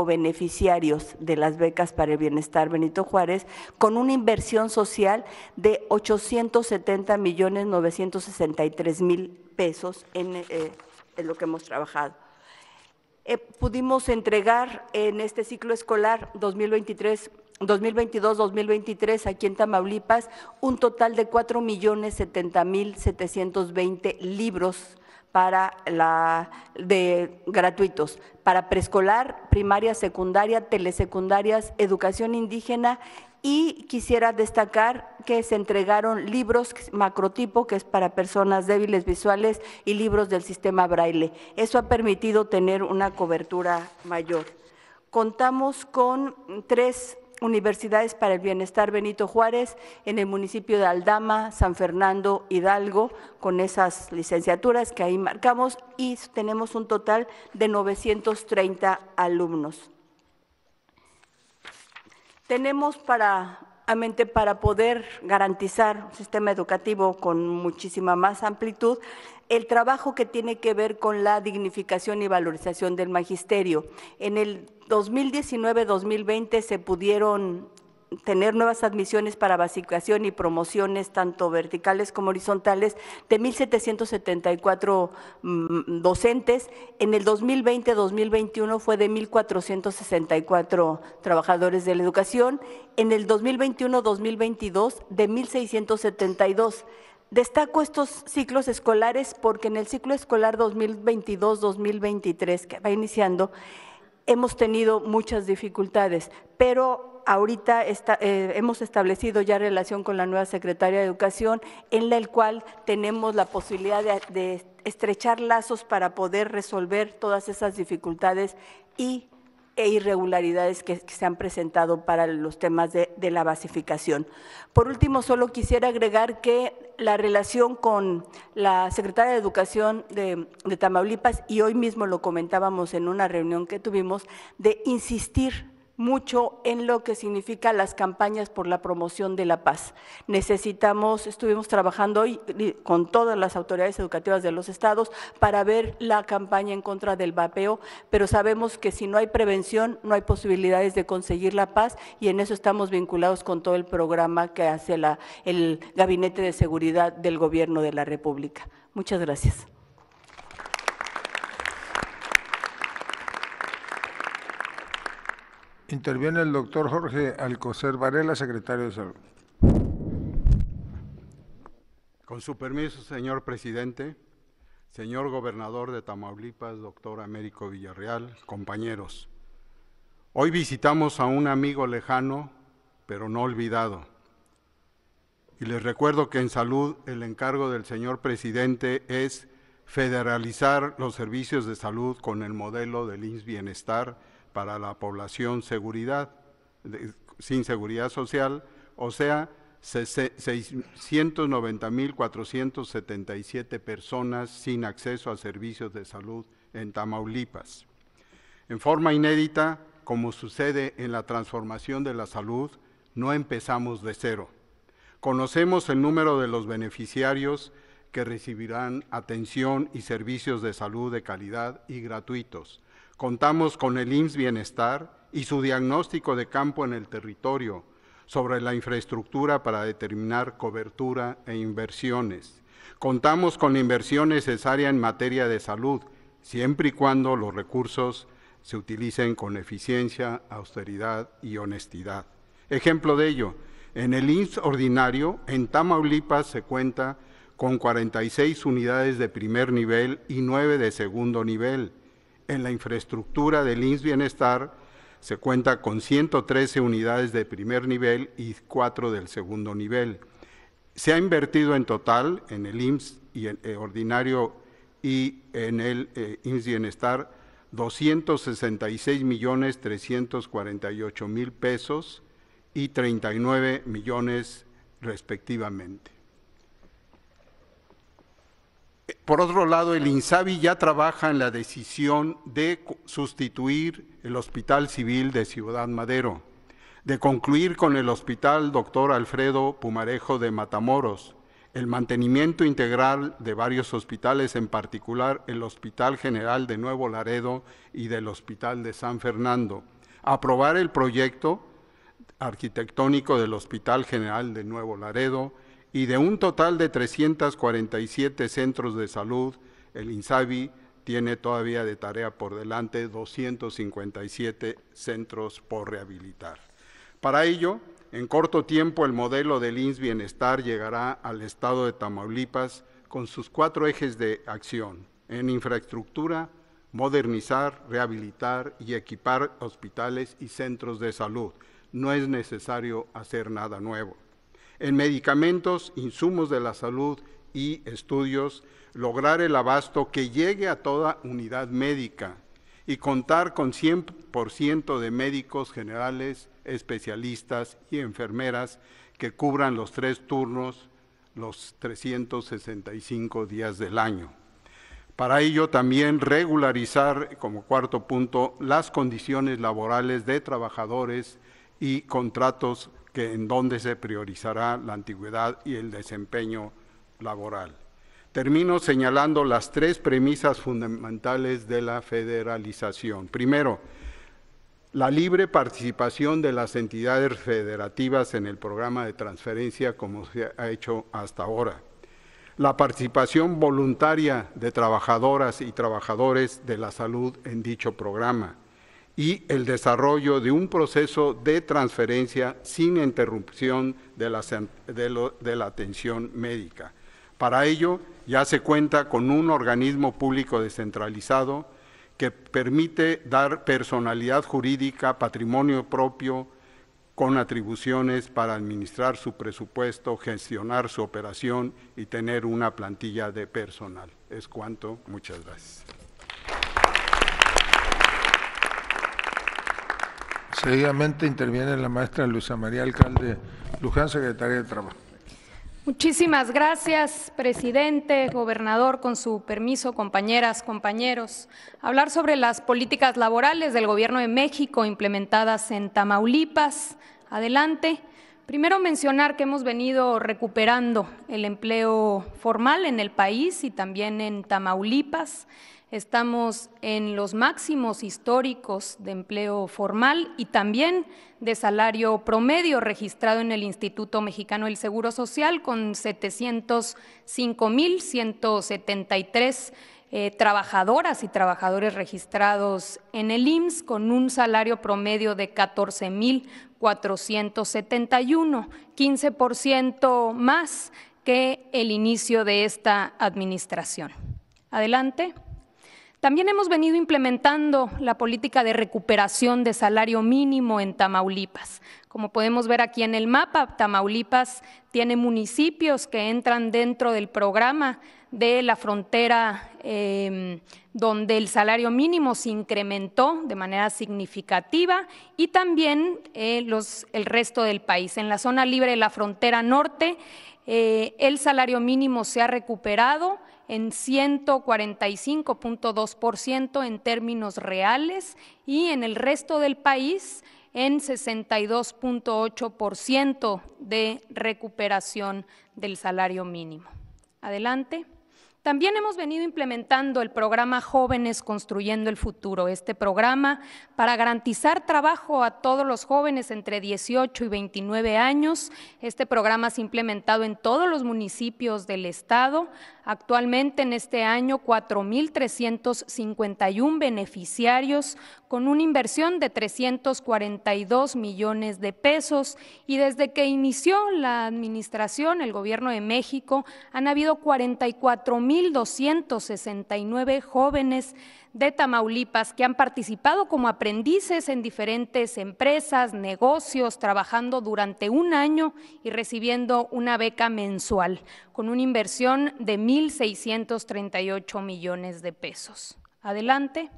beneficiarios de las becas para el bienestar Benito Juárez, con una inversión social de 870 millones 963 mil pesos eh, en, lo que hemos trabajado. Eh, pudimos entregar en este ciclo escolar 2023 2022-2023 aquí en Tamaulipas un total de millones mil veinte libros para la de gratuitos para preescolar, primaria, secundaria, telesecundarias, educación indígena y quisiera destacar que se entregaron libros macrotipo, que es para personas débiles visuales, y libros del sistema braille. Eso ha permitido tener una cobertura mayor. Contamos con tres Universidades para el Bienestar Benito Juárez en el municipio de Aldama, San Fernando, Hidalgo, con esas licenciaturas que ahí marcamos y tenemos un total de 930 alumnos. Tenemos para para poder garantizar un sistema educativo con muchísima más amplitud, el trabajo que tiene que ver con la dignificación y valorización del magisterio. En el 2019-2020 se pudieron tener nuevas admisiones para basificación y promociones tanto verticales como horizontales de 1.774 mm, docentes. En el 2020-2021 fue de 1.464 trabajadores de la educación. En el 2021-2022 de 1.672. Destaco estos ciclos escolares porque en el ciclo escolar 2022-2023 que va iniciando, hemos tenido muchas dificultades, pero ahorita eh, hemos establecido ya relación con la nueva secretaria de Educación, en la cual tenemos la posibilidad de, de estrechar lazos para poder resolver todas esas dificultades y e irregularidades que, se han presentado para los temas de, la basificación. Por último, solo quisiera agregar que la relación con la secretaria de Educación de, de Tamaulipas, y hoy mismo lo comentábamos en una reunión que tuvimos, de insistir mucho en lo que significa las campañas por la promoción de la paz. Necesitamos, estuvimos trabajando hoy con todas las autoridades educativas de los estados para ver la campaña en contra del vapeo, pero sabemos que si no hay prevención no hay posibilidades de conseguir la paz y en eso estamos vinculados con todo el programa que hace el Gabinete de Seguridad del Gobierno de la República. Muchas gracias. Interviene el doctor Jorge Alcocer Varela, secretario de Salud. Con su permiso, señor presidente, señor gobernador de Tamaulipas, doctor Américo Villarreal, compañeros. Hoy visitamos a un amigo lejano, pero no olvidado. Y les recuerdo que en salud el encargo del señor presidente es federalizar los servicios de salud con el modelo del INS Bienestar para la población sin seguridad social, o sea, 690.477 personas sin acceso a servicios de salud en Tamaulipas. En forma inédita, como sucede en la transformación de la salud, no empezamos de cero. Conocemos el número de los beneficiarios que recibirán atención y servicios de salud de calidad y gratuitos, Contamos con el IMSS Bienestar y su diagnóstico de campo en el territorio sobre la infraestructura para determinar cobertura e inversiones. Contamos con la inversión necesaria en materia de salud, siempre y cuando los recursos se utilicen con eficiencia, austeridad y honestidad. Ejemplo de ello, en el IMSS ordinario, en Tamaulipas se cuenta con 46 unidades de primer nivel y 9 de segundo nivel. En la infraestructura del imss Bienestar se cuenta con 113 unidades de primer nivel y 4 del segundo nivel. Se ha invertido en total en el IMSS eh, ordinario y en el eh, IMSS Bienestar 266 millones 348 mil pesos y 39 millones respectivamente. Por otro lado, el INSABI ya trabaja en la decisión de sustituir el Hospital Civil de Ciudad Madero, de concluir con el Hospital Doctor Alfredo Pumarejo de Matamoros, el mantenimiento integral de varios hospitales, en particular el Hospital General de Nuevo Laredo y del Hospital de San Fernando, aprobar el proyecto arquitectónico del Hospital General de Nuevo Laredo, y de un total de 347 centros de salud, el INSABI tiene todavía de tarea por delante 257 centros por rehabilitar. Para ello, en corto tiempo el modelo del INS Bienestar llegará al estado de Tamaulipas con sus cuatro ejes de acción en infraestructura, modernizar, rehabilitar y equipar hospitales y centros de salud. No es necesario hacer nada nuevo en medicamentos, insumos de la salud y estudios, lograr el abasto que llegue a toda unidad médica y contar con 100% de médicos generales, especialistas y enfermeras que cubran los tres turnos los 365 días del año. Para ello también regularizar, como cuarto punto, las condiciones laborales de trabajadores y contratos que en donde se priorizará la antigüedad y el desempeño laboral. Termino señalando las tres premisas fundamentales de la federalización. Primero, la libre participación de las entidades federativas en el programa de transferencia como se ha hecho hasta ahora. La participación voluntaria de trabajadoras y trabajadores de la salud en dicho programa y el desarrollo de un proceso de transferencia sin interrupción de la, de, la, atención médica. Para ello, ya se cuenta con un organismo público descentralizado que permite dar personalidad jurídica, patrimonio propio, con atribuciones para administrar su presupuesto, gestionar su operación y tener una plantilla de personal. Es cuanto. Muchas gracias. Seguidamente interviene la maestra Luisa María Alcalde Luján, secretaria de Trabajo. Muchísimas gracias, presidente, gobernador, con su permiso, compañeras, compañeros. Hablar sobre las políticas laborales del Gobierno de México implementadas en Tamaulipas. Adelante. Primero mencionar que hemos venido recuperando el empleo formal en el país y también en Tamaulipas. Estamos en los máximos históricos de empleo formal y también de salario promedio registrado en el Instituto Mexicano del Seguro Social con 705.173 173 eh, trabajadoras y trabajadores registrados en el IMSS con un salario promedio de 14.471, 15% más que el inicio de esta administración. Adelante. También hemos venido implementando la política de recuperación de salario mínimo en Tamaulipas. Como podemos ver aquí en el mapa, Tamaulipas tiene municipios que entran dentro del programa de la frontera em, donde el salario mínimo se incrementó de manera significativa y también eh, el resto del país. En la zona libre de la frontera norte, eh, el salario mínimo se ha recuperado en 145.2% en términos reales y en el resto del país en 62.8% de recuperación del salario mínimo. Adelante. También hemos venido implementando el programa Jóvenes Construyendo el Futuro, este programa para garantizar trabajo a todos los jóvenes entre 18 y 29 años. Este programa se ha implementado en todos los municipios del Estado. Actualmente en este año 4.351 beneficiarios con una inversión de 342 millones de pesos y desde que inició la administración, el Gobierno de México, han habido 44 mil 1.269 jóvenes de Tamaulipas que han participado como aprendices en diferentes empresas, negocios, trabajando durante un año y recibiendo una beca mensual con una inversión de 1.638 millones de pesos. Adelante.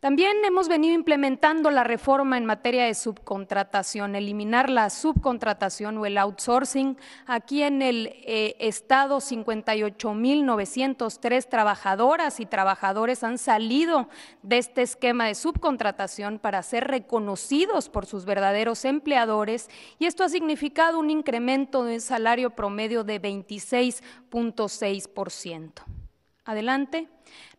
También hemos venido implementando la reforma en materia de subcontratación, eliminar la subcontratación o el outsourcing. Aquí en el eh, Estado, 58.903 trabajadoras y trabajadores han salido de este esquema de subcontratación para ser reconocidos por sus verdaderos empleadores y esto ha significado un incremento de salario promedio de 26.6%. Adelante.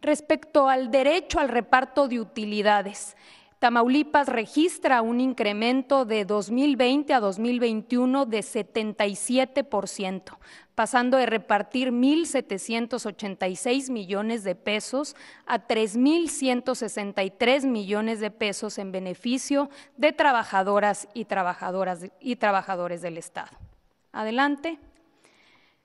Respecto al derecho al reparto de utilidades, Tamaulipas registra un incremento de 2020 a 2021 de 77%, pasando de repartir 1.786 millones de pesos a 3.163 millones de pesos en beneficio de trabajadoras y, trabajadoras y trabajadores del Estado. Adelante.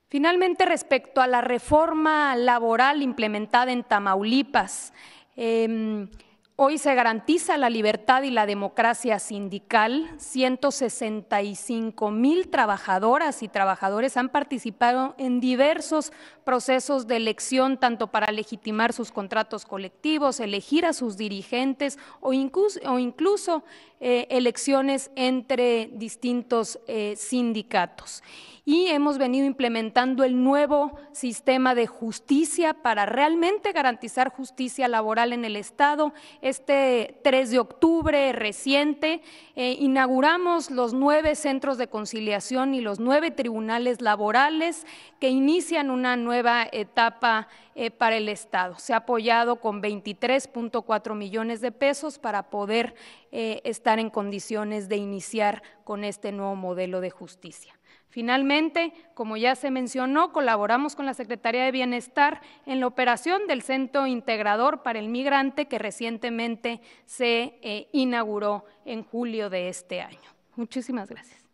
Finalmente, respecto a la reforma laboral implementada en Tamaulipas, em, hoy se garantiza la libertad y la democracia sindical. 165 mil trabajadoras y trabajadores han participado en diversos procesos de elección, tanto para legitimar sus contratos colectivos, elegir a sus dirigentes o incluso eh, elecciones entre distintos eh, sindicatos. Y hemos venido implementando el nuevo sistema de justicia para realmente garantizar justicia laboral en el Estado. Este 3 de octubre reciente eh, inauguramos los nueve centros de conciliación y los nueve tribunales laborales que inician una nueva etapa eh, para el Estado. Se ha apoyado con 23.4 millones de pesos para poder eh, estar en condiciones de iniciar con este nuevo modelo de justicia. Finalmente, como ya se mencionó, colaboramos con la Secretaría de Bienestar en la operación del Centro Integrador para el Migrante que recientemente se eh, inauguró en julio de este año. Muchísimas gracias.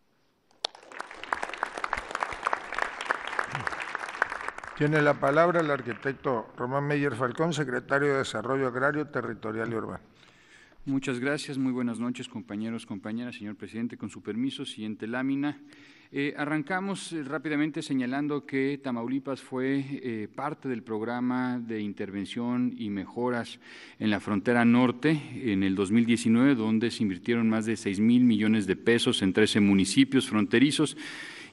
Tiene la palabra el arquitecto Román Meyer Falcón, secretario de Desarrollo Agrario, Territorial y Urbano. Muchas gracias, muy buenas noches, compañeros, compañeras, señor presidente. Con su permiso, siguiente lámina. Eh, arrancamos eh, rápidamente señalando que Tamaulipas fue eh, parte del programa de intervención y mejoras en la frontera norte en el 2019, donde se invirtieron más de 6 mil millones de pesos en 13 municipios fronterizos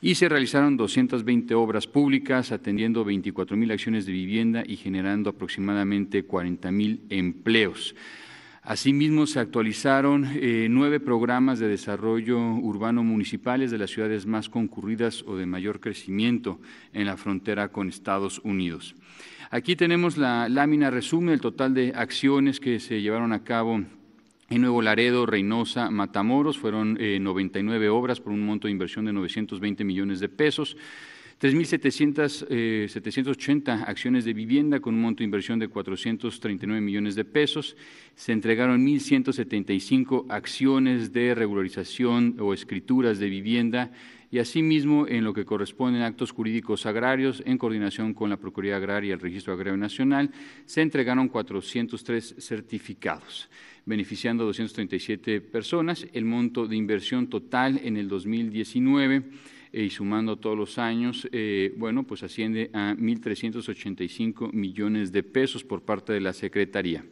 y se realizaron 220 obras públicas, atendiendo 24 mil acciones de vivienda y generando aproximadamente 40 mil empleos. Asimismo, se actualizaron eh, nueve programas de desarrollo urbano municipales de las ciudades más concurridas o de mayor crecimiento en la frontera con Estados Unidos. Aquí tenemos la lámina resumen el total de acciones que se llevaron a cabo en Nuevo Laredo, Reynosa, Matamoros fueron 99 eh, obras por un monto de inversión de 920 millones de pesos. 3.780 eh, acciones de vivienda con un monto de inversión de 439 millones de pesos. Se entregaron 1.175 acciones de regularización o escrituras de vivienda y asimismo en lo que corresponden actos jurídicos agrarios en coordinación con la Procuraduría Agraria y el Registro Agrario Nacional se entregaron 403 certificados beneficiando a 237 personas. El monto de inversión total en el 2019 eh, y sumando todos los años, eh, bueno, pues asciende a 1.385 millones de pesos por parte de la Secretaría.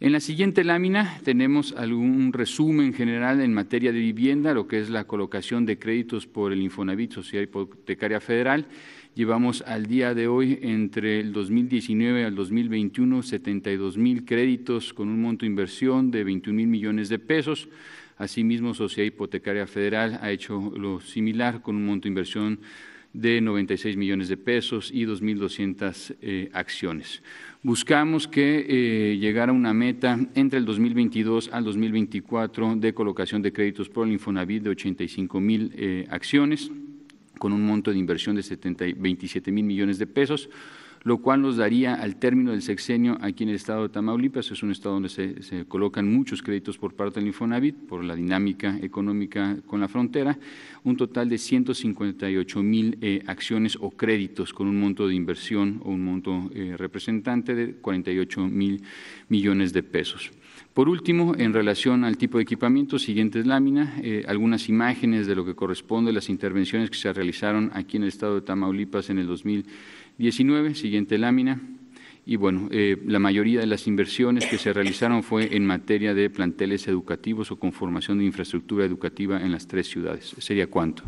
En la siguiente lámina tenemos algún resumen general en materia de vivienda, lo que es la colocación de créditos por el Infonavit Sociedad Hipotecaria Federal. Llevamos al día de hoy, entre el 2019 al 2021, 72 mil créditos con un monto de inversión de 21 mil millones de pesos. Asimismo, Sociedad Hipotecaria Federal ha hecho lo similar con un monto de inversión de 96 millones de pesos y 2.200 eh, acciones. Buscamos que eh, llegara una meta entre el 2022 al 2024 de colocación de créditos por el Infonavit de 85 mil eh, acciones con un monto de inversión de 70, 27 mil millones de pesos, lo cual nos daría al término del sexenio aquí en el estado de Tamaulipas, es un estado donde se, colocan muchos créditos por parte del Infonavit, por la dinámica económica con la frontera, un total de 158 mil eh, acciones o créditos con un monto de inversión o un monto eh, representante de 48 mil millones de pesos. Por último, en relación al tipo de equipamiento, siguiente lámina, eh, algunas imágenes de lo que corresponde a las intervenciones que se realizaron aquí en el estado de Tamaulipas en el 2019, siguiente lámina. Y bueno, eh, la mayoría de las inversiones que se realizaron fue en materia de planteles educativos o conformación de infraestructura educativa en las tres ciudades. ¿Sería cuánto?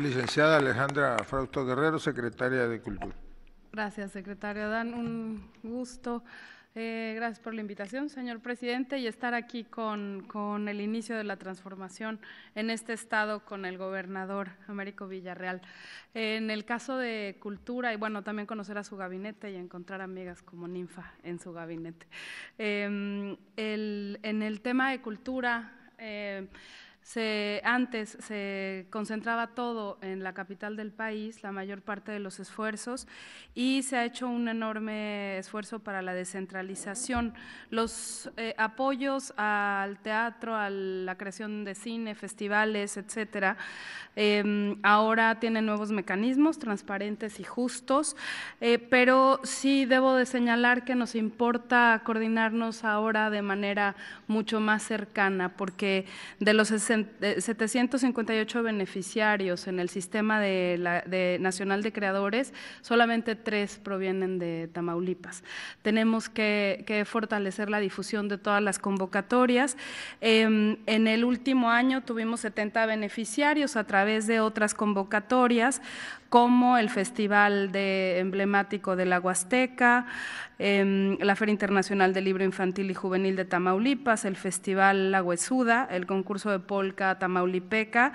Licenciada Alejandra Frausto Guerrero, secretaria de Cultura. Gracias, secretaria. Dan un gusto. Eh, gracias por la invitación, señor presidente, y estar aquí con, el inicio de la transformación en este estado con el gobernador Américo Villarreal. en el caso de cultura, y bueno, también conocer a su gabinete y encontrar amigas como ninfa en su gabinete. Em, en el tema de cultura, eh, se, antes se concentraba todo en la capital del país, la mayor parte de los esfuerzos, y se ha hecho un enorme esfuerzo para la descentralización. Los eh, apoyos al teatro, a la creación de cine, festivales, etcétera, em, ahora tienen nuevos mecanismos transparentes y justos, eh, pero sí debo de señalar que nos importa coordinarnos ahora de manera mucho más cercana, porque de los 758 beneficiarios en el sistema de nacional de creadores, solamente tres provienen de Tamaulipas. Tenemos que, fortalecer la difusión de todas las convocatorias. Em, en el último año tuvimos 70 beneficiarios a través de otras convocatorias como el Festival de Emblemático de la Huasteca, em, la Feria Internacional del Libro Infantil y Juvenil de Tamaulipas, el Festival La Huesuda, el concurso de Polca Tamaulipeca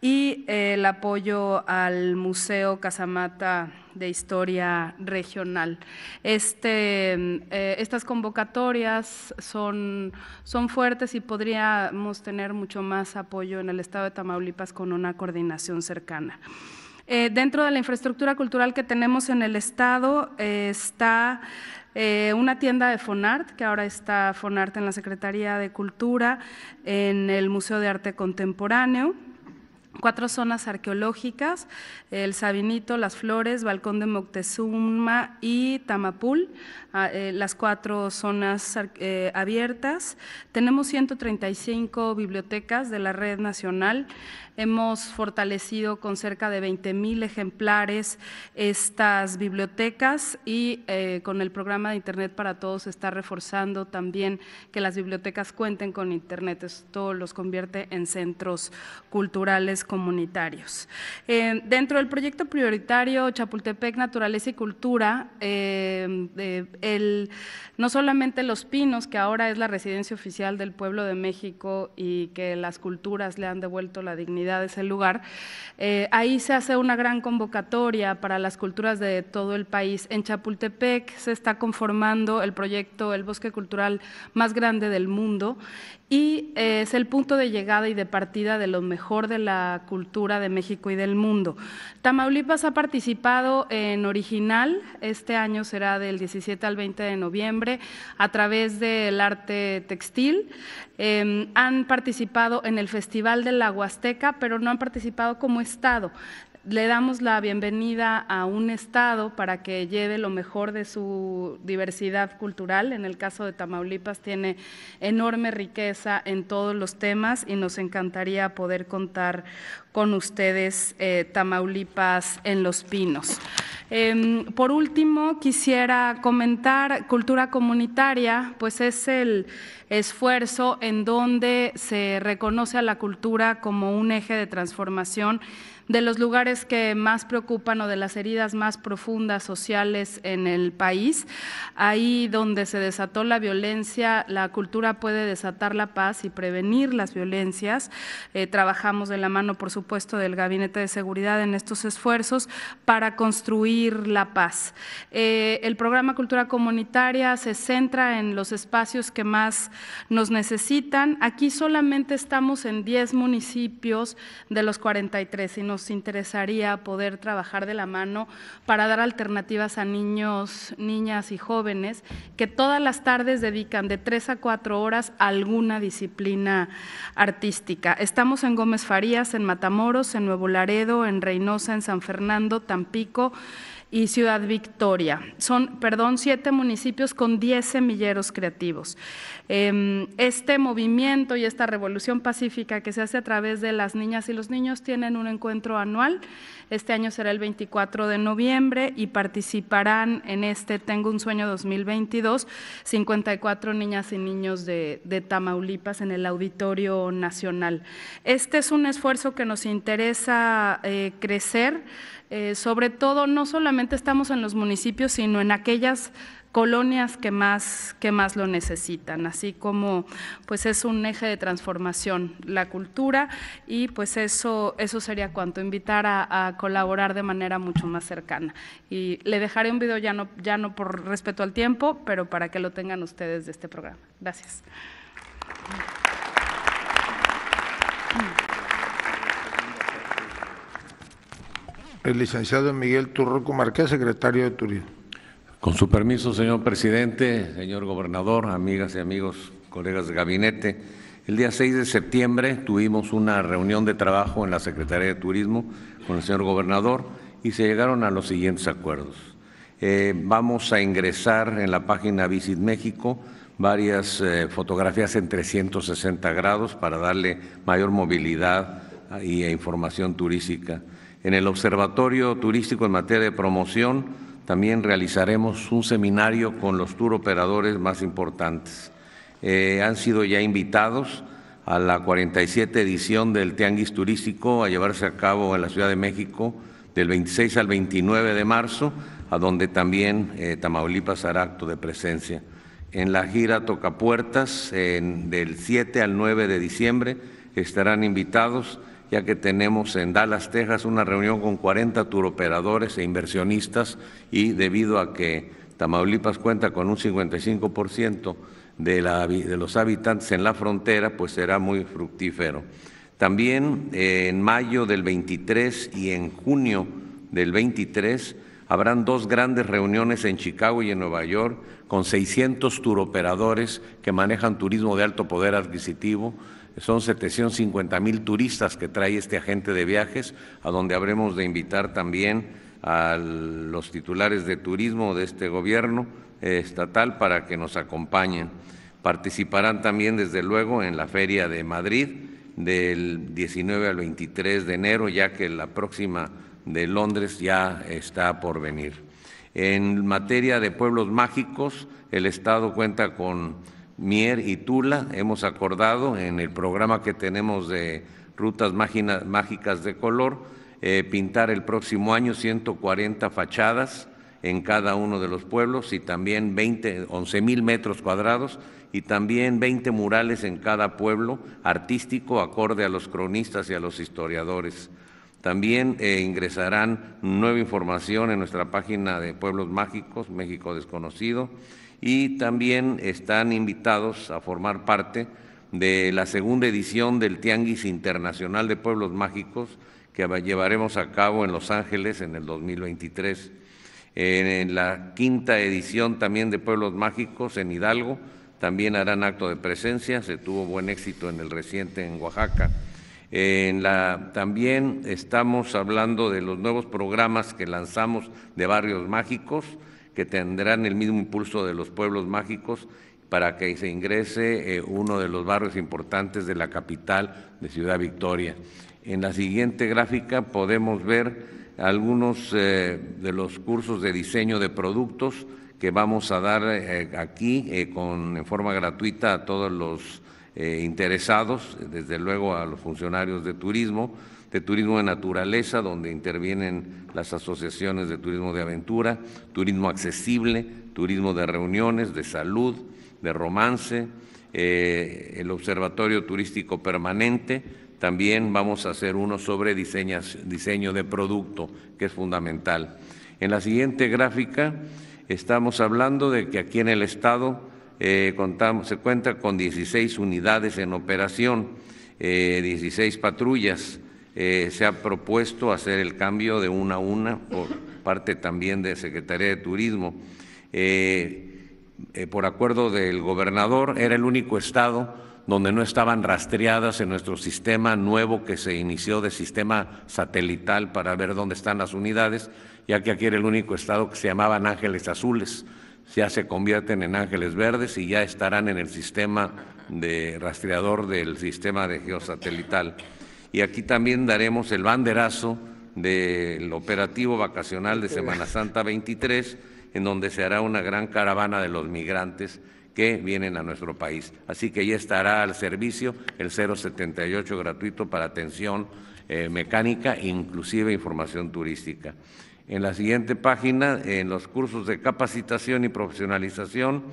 y el apoyo al Museo Casamata de Historia Regional. Este, em, eh, estas convocatorias son fuertes y podríamos tener mucho más apoyo en el estado de Tamaulipas con una coordinación cercana. Eh, dentro de la infraestructura cultural que tenemos en el Estado eh, está eh, una tienda de Fonart, que ahora está Fonart en la Secretaría de Cultura, en el Museo de Arte Contemporáneo cuatro zonas arqueológicas, el Sabinito, Las Flores, Balcón de Moctezuma y Tamapul, ah, las cuatro zonas abiertas. Tenemos 135 bibliotecas de la red nacional, Hemos fortalecido con cerca de 20 mil ejemplares estas bibliotecas y eh, con el programa de Internet para Todos está reforzando también que las bibliotecas cuenten con Internet. Esto los convierte en centros culturales comunitarios. Eh, dentro del proyecto prioritario Chapultepec Naturaleza y Cultura, eh, no solamente los pinos, que ahora es la residencia oficial del pueblo de México y que las culturas le han devuelto la dignidad, de ese lugar. Eh, ahí se hace una gran convocatoria para las culturas de todo el país. En Chapultepec se está conformando el proyecto El Bosque Cultural más grande del mundo y eh, es el punto de llegada y de partida de lo mejor de la cultura de México y del mundo. Tamaulipas ha participado en Original, este año será del 17 al 20 de noviembre, a través del arte textil. Em, han participado en el Festival de la Huasteca, pero no han participado como Estado le damos la bienvenida a un Estado para que lleve lo mejor de su diversidad cultural. En el caso de Tamaulipas tiene enorme riqueza en todos los temas y nos encantaría poder contar con ustedes, eh, Tamaulipas en Los Pinos. Em, por último, quisiera comentar cultura comunitaria, pues es el esfuerzo en donde se reconoce a la cultura como un eje de transformación de los lugares que más preocupan o de las heridas más profundas sociales en el país. Ahí donde se desató la violencia, la cultura puede desatar la paz y prevenir las violencias. Eh, trabajamos de la mano, por supuesto, puesto del Gabinete de Seguridad en estos esfuerzos para construir la paz. Eh, el programa Cultura Comunitaria se centra en los espacios que más nos necesitan. Aquí solamente estamos en 10 municipios de los 43 y nos interesaría poder trabajar de la mano para dar alternativas a niños, niñas y jóvenes que todas las tardes dedican de 3 a 4 horas a alguna disciplina artística. Estamos en Gómez Farías, en Matamoros Moros en Nuevo Laredo, en Reynosa, en San Fernando, Tampico, y Ciudad Victoria. Son, perdón, siete municipios con diez semilleros creativos. Em, este movimiento y esta revolución pacífica que se hace a través de las niñas y los niños tienen un encuentro anual. Este año será el 24 de noviembre y participarán en este Tengo un Sueño 2022 54 niñas y niños de, Tamaulipas en el Auditorio Nacional. Este es un esfuerzo que nos interesa eh, crecer eh, sobre todo, no solamente estamos en los municipios, sino en aquellas colonias que más, que más lo necesitan, así como pues es un eje de transformación la cultura y pues eso, eso sería cuanto, invitar a, colaborar de manera mucho más cercana. Y le dejaré un video ya no, ya no por respeto al tiempo, pero para que lo tengan ustedes de este programa. Gracias. el licenciado Miguel Turroco Marqués, secretario de Turismo. Con su permiso, señor presidente, señor gobernador, amigas y amigos, colegas de gabinete, el día 6 de septiembre tuvimos una reunión de trabajo en la Secretaría de Turismo con el señor gobernador y se llegaron a los siguientes acuerdos. Eh, vamos a ingresar en la página Visit México varias eh, fotografías en 360 grados para darle mayor movilidad e información turística. En el Observatorio Turístico en materia de promoción también realizaremos un seminario con los tour operadores más importantes. Eh, han sido ya invitados a la 47 edición del Tianguis Turístico a llevarse a cabo en la Ciudad de México del 26 al 29 de marzo, a donde también eh, Tamaulipas hará acto de presencia. En la gira Tocapuertas, en, del 7 al 9 de diciembre, estarán invitados ya que tenemos en Dallas, Texas, una reunión con 40 turoperadores e inversionistas y debido a que Tamaulipas cuenta con un 55% de, los habitantes en la frontera, pues será muy fructífero. También eh, en mayo del 23 y en junio del 23 habrán dos grandes reuniones en Chicago y en Nueva York con 600 turoperadores que manejan turismo de alto poder adquisitivo, son 750 mil turistas que trae este agente de viajes, a donde habremos de invitar también a los titulares de turismo de este gobierno eh, estatal para que nos acompañen. Participarán también, desde luego, en la Feria de Madrid del 19 al 23 de enero, ya que la próxima de Londres ya está por venir. En materia de pueblos mágicos, el Estado cuenta con Mier y Tula. Hemos acordado en el programa que tenemos de rutas mágicas de color eh, pintar el próximo año 140 fachadas en cada uno de los pueblos y también 20, 11 mil metros cuadrados y también 20 murales en cada pueblo artístico acorde a los cronistas y a los historiadores. También eh, ingresarán nueva información en nuestra página de Pueblos Mágicos, México Desconocido y también están invitados a formar parte de la segunda edición del Tianguis Internacional de Pueblos Mágicos que llevaremos a cabo en Los Ángeles en el 2023. En la quinta edición también de Pueblos Mágicos en Hidalgo también harán acto de presencia, se tuvo buen éxito en el reciente en Oaxaca. también estamos hablando de los nuevos programas que lanzamos de barrios mágicos, que tendrán el mismo impulso de los pueblos mágicos para que se ingrese eh, uno de los barrios importantes de la capital de Ciudad Victoria. En la siguiente gráfica podemos ver algunos eh, de los cursos de diseño de productos que vamos a dar eh, aquí con, en forma gratuita a todos los interesados, desde luego a los funcionarios de turismo de turismo de naturaleza, donde intervienen las asociaciones de turismo de aventura, turismo accesible, turismo de reuniones, de salud, de romance, eh, el Observatorio Turístico Permanente. También vamos a hacer uno sobre diseño de producto, que es fundamental. En la siguiente gráfica estamos hablando de que aquí en el Estado eh, contamos, se cuenta con 16 unidades en operación, 16 eh, patrullas, eh, se ha propuesto hacer el cambio de una a una por parte también de Secretaría de Turismo. Eh, eh, por acuerdo del gobernador, era el único estado donde no estaban rastreadas en nuestro sistema nuevo que se inició de sistema satelital para ver dónde están las unidades, ya que aquí era el único estado que se llamaban Ángeles Azules. Ya se convierten en Ángeles Verdes y ya estarán en el sistema de rastreador del sistema de geosatelital y aquí también daremos el banderazo del operativo vacacional de Semana Santa 23, en donde se hará una gran caravana de los migrantes que vienen a nuestro país. Así que ya estará al servicio el 078 gratuito para atención eh, mecánica, inclusive información turística. En la siguiente página, en los cursos de capacitación y profesionalización,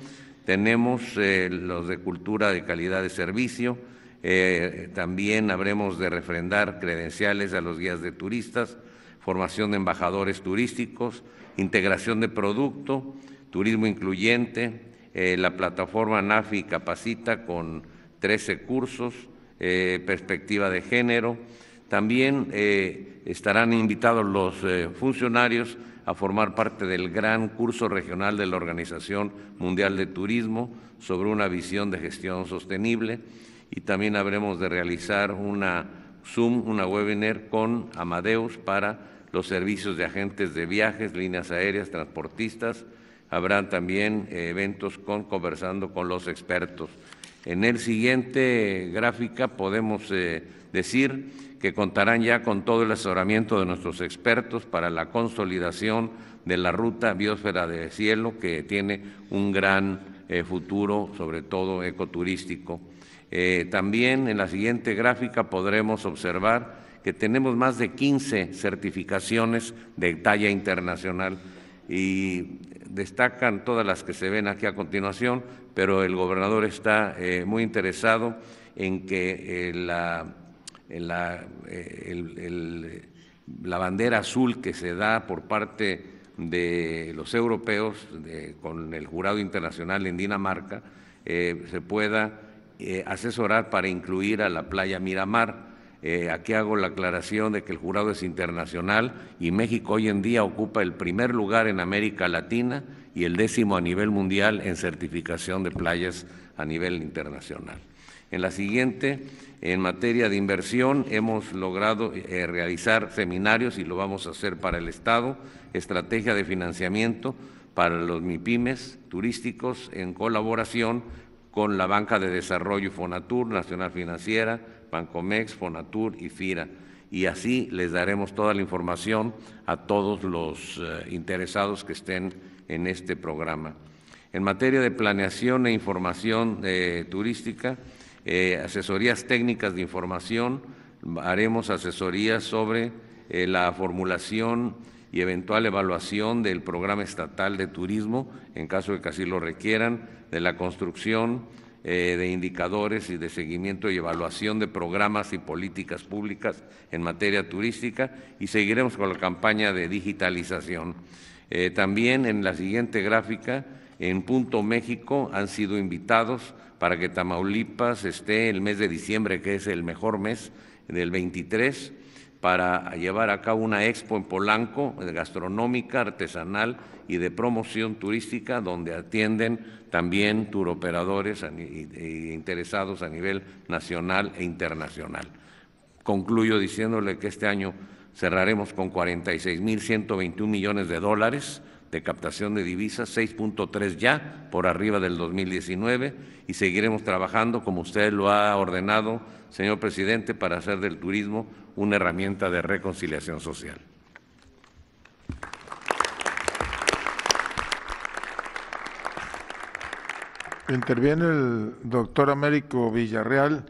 tenemos eh, los de cultura de calidad de servicio, eh, también habremos de refrendar credenciales a los guías de turistas, formación de embajadores turísticos, integración de producto, turismo incluyente, eh, la plataforma NAFI capacita con 13 cursos, eh, perspectiva de género. También estarán invitados los funcionarios a formar parte del gran curso regional de la Organización Mundial de Turismo sobre una visión de gestión sostenible y también habremos de realizar una Zoom, una webinar con Amadeus para los servicios de agentes de viajes, líneas aéreas, transportistas. Habrán también eh, eventos con conversando con los expertos. En el siguiente gráfica podemos eh, decir que contarán ya con todo el asesoramiento de nuestros expertos para la consolidación de la ruta biosfera de cielo que tiene un gran eh, futuro, sobre todo ecoturístico. Eh, también en la siguiente gráfica podremos observar que tenemos más de 15 certificaciones de talla internacional y destacan todas las que se ven aquí a continuación, pero el gobernador está eh, muy interesado en que eh, la, la, la, bandera azul que se da por parte de los europeos con el jurado internacional en Dinamarca se pueda eh, asesorar para incluir a la playa Miramar. Eh, aquí hago la aclaración de que el jurado es internacional y México hoy en día ocupa el primer lugar en América Latina y el décimo a nivel mundial en certificación de playas a nivel internacional. En la siguiente, en materia de inversión, hemos logrado eh, realizar seminarios y lo vamos a hacer para el Estado, estrategia de financiamiento para los MIPIMES turísticos en colaboración con la Banca de Desarrollo Fonatur, Nacional Financiera, Bancomex, Fonatur y FIRA. Y así les daremos toda la información a todos los eh, interesados que estén en este programa. En materia de planeación e información eh, turística, eh, asesorías técnicas de información, haremos asesorías sobre la formulación y eventual evaluación del programa estatal de turismo, en caso de que así lo requieran, de la construcción eh, de indicadores y de seguimiento y evaluación de programas y políticas públicas en materia turística y seguiremos con la campaña de digitalización. Eh, también en la siguiente gráfica, en Punto México han sido invitados para que Tamaulipas esté el mes de diciembre, que es el mejor mes del 23 para llevar a cabo una expo en Polanco, gastronómica, artesanal y de promoción turística, donde atienden también turoperadores e interesados a nivel nacional e internacional. Concluyo diciéndole que este año cerraremos con 46.121 millones de dólares de captación de divisas, 6.3 ya por arriba del 2019 y seguiremos trabajando como usted lo ha ordenado, señor presidente, para hacer del turismo una herramienta de reconciliación social. Interviene el doctor Américo Villarreal,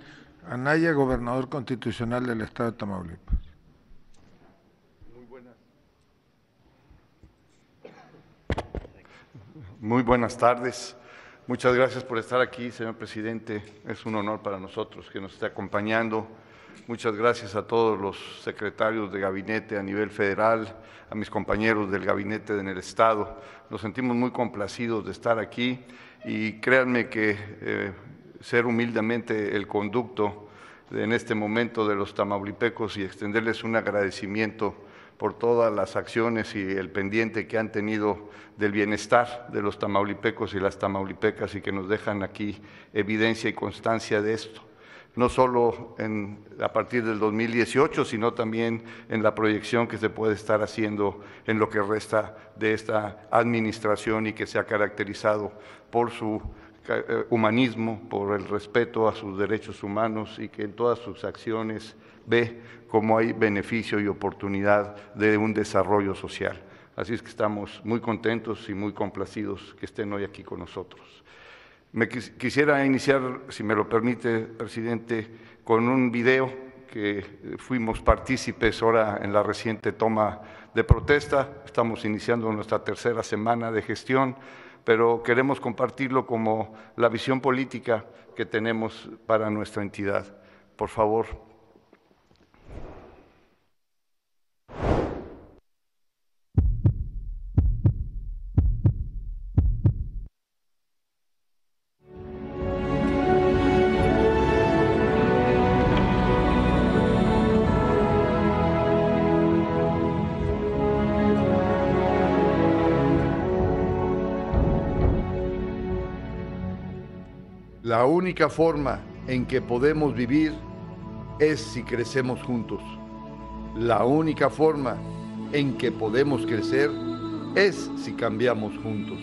Anaya, gobernador constitucional del Estado de Tamaulipas. Muy buenas. tardes. Muchas gracias por estar aquí, señor presidente. Es un honor para nosotros que nos esté acompañando Muchas gracias a todos los secretarios de gabinete a nivel federal, a mis compañeros del gabinete en el Estado. Nos sentimos muy complacidos de estar aquí y créanme que eh, ser humildemente el conducto en este momento de los tamaulipecos y extenderles un agradecimiento por todas las acciones y el pendiente que han tenido del bienestar de los tamaulipecos y las tamaulipecas y que nos dejan aquí evidencia y constancia de esto no solo a partir del 2018, sino también en la proyección que se puede estar haciendo en lo que resta de esta administración y que se ha caracterizado por su eh, humanismo, por el respeto a sus derechos humanos y que en todas sus acciones ve cómo hay beneficio y oportunidad de un desarrollo social. Así es que estamos muy contentos y muy complacidos que estén hoy aquí con nosotros. Me quisiera iniciar, si me lo permite, presidente, con un video que fuimos partícipes ahora en la reciente toma de protesta. Estamos iniciando nuestra tercera semana de gestión, pero queremos compartirlo como la visión política que tenemos para nuestra entidad. Por favor. La única forma en que podemos vivir es si crecemos juntos. La única forma en que podemos crecer es si cambiamos juntos.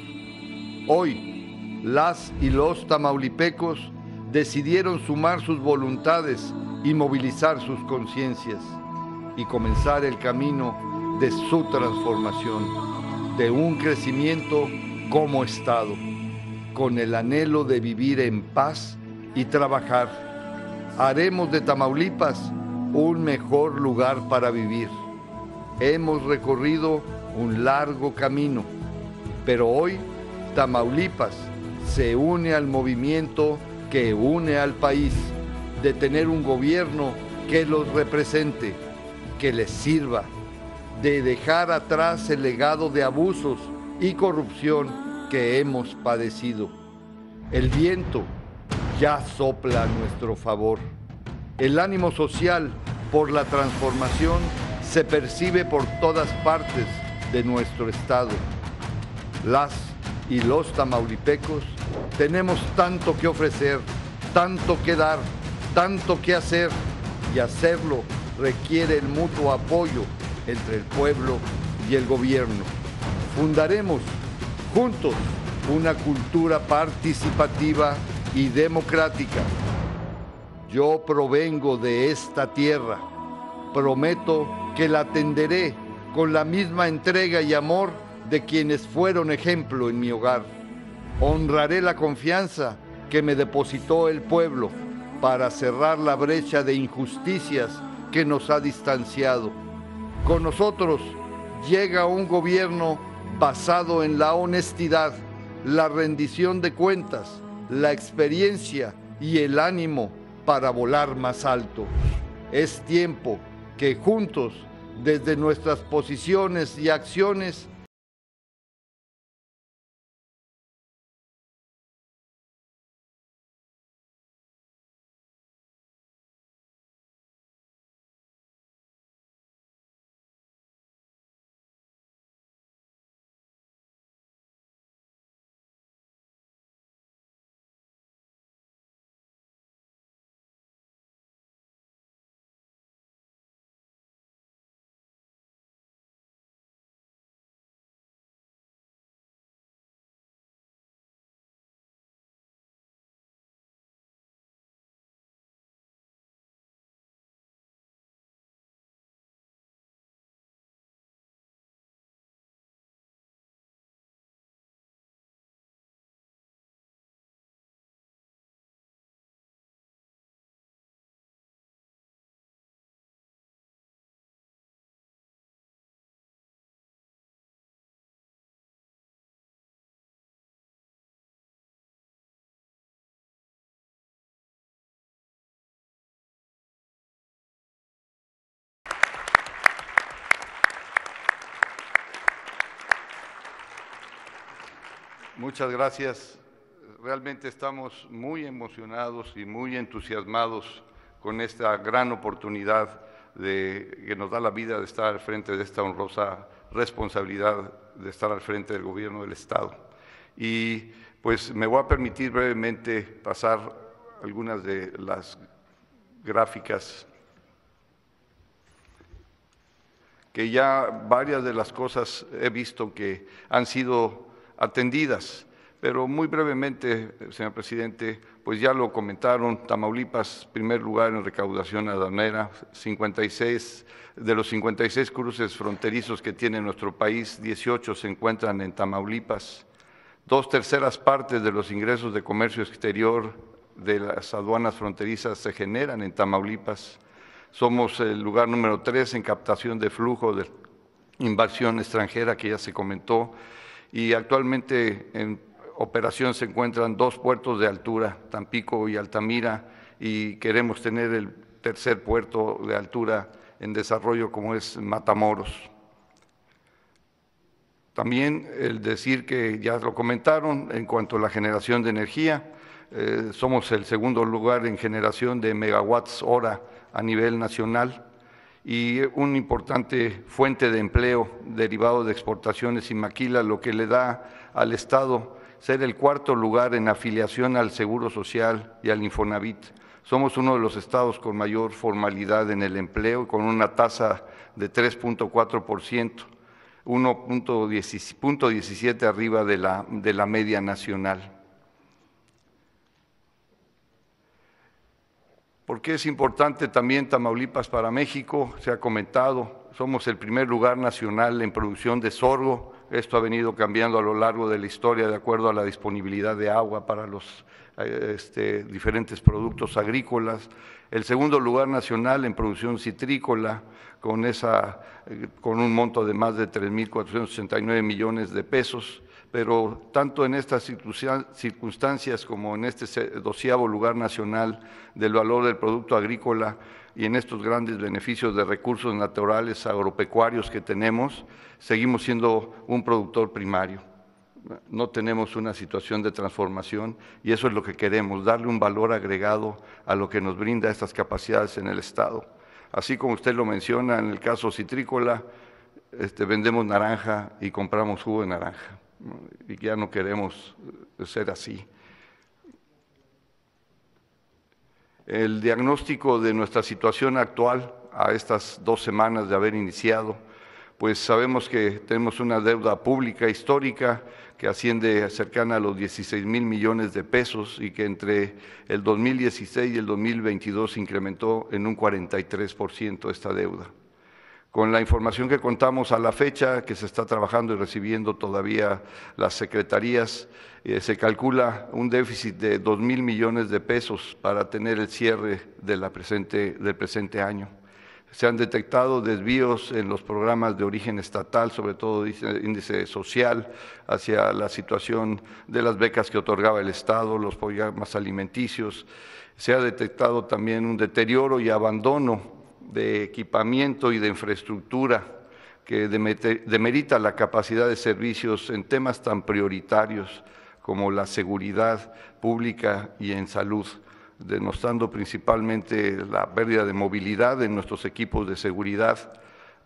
Hoy, las y los tamaulipecos decidieron sumar sus voluntades y movilizar sus conciencias y comenzar el camino de su transformación, de un crecimiento como Estado con el anhelo de vivir en paz y trabajar. Haremos de Tamaulipas un mejor lugar para vivir. Hemos recorrido un largo camino, pero hoy Tamaulipas se une al movimiento que une al país de tener un gobierno que los represente, que les sirva, de dejar atrás el legado de abusos y corrupción hemos padecido. El viento ya sopla a nuestro favor. El ánimo social por la transformación se percibe por todas partes de nuestro estado. Las y los tamaulipecos tenemos tanto que ofrecer, tanto que dar, tanto que hacer y hacerlo requiere el mutuo apoyo entre el pueblo y el gobierno. Fundaremos juntos una cultura participativa y democrática. Yo provengo de esta tierra. Prometo que la atenderé con la misma entrega y amor de quienes fueron ejemplo en mi hogar. Honraré la confianza que me depositó el pueblo para cerrar la brecha de injusticias que nos ha distanciado. Con nosotros llega un gobierno basado en la honestidad, la rendición de cuentas, la experiencia y el ánimo para volar más alto. Es tiempo que juntos, desde nuestras posiciones y acciones, Muchas gracias. Realmente estamos muy emocionados y muy entusiasmados con esta gran oportunidad de, que nos da la vida de estar al frente de esta honrosa responsabilidad de estar al frente del gobierno del Estado. Y pues me voy a permitir brevemente pasar algunas de las gráficas que ya varias de las cosas he visto que han sido atendidas. Pero muy brevemente, señor presidente, pues ya lo comentaron, Tamaulipas, primer lugar en recaudación aduanera, 56, de los 56 cruces fronterizos que tiene nuestro país, 18 se encuentran en Tamaulipas. Dos terceras partes de los ingresos de comercio exterior de las aduanas fronterizas se generan en Tamaulipas. Somos el lugar número tres en captación de flujo de inversión extranjera, que ya se comentó y actualmente en operación se encuentran dos puertos de altura, Tampico y Altamira, y queremos tener el tercer puerto de altura en desarrollo como es Matamoros. También el decir que ya lo comentaron en cuanto a la generación de energía, eh, somos el segundo lugar en generación de megawatts hora a nivel nacional y una importante fuente de empleo derivado de exportaciones y maquila, lo que le da al Estado ser el cuarto lugar en afiliación al Seguro Social y al Infonavit. Somos uno de los estados con mayor formalidad en el empleo, con una tasa de 3.4%, 1.17 arriba de la, de la media nacional. ¿Por es importante también Tamaulipas para México? Se ha comentado, somos el primer lugar nacional en producción de sorgo. Esto ha venido cambiando a lo largo de la historia de acuerdo a la disponibilidad de agua para los eh, este, diferentes productos agrícolas. El segundo lugar nacional en producción citrícola, con, esa, eh, con un monto de más de 3.489 millones de pesos pero tanto en estas circunstancias como en este doceavo lugar nacional del valor del producto agrícola y en estos grandes beneficios de recursos naturales agropecuarios que tenemos, seguimos siendo un productor primario. No tenemos una situación de transformación y eso es lo que queremos, darle un valor agregado a lo que nos brinda estas capacidades en el Estado. Así como usted lo menciona, en el caso citrícola, este, vendemos naranja y compramos jugo de naranja y ya no queremos eh, ser así. El diagnóstico de nuestra situación actual a estas dos semanas de haber iniciado, pues sabemos que tenemos una deuda pública histórica que asciende cercana a los 16 mil millones de pesos y que entre el 2016 y el 2022 incrementó en un 43% esta deuda. Con la información que contamos a la fecha, que se está trabajando y recibiendo todavía las secretarías, eh, se calcula un déficit de dos mil millones de pesos para tener el cierre de la presente, del presente año. Se han detectado desvíos en los programas de origen estatal, sobre todo índice social, hacia la situación de las becas que otorgaba el Estado, los programas alimenticios. Se ha detectado también un deterioro y abandono de equipamiento y de infraestructura que demerita la capacidad de servicios en temas tan prioritarios como la seguridad pública y en salud, denostando principalmente la pérdida de movilidad en nuestros equipos de seguridad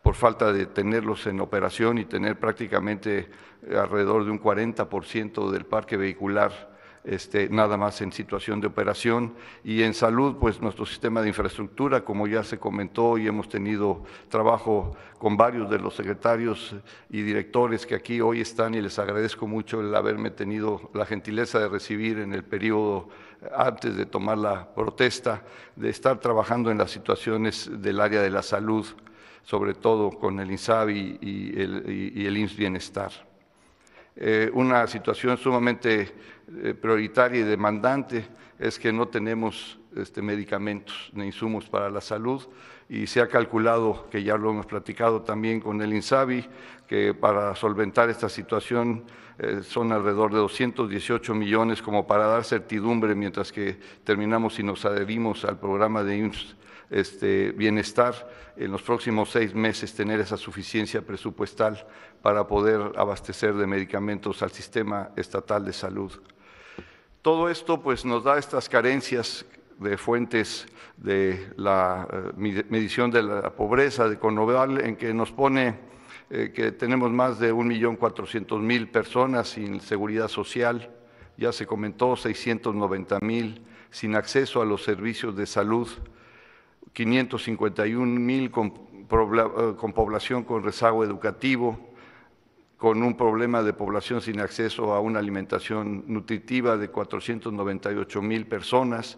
por falta de tenerlos en operación y tener prácticamente alrededor de un 40% del parque vehicular este, nada más en situación de operación. Y en salud, pues nuestro sistema de infraestructura, como ya se comentó, y hemos tenido trabajo con varios de los secretarios y directores que aquí hoy están, y les agradezco mucho el haberme tenido la gentileza de recibir en el periodo antes de tomar la protesta, de estar trabajando en las situaciones del área de la salud, sobre todo con el INSABI y el, y Bienestar. Eh, una situación sumamente eh, prioritaria y demandante es que no tenemos este, medicamentos ni insumos para la salud y se ha calculado, que ya lo hemos platicado también con el INSABI, que para solventar esta situación eh, son alrededor de 218 millones como para dar certidumbre mientras que terminamos y nos adherimos al programa de este, bienestar en los próximos seis meses tener esa suficiencia presupuestal para poder abastecer de medicamentos al sistema estatal de salud. Todo esto pues, nos da estas carencias de fuentes de la eh, medición de la pobreza de Conoval, en que nos pone eh, que tenemos más de 1.400.000 personas sin seguridad social, ya se comentó 690.000 sin acceso a los servicios de salud, 551.000 mil eh, con población con rezago educativo, con un problema de población sin acceso a una alimentación nutritiva de 498 mil personas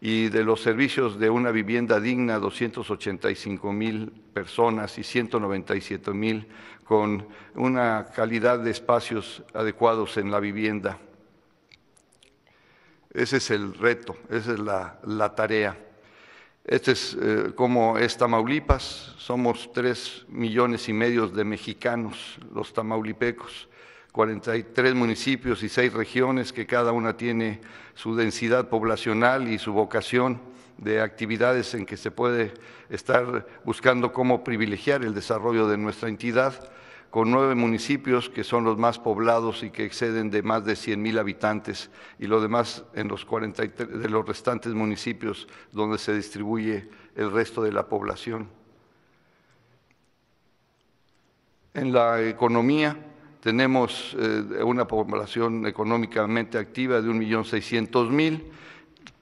y de los servicios de una vivienda digna 285 mil personas y 197 mil con una calidad de espacios adecuados en la vivienda. Ese es el reto, esa es la, tarea. Este es eh, como es Tamaulipas, somos tres millones y medio de mexicanos, los tamaulipecos, 43 municipios y seis regiones que cada una tiene su densidad poblacional y su vocación de actividades en que se puede estar buscando cómo privilegiar el desarrollo de nuestra entidad con nueve municipios que son los más poblados y que exceden de más de 100.000 mil habitantes, y lo demás en los de los restantes municipios donde se distribuye el resto de la población. En la economía tenemos eh, una población económicamente activa de 1.600.000,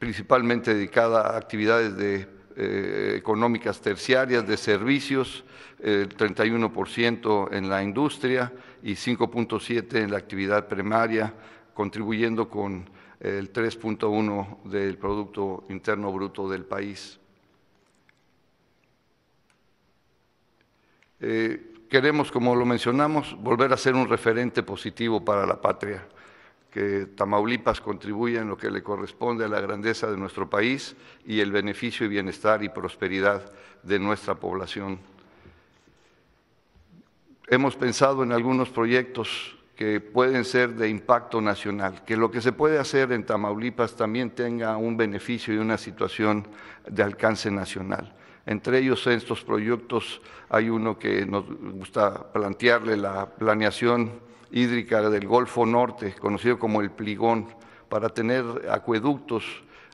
principalmente dedicada a actividades de eh, económicas terciarias, de servicios, el 31% en la industria y 5.7% en la actividad primaria, contribuyendo con el 3.1% del Producto Interno Bruto del país. Eh, queremos, como lo mencionamos, volver a ser un referente positivo para la patria que Tamaulipas contribuya en lo que le corresponde a la grandeza de nuestro país y el beneficio y bienestar y prosperidad de nuestra población. Hemos pensado en algunos proyectos que pueden ser de impacto nacional, que lo que se puede hacer en Tamaulipas también tenga un beneficio y una situación de alcance nacional. Entre ellos en estos proyectos hay uno que nos gusta plantearle la planeación hídrica del Golfo Norte, conocido como el Pligón, para tener acueductos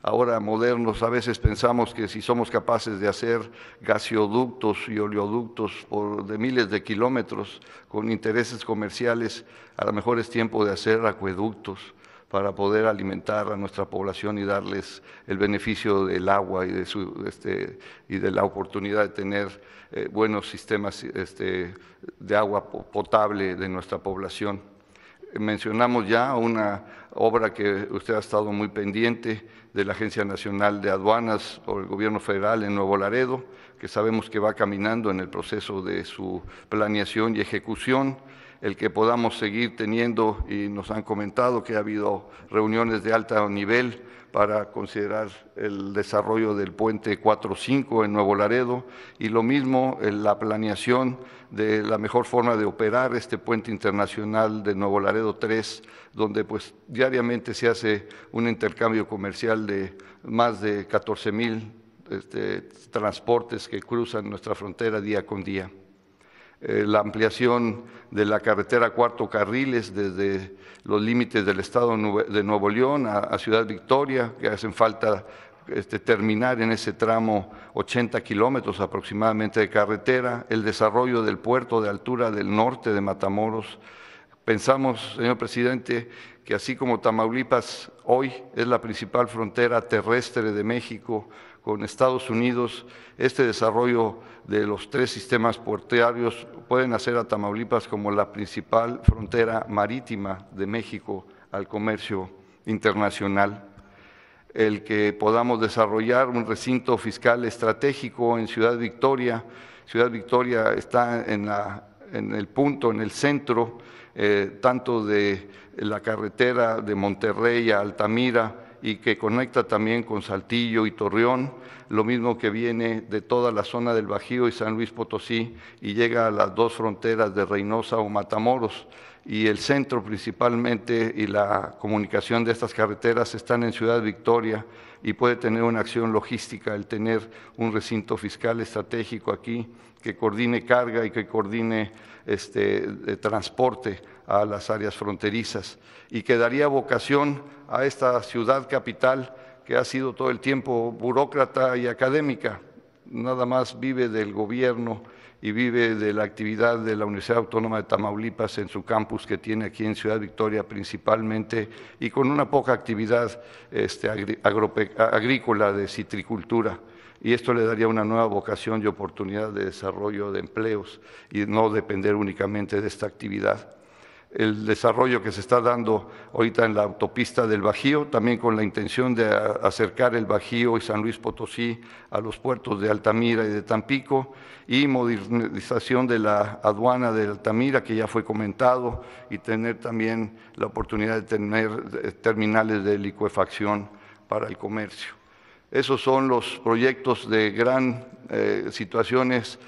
ahora modernos. A veces pensamos que si somos capaces de hacer gaseoductos y oleoductos de miles de kilómetros con intereses comerciales, a lo mejor es tiempo de hacer acueductos para poder alimentar a nuestra población y darles el beneficio del agua y de, su, este, y de la oportunidad de tener eh, buenos sistemas este, de agua potable de nuestra población. Mencionamos ya una obra que usted ha estado muy pendiente de la Agencia Nacional de Aduanas por el Gobierno Federal en Nuevo Laredo, que sabemos que va caminando en el proceso de su planeación y ejecución el que podamos seguir teniendo, y nos han comentado que ha habido reuniones de alto nivel para considerar el desarrollo del puente 4-5 en Nuevo Laredo y lo mismo en eh, la planeación de la mejor forma de operar este puente internacional de Nuevo Laredo 3, donde pues diariamente se hace un intercambio comercial de más de 14.000 mil este, transportes que cruzan nuestra frontera día con día. Eh, la ampliación de la carretera Cuarto Carriles desde los límites del estado de Nuevo León a, Ciudad Victoria, que hacen falta este, terminar en ese tramo 80 kilómetros aproximadamente de carretera, el desarrollo del puerto de altura del norte de Matamoros. Pensamos, señor presidente, que así como Tamaulipas hoy es la principal frontera terrestre de México, con Estados Unidos, este desarrollo de los tres sistemas portuarios pueden hacer a Tamaulipas como la principal frontera marítima de México al comercio internacional. El que podamos desarrollar un recinto fiscal estratégico en Ciudad Victoria. Ciudad Victoria está en, el punto, en el centro, eh, tanto de la carretera de Monterrey a Altamira, y que conecta también con Saltillo y Torreón, lo mismo que viene de toda la zona del Bajío y San Luis Potosí y llega a las dos fronteras de Reynosa o Matamoros. Y el centro principalmente y la comunicación de estas carreteras están en Ciudad Victoria y puede tener una acción logística el tener un recinto fiscal estratégico aquí que coordine carga y que coordine este, transporte a las áreas fronterizas y que daría vocación a esta ciudad capital que ha sido todo el tiempo burócrata y académica, nada más vive del gobierno y vive de la actividad de la Universidad Autónoma de Tamaulipas en su campus que tiene aquí en Ciudad Victoria principalmente y con una poca actividad este, agrícola de citricultura. Y esto le daría una nueva vocación y oportunidad de desarrollo de empleos y no depender únicamente de esta actividad el desarrollo que se está dando ahorita en la autopista del Bajío, también con la intención de acercar el Bajío y San Luis Potosí a los puertos de Altamira y de Tampico, y modernización de la aduana de Altamira, que ya fue comentado, y tener también la oportunidad de tener terminales de licuefacción para el comercio. Esos son los proyectos de gran situación, eh, situaciones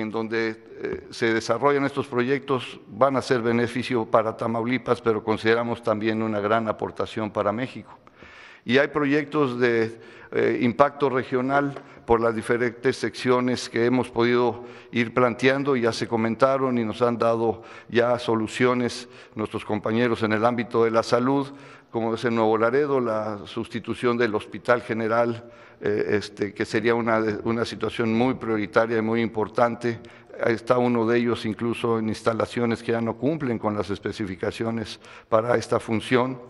en donde eh, se desarrollan estos proyectos van a ser beneficio para Tamaulipas, pero consideramos también una gran aportación para México. Y hay proyectos de eh, impacto regional por las diferentes secciones que hemos podido ir planteando, ya se comentaron y nos han dado ya soluciones nuestros compañeros en el ámbito de la salud, como es el Nuevo Laredo, la sustitución del Hospital General eh, este, que sería una, una, situación muy prioritaria y muy importante. Está uno de ellos incluso en instalaciones que ya no cumplen con las especificaciones para esta función.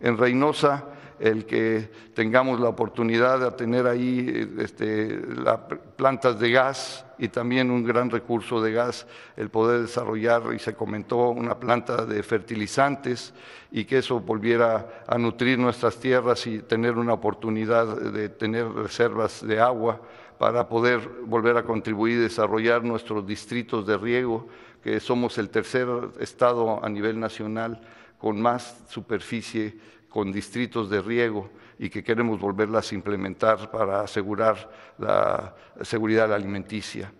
En Reynosa, el que tengamos la oportunidad de tener ahí este, la, plantas de gas, y también un gran recurso de gas, el poder desarrollar, y se comentó, una planta de fertilizantes y que eso volviera a nutrir nuestras tierras y tener una oportunidad de tener reservas de agua para poder volver a contribuir y desarrollar nuestros distritos de riego, que somos el tercer estado a nivel nacional con más superficie con distritos de riego y que queremos volverlas a implementar para asegurar la seguridad alimenticia.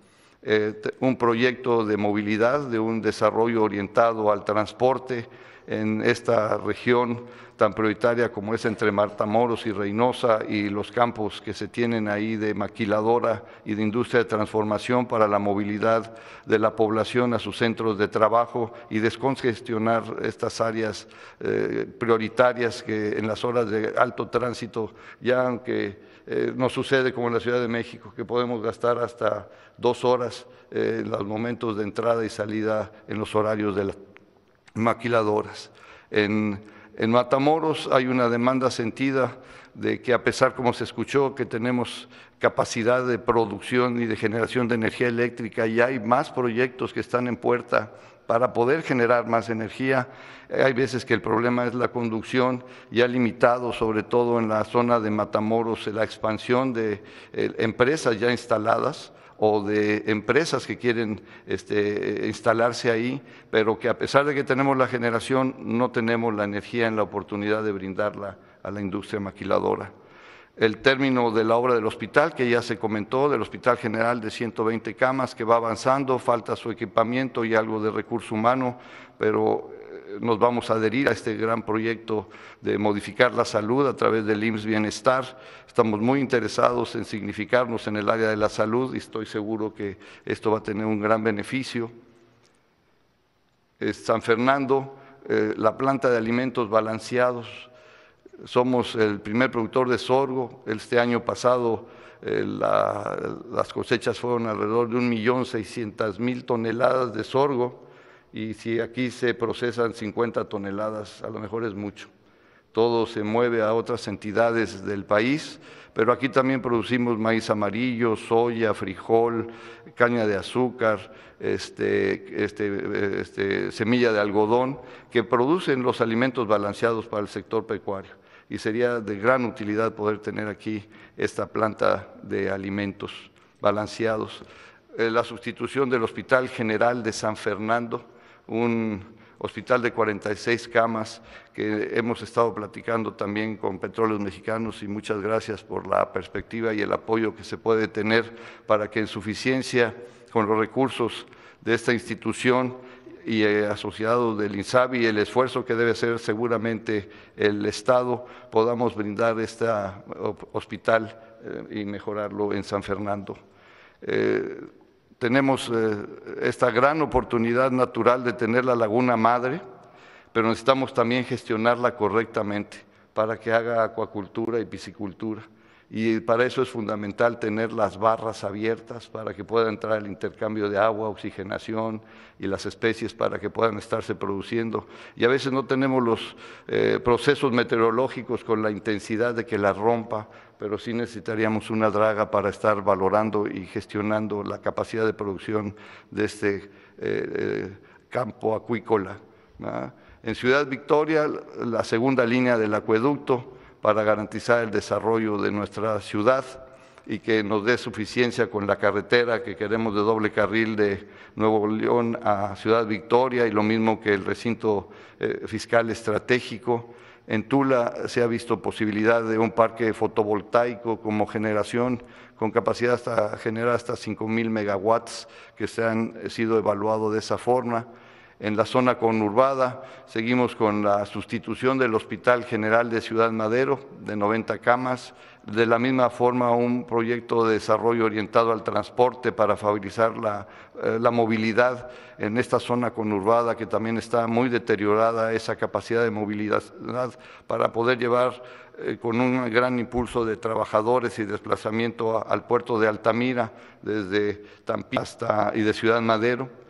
Eh, un proyecto de movilidad, de un desarrollo orientado al transporte, en esta región tan prioritaria como es entre Martamoros y Reynosa y los campos que se tienen ahí de maquiladora y de industria de transformación para la movilidad de la población a sus centros de trabajo y descongestionar estas áreas eh, prioritarias que en las horas de alto tránsito, ya aunque eh, no sucede como en la Ciudad de México, que podemos gastar hasta dos horas eh, en los momentos de entrada y salida en los horarios de la maquiladoras. En, en Matamoros hay una demanda sentida de que a pesar, como se escuchó, que tenemos capacidad de producción y de generación de energía eléctrica y hay más proyectos que están en puerta para poder generar más energía. Eh, hay veces que el problema es la conducción y ha limitado, sobre todo en la zona de Matamoros, la expansión de eh, empresas ya instaladas o de empresas que quieren este, instalarse ahí, pero que a pesar de que tenemos la generación, no tenemos la energía en la oportunidad de brindarla a la industria maquiladora. El término de la obra del hospital, que ya se comentó, del Hospital General de 120 camas, que va avanzando, falta su equipamiento y algo de recurso humano, pero nos vamos a adherir a este gran proyecto de modificar la salud a través del IMSS Bienestar. Estamos muy interesados en significarnos en el área de la salud y estoy seguro que esto va a tener un gran beneficio. San Fernando, eh, la planta de alimentos balanceados. Somos el primer productor de sorgo. Este año pasado eh, las cosechas fueron alrededor de 1.600.000 toneladas de sorgo y si aquí se procesan 50 toneladas, a lo mejor es mucho. Todo se mueve a otras entidades del país, pero aquí también producimos maíz amarillo, soya, frijol, caña de azúcar, este, este, este semilla de algodón, que producen los alimentos balanceados para el sector pecuario. Y sería de gran utilidad poder tener aquí esta planta de alimentos balanceados eh, la sustitución del Hospital General de San Fernando, un hospital de 46 camas que hemos estado platicando también con Petróleos Mexicanos y muchas gracias por la perspectiva y el apoyo que se puede tener para que en suficiencia con los recursos de esta institución y eh, asociados del INSABI, el esfuerzo que debe hacer seguramente el Estado, podamos brindar este eh, hospital eh, y mejorarlo en San Fernando. Tenemos eh, esta gran oportunidad natural de tener la laguna madre, pero necesitamos también gestionarla correctamente para que haga acuacultura y piscicultura y para eso es fundamental tener las barras abiertas para que pueda entrar el intercambio de agua, oxigenación y las especies para que puedan estarse produciendo. Y a veces no tenemos los eh, procesos meteorológicos con la intensidad de que la rompa, pero sí necesitaríamos una draga para estar valorando y gestionando la capacidad de producción de este eh, eh, campo acuícola. En Ciudad Victoria, la segunda línea del acueducto, para garantizar el desarrollo de nuestra ciudad y que nos dé suficiencia con la carretera que queremos de doble carril de Nuevo León a Ciudad Victoria y lo mismo que el recinto eh, fiscal estratégico. En Tula se ha visto posibilidad de un parque fotovoltaico como generación con capacidad hasta generar hasta 5.000 megawatts que se han eh, sido evaluados de esa forma en la zona conurbada, seguimos con la sustitución del Hospital General de Ciudad Madero de 90 camas, de la misma forma un proyecto de desarrollo orientado al transporte para favorizar eh, la, movilidad en esta zona conurbada que también está muy deteriorada esa capacidad de movilidad para poder llevar eh, con un gran impulso de trabajadores y desplazamiento al puerto de Altamira, desde Tampico hasta y de Ciudad Madero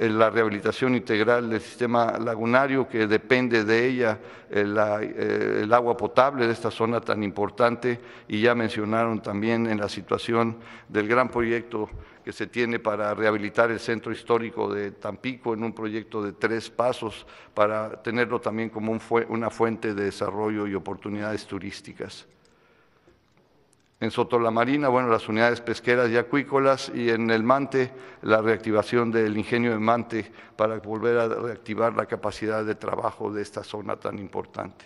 eh, la rehabilitación integral del sistema lagunario, que depende de ella eh, eh, el agua potable de esta zona tan importante, y ya mencionaron también en la situación del gran proyecto que se tiene para rehabilitar el centro histórico de Tampico en un proyecto de tres pasos para tenerlo también como una fuente de desarrollo y oportunidades turísticas. En Sotolamarina, bueno, las unidades pesqueras y acuícolas y en el Mante, la reactivación del ingenio de Mante para volver a reactivar la capacidad de trabajo de esta zona tan importante.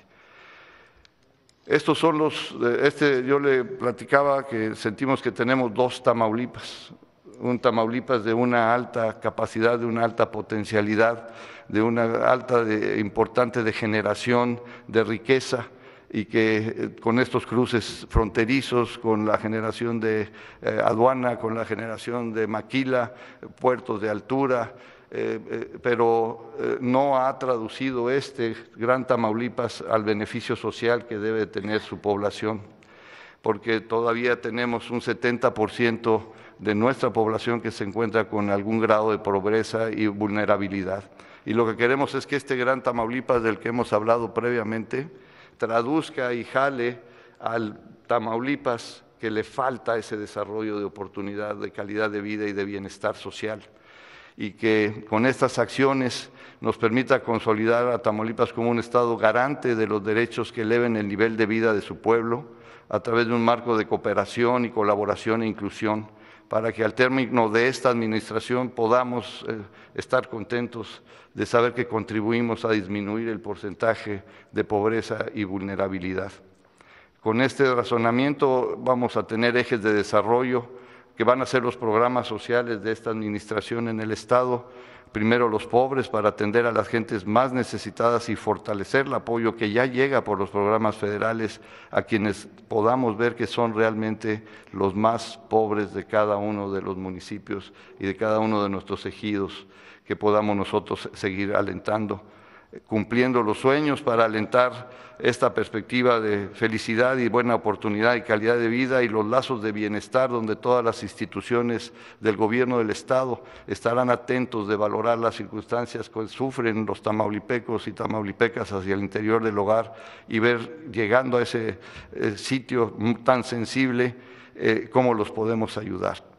Estos son los, eh, este yo le platicaba que sentimos que tenemos dos Tamaulipas, un Tamaulipas de una alta capacidad, de una alta potencialidad, de una alta de, importante de generación de riqueza, y que eh, con estos cruces fronterizos, con la generación de eh, aduana, con la generación de maquila, puertos de altura, eh, pero no ha traducido este gran Tamaulipas al beneficio social que debe tener su población, porque todavía tenemos un 70% de nuestra población que se encuentra con algún grado de pobreza y vulnerabilidad. Y lo que queremos es que este gran Tamaulipas del que hemos hablado previamente, traduzca y jale al Tamaulipas que le falta ese desarrollo de oportunidad, de calidad de vida y de bienestar social. Y que con estas acciones nos permita consolidar a Tamaulipas como un Estado garante de los derechos que eleven el nivel de vida de su pueblo a través de un marco de cooperación y colaboración e inclusión para que al término de esta administración podamos eh, estar contentos de saber que contribuimos a disminuir el porcentaje de pobreza y vulnerabilidad. Con este razonamiento vamos a tener ejes de desarrollo que van a ser los programas sociales de esta administración en el Estado. Primero los pobres para atender a las gentes más necesitadas y fortalecer el apoyo que ya llega por los programas federales a quienes podamos ver que son realmente los más pobres de cada uno de los municipios y de cada uno de nuestros ejidos, que podamos nosotros seguir alentando cumpliendo los sueños para alentar esta perspectiva de felicidad y buena oportunidad y calidad de vida y los lazos de bienestar donde todas las instituciones del gobierno del Estado estarán atentos de valorar las circunstancias que sufren los tamaulipecos y tamaulipecas hacia el interior del hogar y ver llegando a ese eh, sitio tan sensible eh, cómo los podemos ayudar.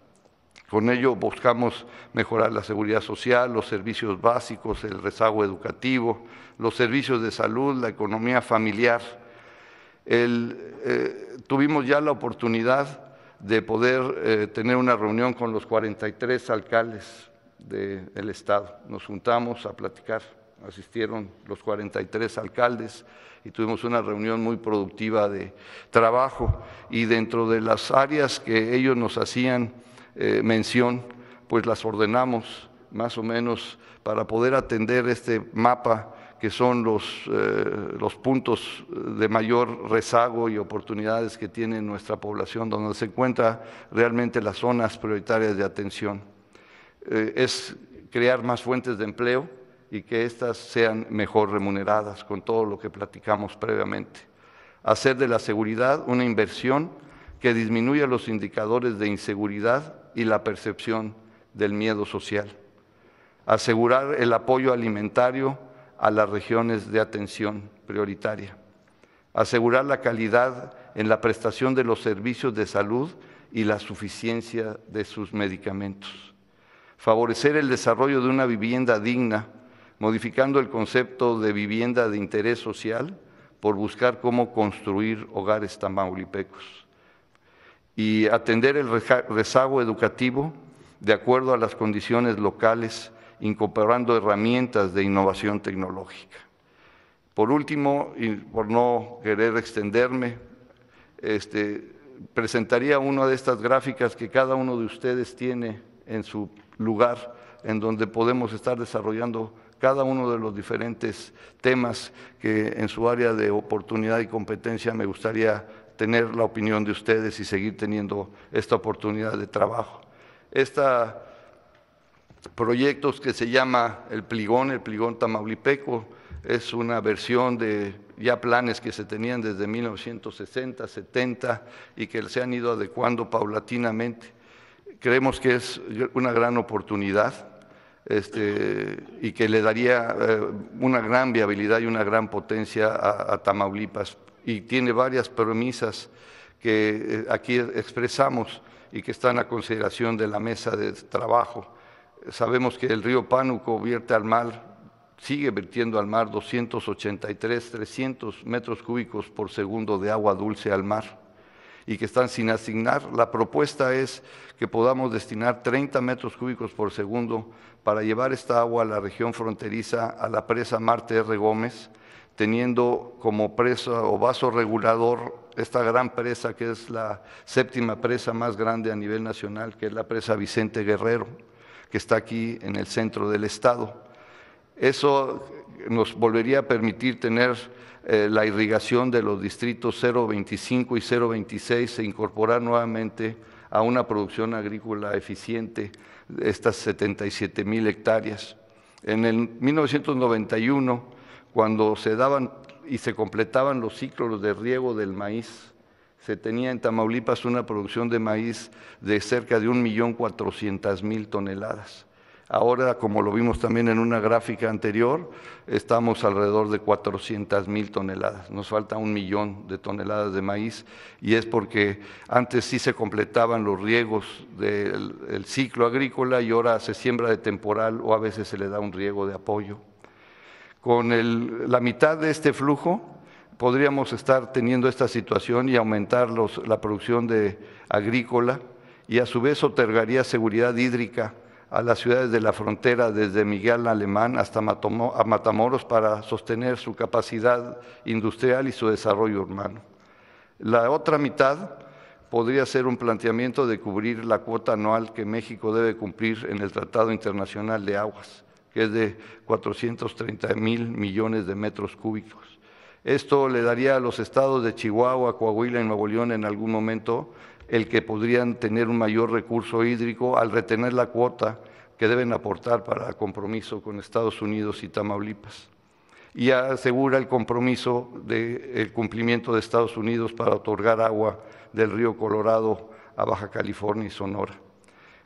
Con ello buscamos mejorar la seguridad social, los servicios básicos, el rezago educativo, los servicios de salud, la economía familiar. Eh, tuvimos ya la oportunidad de poder eh, tener una reunión con los 43 alcaldes del Estado. Nos juntamos a platicar, asistieron los 43 alcaldes y tuvimos una reunión muy productiva de trabajo y dentro de las áreas que ellos nos hacían eh, mención, pues las ordenamos más o menos para poder atender este mapa que son los, eh, los, puntos de mayor rezago y oportunidades que tiene nuestra población, donde se encuentran realmente las zonas prioritarias de atención. Eh, es crear más fuentes de empleo y que éstas sean mejor remuneradas, con todo lo que platicamos previamente. Hacer de la seguridad una inversión que disminuya los indicadores de inseguridad y la percepción del miedo social. Asegurar el apoyo alimentario a las regiones de atención prioritaria. Asegurar la calidad en la prestación de los servicios de salud y la suficiencia de sus medicamentos. Favorecer el desarrollo de una vivienda digna, modificando el concepto de vivienda de interés social por buscar cómo construir hogares tamaulipecos y atender el rezago educativo de acuerdo a las condiciones locales, incorporando herramientas de innovación tecnológica. Por último, y por no querer extenderme, este, presentaría una de estas gráficas que cada uno de ustedes tiene en su lugar, en donde podemos estar desarrollando cada uno de los diferentes temas que en su área de oportunidad y competencia me gustaría tener la opinión de ustedes y seguir teniendo esta oportunidad de trabajo. Este proyecto que se llama El Pligón, el Pligón Tamaulipeco, es una versión de ya planes que se tenían desde 1960, 70 y que se han ido adecuando paulatinamente. Creemos que es una gran oportunidad este, y que le daría eh, una gran viabilidad y una gran potencia a Tamaulipas y tiene varias premisas que eh, aquí expresamos y que están a consideración de la mesa de trabajo. Sabemos que el río Pánuco vierte al mar, sigue vertiendo al mar 283, 300 metros cúbicos por segundo de agua dulce al mar y que están sin asignar. La propuesta es que podamos destinar 30 metros cúbicos por segundo para llevar esta agua a la región fronteriza, a la presa Marte R. Gómez, teniendo como presa o vaso regulador esta gran presa que es la séptima presa más grande a nivel nacional, que es la presa Vicente Guerrero, que está aquí en el centro del estado. Eso nos volvería a permitir tener eh, la irrigación de los distritos 025 y 026 e incorporar nuevamente a una producción agrícola eficiente estas 77 mil hectáreas. En el 1991 cuando se daban y se completaban los ciclos de riego del maíz. Se tenía en Tamaulipas una producción de maíz de cerca de 1.400.000 toneladas. Ahora, como lo vimos también en una gráfica anterior, estamos alrededor de 400.000 mil toneladas. Nos falta un millón de toneladas de maíz y es porque antes sí se completaban los riegos del ciclo agrícola y ahora se siembra de temporal o a veces se le da un riego de apoyo con la mitad de este flujo podríamos estar teniendo esta situación y aumentar la producción de agrícola y a su vez otorgaría seguridad hídrica a las ciudades de la frontera desde Miguel Alemán hasta Matamoros para sostener su capacidad industrial y su desarrollo urbano. La otra mitad podría ser un planteamiento de cubrir la cuota anual que México debe cumplir en el Tratado Internacional de Aguas que es de 430 mil millones de metros cúbicos. Esto le daría a los estados de Chihuahua, Coahuila y Nuevo León en algún momento el que podrían tener un mayor recurso hídrico al retener la cuota que deben aportar para compromiso con Estados Unidos y Tamaulipas. Y asegura el compromiso del cumplimiento de Estados Unidos para otorgar agua del río Colorado a Baja California y Sonora.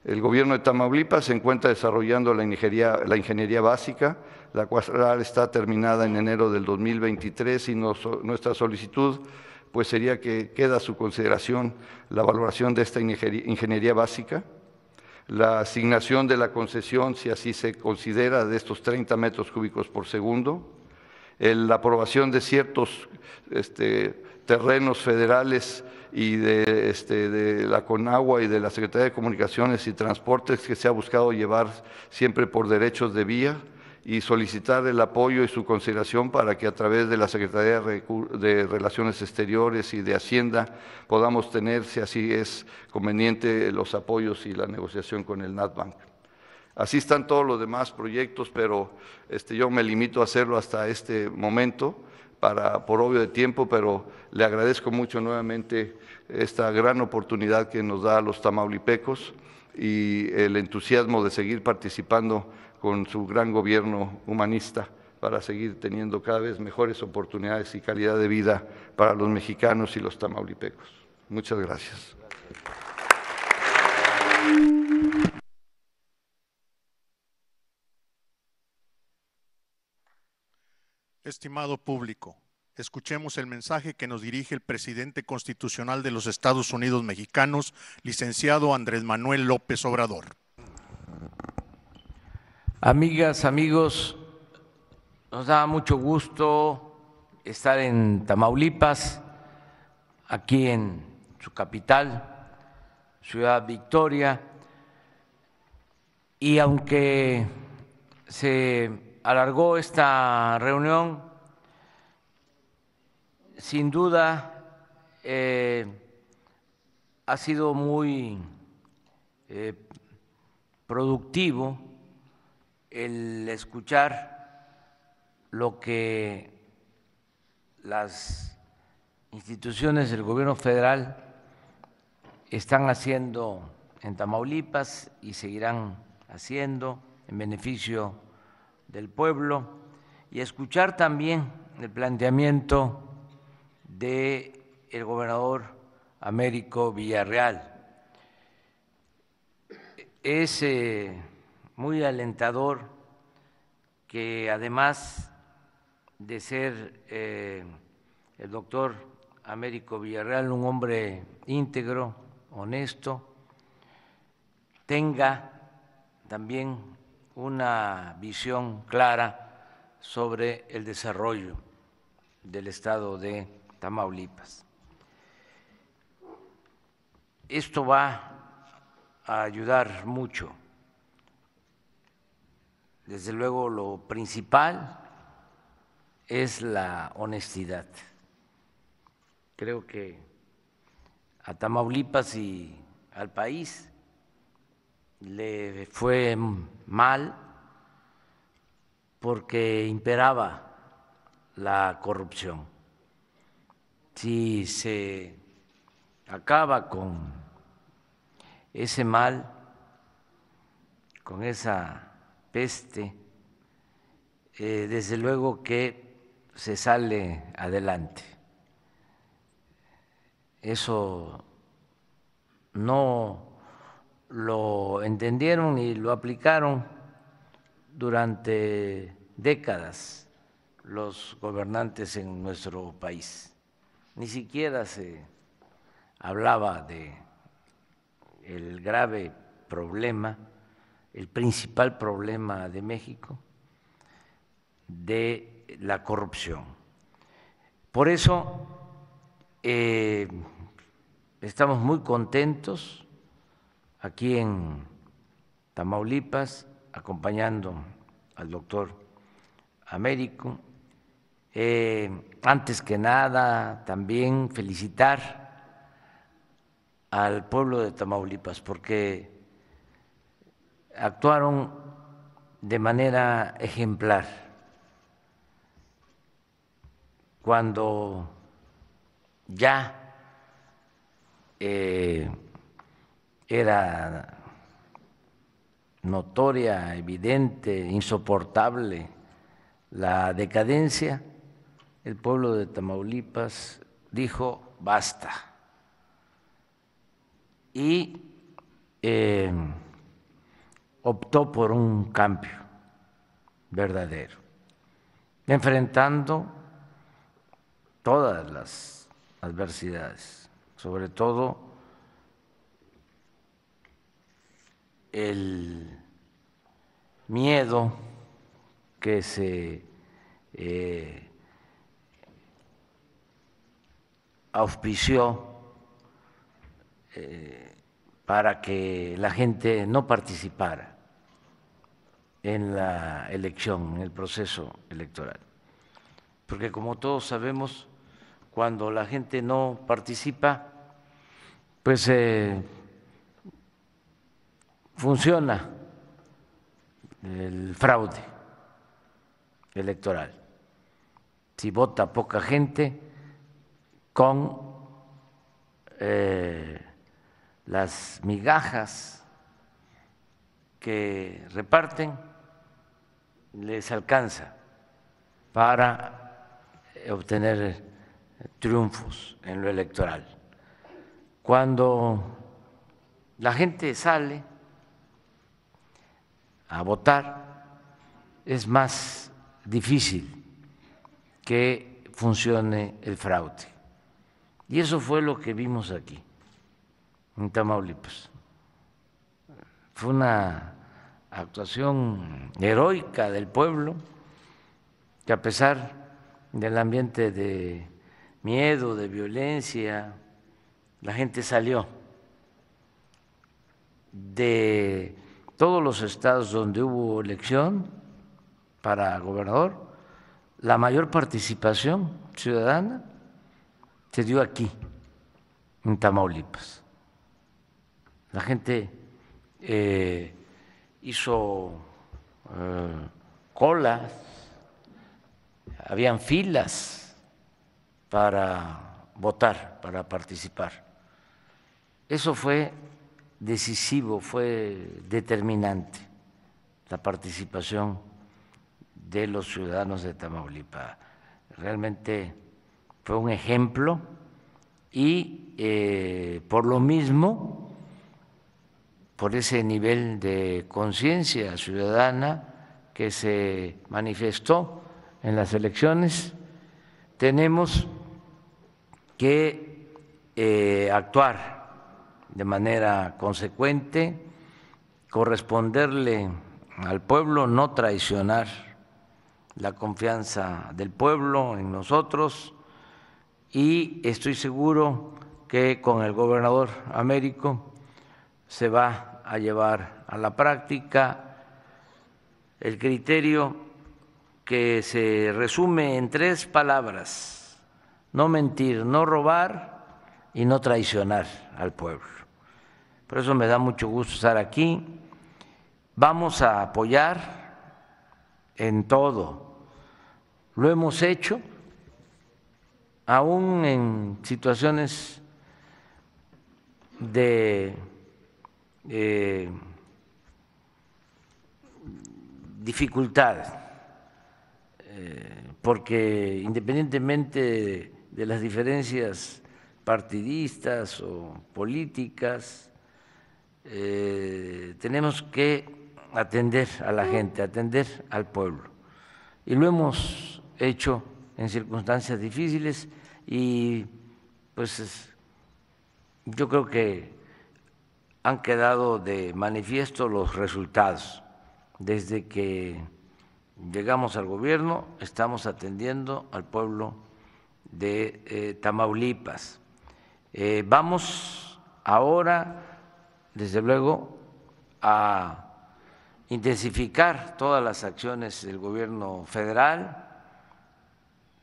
El gobierno de Tamaulipas se encuentra desarrollando la ingeniería, básica, la cual está terminada en enero del 2023 y nuestra solicitud pues sería que queda a su consideración la valoración de esta ingeniería, básica, la asignación de la concesión, si así se considera, de estos 30 metros cúbicos por segundo, la aprobación de ciertos este, terrenos federales y de, este, de la CONAGUA y de la Secretaría de Comunicaciones y Transportes que se ha buscado llevar siempre por derechos de vía y solicitar el apoyo y su consideración para que a través de la Secretaría de Relaciones Exteriores y de Hacienda podamos tener, si así es conveniente, los apoyos y la negociación con el NatBank. Así están todos los demás proyectos, pero este, yo me limito a hacerlo hasta este momento por obvio de tiempo, pero le agradezco mucho nuevamente esta gran oportunidad que nos da a los tamaulipecos y el entusiasmo de seguir participando con su gran gobierno humanista para seguir teniendo cada vez mejores oportunidades y calidad de vida para los mexicanos y los tamaulipecos. Muchas gracias. Estimado público, escuchemos el mensaje que nos dirige el presidente constitucional de los Estados Unidos mexicanos, licenciado Andrés Manuel López Obrador. Amigas, amigos, nos da mucho gusto estar en Tamaulipas, aquí en su capital, Ciudad Victoria, y aunque se alargó esta reunión. Sin duda, eh, ha sido muy eh, productivo el escuchar lo que las instituciones del gobierno federal están haciendo en Tamaulipas y seguirán haciendo en beneficio del pueblo y escuchar también el planteamiento del el gobernador Américo Villarreal. Es eh, muy alentador que además de ser eh, el doctor Américo Villarreal un hombre íntegro, honesto, tenga también una visión clara sobre el desarrollo del estado de Tamaulipas. Esto va a ayudar mucho. Desde luego lo principal es la honestidad. Creo que a Tamaulipas y al país le fue mal porque imperaba la corrupción. Si se acaba con ese mal, con esa peste, eh, desde luego que se sale adelante. Eso no lo entendieron y lo aplicaron durante décadas los gobernantes en nuestro país. Ni siquiera se hablaba de el grave problema, el principal problema de México, de la corrupción. Por eso eh, estamos muy contentos aquí en Tamaulipas, acompañando al doctor Américo. Eh, antes que nada, también felicitar al pueblo de Tamaulipas porque actuaron de manera ejemplar cuando ya eh, era notoria, evidente, insoportable la decadencia, el pueblo de Tamaulipas dijo basta. Y eh, optó por un cambio verdadero, enfrentando todas las adversidades, sobre todo el miedo que se eh, auspició eh, para que la gente no participara en la elección, en el proceso electoral. Porque como todos sabemos, cuando la gente no participa, pues eh, funciona el fraude electoral. Si vota poca gente con eh, las migajas que reparten, les alcanza para obtener triunfos en lo electoral. Cuando la gente sale, a votar, es más difícil que funcione el fraude. Y eso fue lo que vimos aquí, en Tamaulipas. Fue una actuación heroica del pueblo, que a pesar del ambiente de miedo, de violencia, la gente salió de todos los estados donde hubo elección para gobernador, la mayor participación ciudadana se dio aquí, en Tamaulipas. La gente eh, hizo eh, colas, habían filas para votar, para participar. Eso fue decisivo, fue determinante la participación de los ciudadanos de Tamaulipas. Realmente fue un ejemplo y eh, por lo mismo, por ese nivel de conciencia ciudadana que se manifestó en las elecciones, tenemos que eh, actuar de manera consecuente, corresponderle al pueblo, no traicionar la confianza del pueblo en nosotros y estoy seguro que con el gobernador Américo se va a llevar a la práctica el criterio que se resume en tres palabras, no mentir, no robar y no traicionar al pueblo. Por eso me da mucho gusto estar aquí. Vamos a apoyar en todo. Lo hemos hecho, aún en situaciones de eh, dificultades, eh, porque independientemente de las diferencias partidistas o políticas, eh, tenemos que atender a la gente, atender al pueblo. Y lo hemos hecho en circunstancias difíciles y pues yo creo que han quedado de manifiesto los resultados. Desde que llegamos al gobierno estamos atendiendo al pueblo de eh, Tamaulipas. Eh, vamos ahora desde luego, a intensificar todas las acciones del gobierno federal.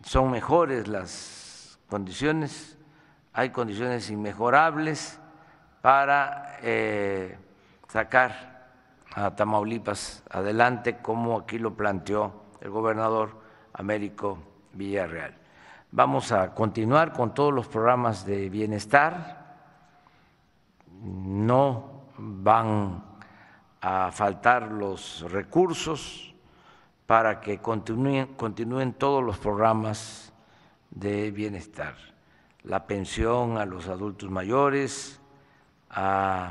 Son mejores las condiciones, hay condiciones inmejorables para eh, sacar a Tamaulipas adelante, como aquí lo planteó el gobernador Américo Villarreal. Vamos a continuar con todos los programas de bienestar no van a faltar los recursos para que continúen, todos los programas de bienestar, la pensión a los adultos mayores, a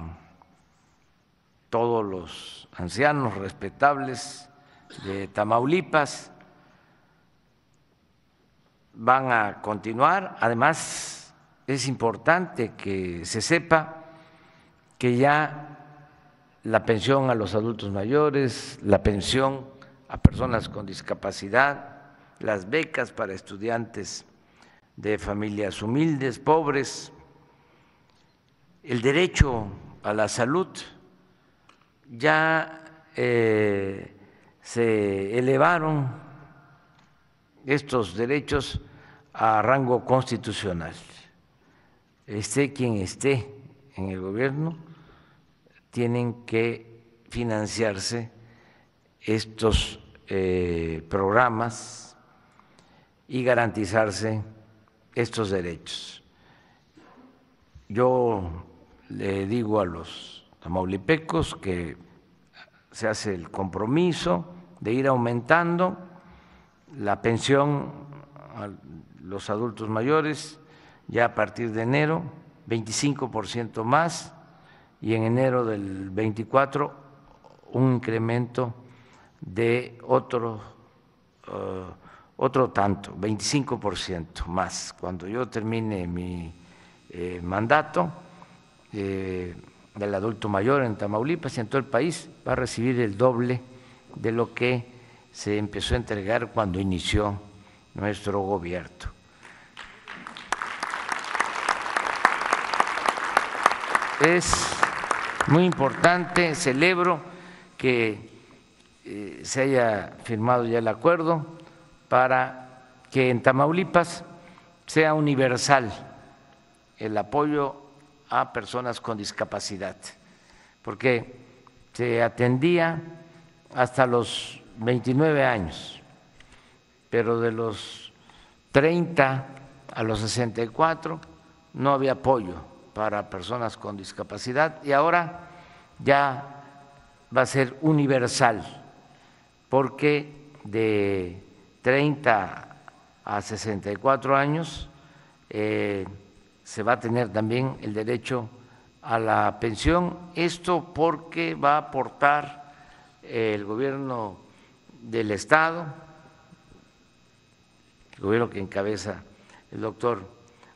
todos los ancianos respetables de Tamaulipas, van a continuar. Además, es importante que se sepa que ya la pensión a los adultos mayores, la pensión a personas con discapacidad, las becas para estudiantes de familias humildes, pobres, el derecho a la salud, ya eh, se elevaron estos derechos a rango constitucional. Esté quien esté en el gobierno, tienen que financiarse estos eh, programas y garantizarse estos derechos. Yo le digo a los tamaulipecos que se hace el compromiso de ir aumentando la pensión a los adultos mayores ya a partir de enero, 25% más, y en enero del 24 un incremento de otro, eh, otro tanto, 25% más. Cuando yo termine mi eh, mandato del eh, adulto mayor en Tamaulipas y en todo el país, va a recibir el doble de lo que se empezó a entregar cuando inició nuestro gobierno. Es muy importante. Celebro que eh, se haya firmado ya el acuerdo para que en Tamaulipas sea universal el apoyo a personas con discapacidad, porque se atendía hasta los 29 años, pero de los 30 a los 64 no había apoyo para personas con discapacidad y ahora ya va a ser universal, porque de 30 a 64 años eh, se va a tener también el derecho a la pensión. Esto porque va a aportar eh, el gobierno del Estado, el gobierno que encabeza el doctor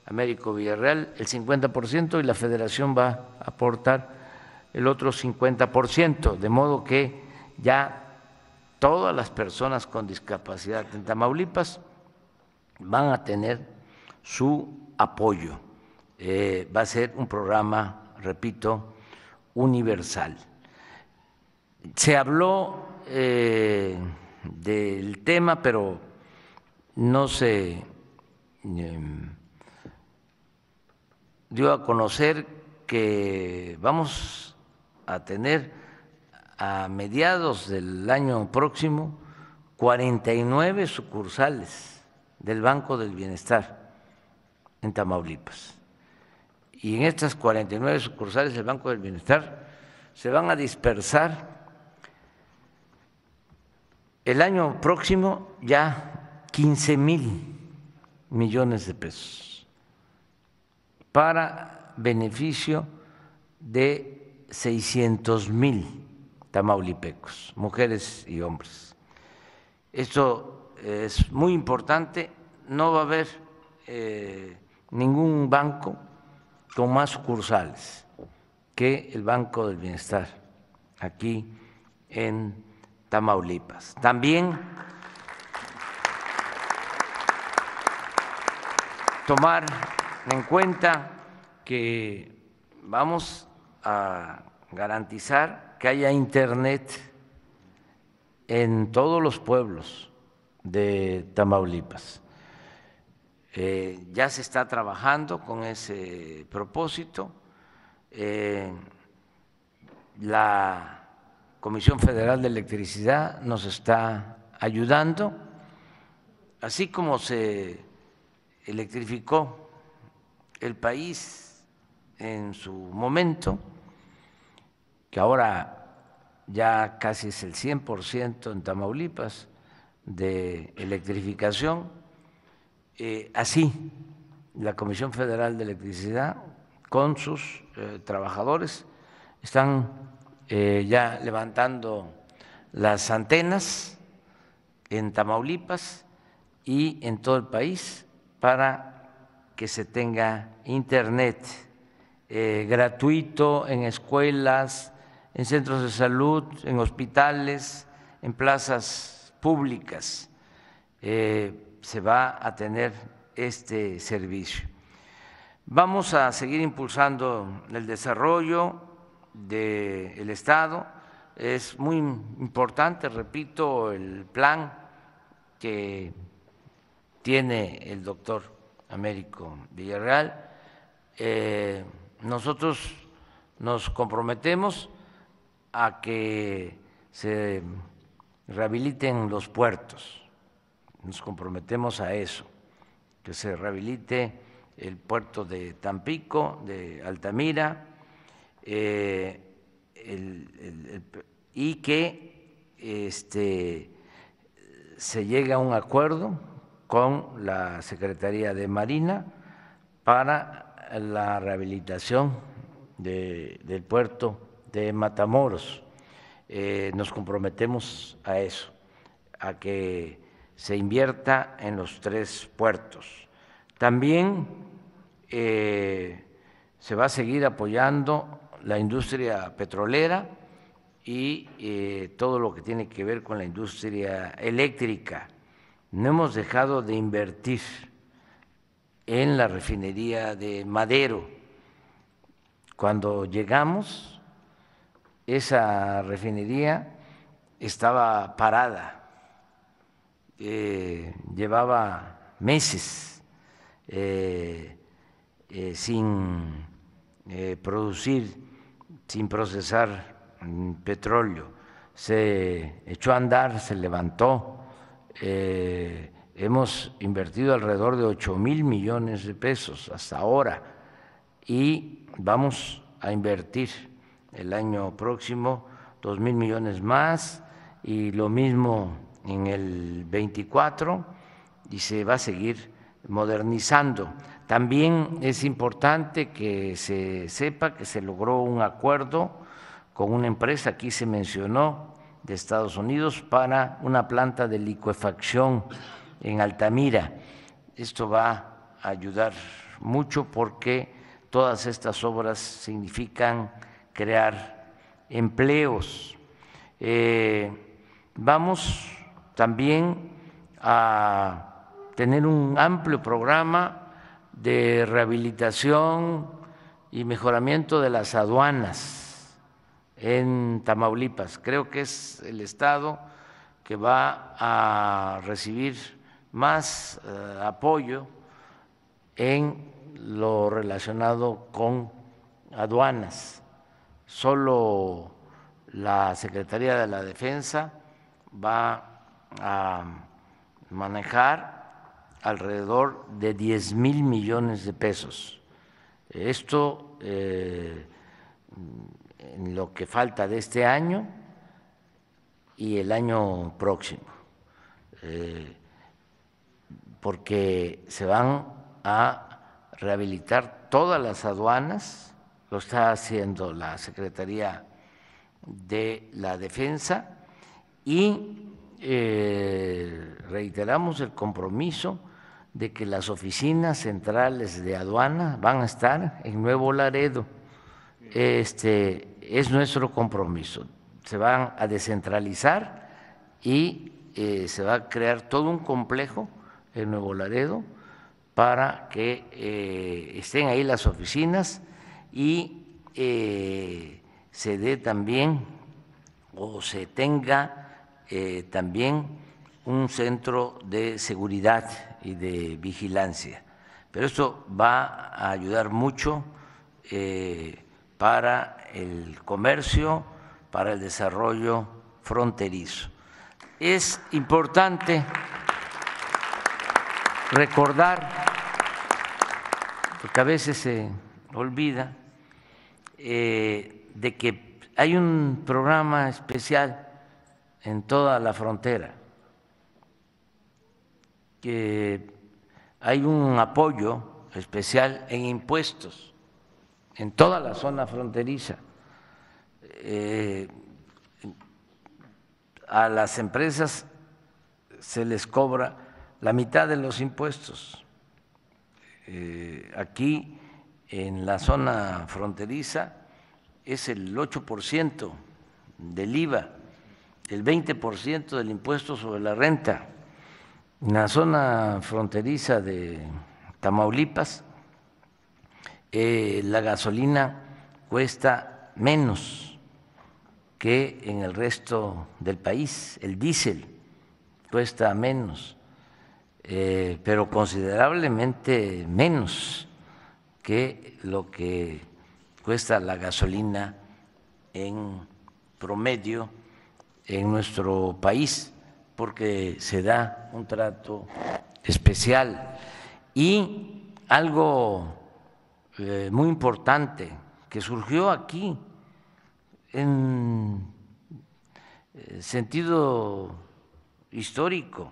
Américo Villarreal el 50% y la federación va a aportar el otro 50%, de modo que ya todas las personas con discapacidad en Tamaulipas van a tener su apoyo. Eh, va a ser un programa, repito, universal. Se habló eh, del tema, pero no se... Em, dio a conocer que vamos a tener a mediados del año próximo 49 sucursales del Banco del Bienestar en Tamaulipas. Y en estas 49 sucursales del Banco del Bienestar se van a dispersar el año próximo ya 15 mil millones de pesos para beneficio de 600 mil tamaulipecos, mujeres y hombres. Esto es muy importante, no va a haber eh, ningún banco con más cursales que el Banco del Bienestar aquí en Tamaulipas. También tomar en cuenta que vamos a garantizar que haya Internet en todos los pueblos de Tamaulipas. Eh, ya se está trabajando con ese propósito. Eh, la Comisión Federal de Electricidad nos está ayudando, así como se electrificó el país en su momento, que ahora ya casi es el 100% en Tamaulipas de electrificación, eh, así la Comisión Federal de Electricidad con sus eh, trabajadores están eh, ya levantando las antenas en Tamaulipas y en todo el país para que se tenga Internet eh, gratuito en escuelas, en centros de salud, en hospitales, en plazas públicas. Eh, se va a tener este servicio. Vamos a seguir impulsando el desarrollo del Estado. Es muy importante, repito, el plan que tiene el doctor Américo Villarreal. Eh, nosotros nos comprometemos a que se rehabiliten los puertos, nos comprometemos a eso, que se rehabilite el puerto de Tampico, de Altamira, eh, y que este, se llegue a un acuerdo con la Secretaría de Marina para la rehabilitación del puerto de Matamoros. Eh, nos comprometemos a eso, a que se invierta en los tres puertos. También eh, se va a seguir apoyando la industria petrolera y eh, todo lo que tiene que ver con la industria eléctrica no hemos dejado de invertir en la refinería de Madero. Cuando llegamos, esa refinería estaba parada, eh, llevaba meses eh, eh, sin producir, sin procesar mm, petróleo. Se echó a andar, se levantó eh, hemos invertido alrededor de 8 mil millones de pesos hasta ahora y vamos a invertir el año próximo 2 mil millones más y lo mismo en el 24 y se va a seguir modernizando. También es importante que se sepa que se logró un acuerdo con una empresa, aquí se mencionó, de Estados Unidos para una planta de licuefacción en Altamira. Esto va a ayudar mucho porque todas estas obras significan crear empleos. Eh, vamos también a tener un amplio programa de rehabilitación y mejoramiento de las aduanas en Tamaulipas. Creo que es el estado que va a recibir más eh, apoyo en lo relacionado con aduanas. Solo la Secretaría de la Defensa va a manejar alrededor de 10 mil millones de pesos. Esto eh, lo que falta de este año y el año próximo, eh, porque se van a rehabilitar todas las aduanas, lo está haciendo la Secretaría de la Defensa y eh, reiteramos el compromiso de que las oficinas centrales de aduana van a estar en Nuevo Laredo. Este, es nuestro compromiso. Se van a descentralizar y eh, se va a crear todo un complejo en Nuevo Laredo para que eh, estén ahí las oficinas y eh, se dé también o se tenga también un centro de seguridad y de vigilancia. Pero esto va a ayudar mucho para el comercio, para el desarrollo fronterizo. Es importante recordar, porque a veces se olvida, eh, de que hay un programa especial en toda la frontera, que hay un apoyo especial en impuestos en toda la zona fronteriza. Eh, a las empresas se les cobra la mitad de los impuestos. Eh, aquí, en la zona fronteriza, es el 8% del IVA, el 20% del impuesto sobre la renta. En la zona fronteriza de Tamaulipas, eh, la gasolina cuesta menos que en el resto del país, el diésel cuesta menos, eh, pero considerablemente menos que lo que cuesta la gasolina en promedio en nuestro país, porque se da un trato especial. Y algo eh, muy importante que surgió aquí en eh, sentido histórico,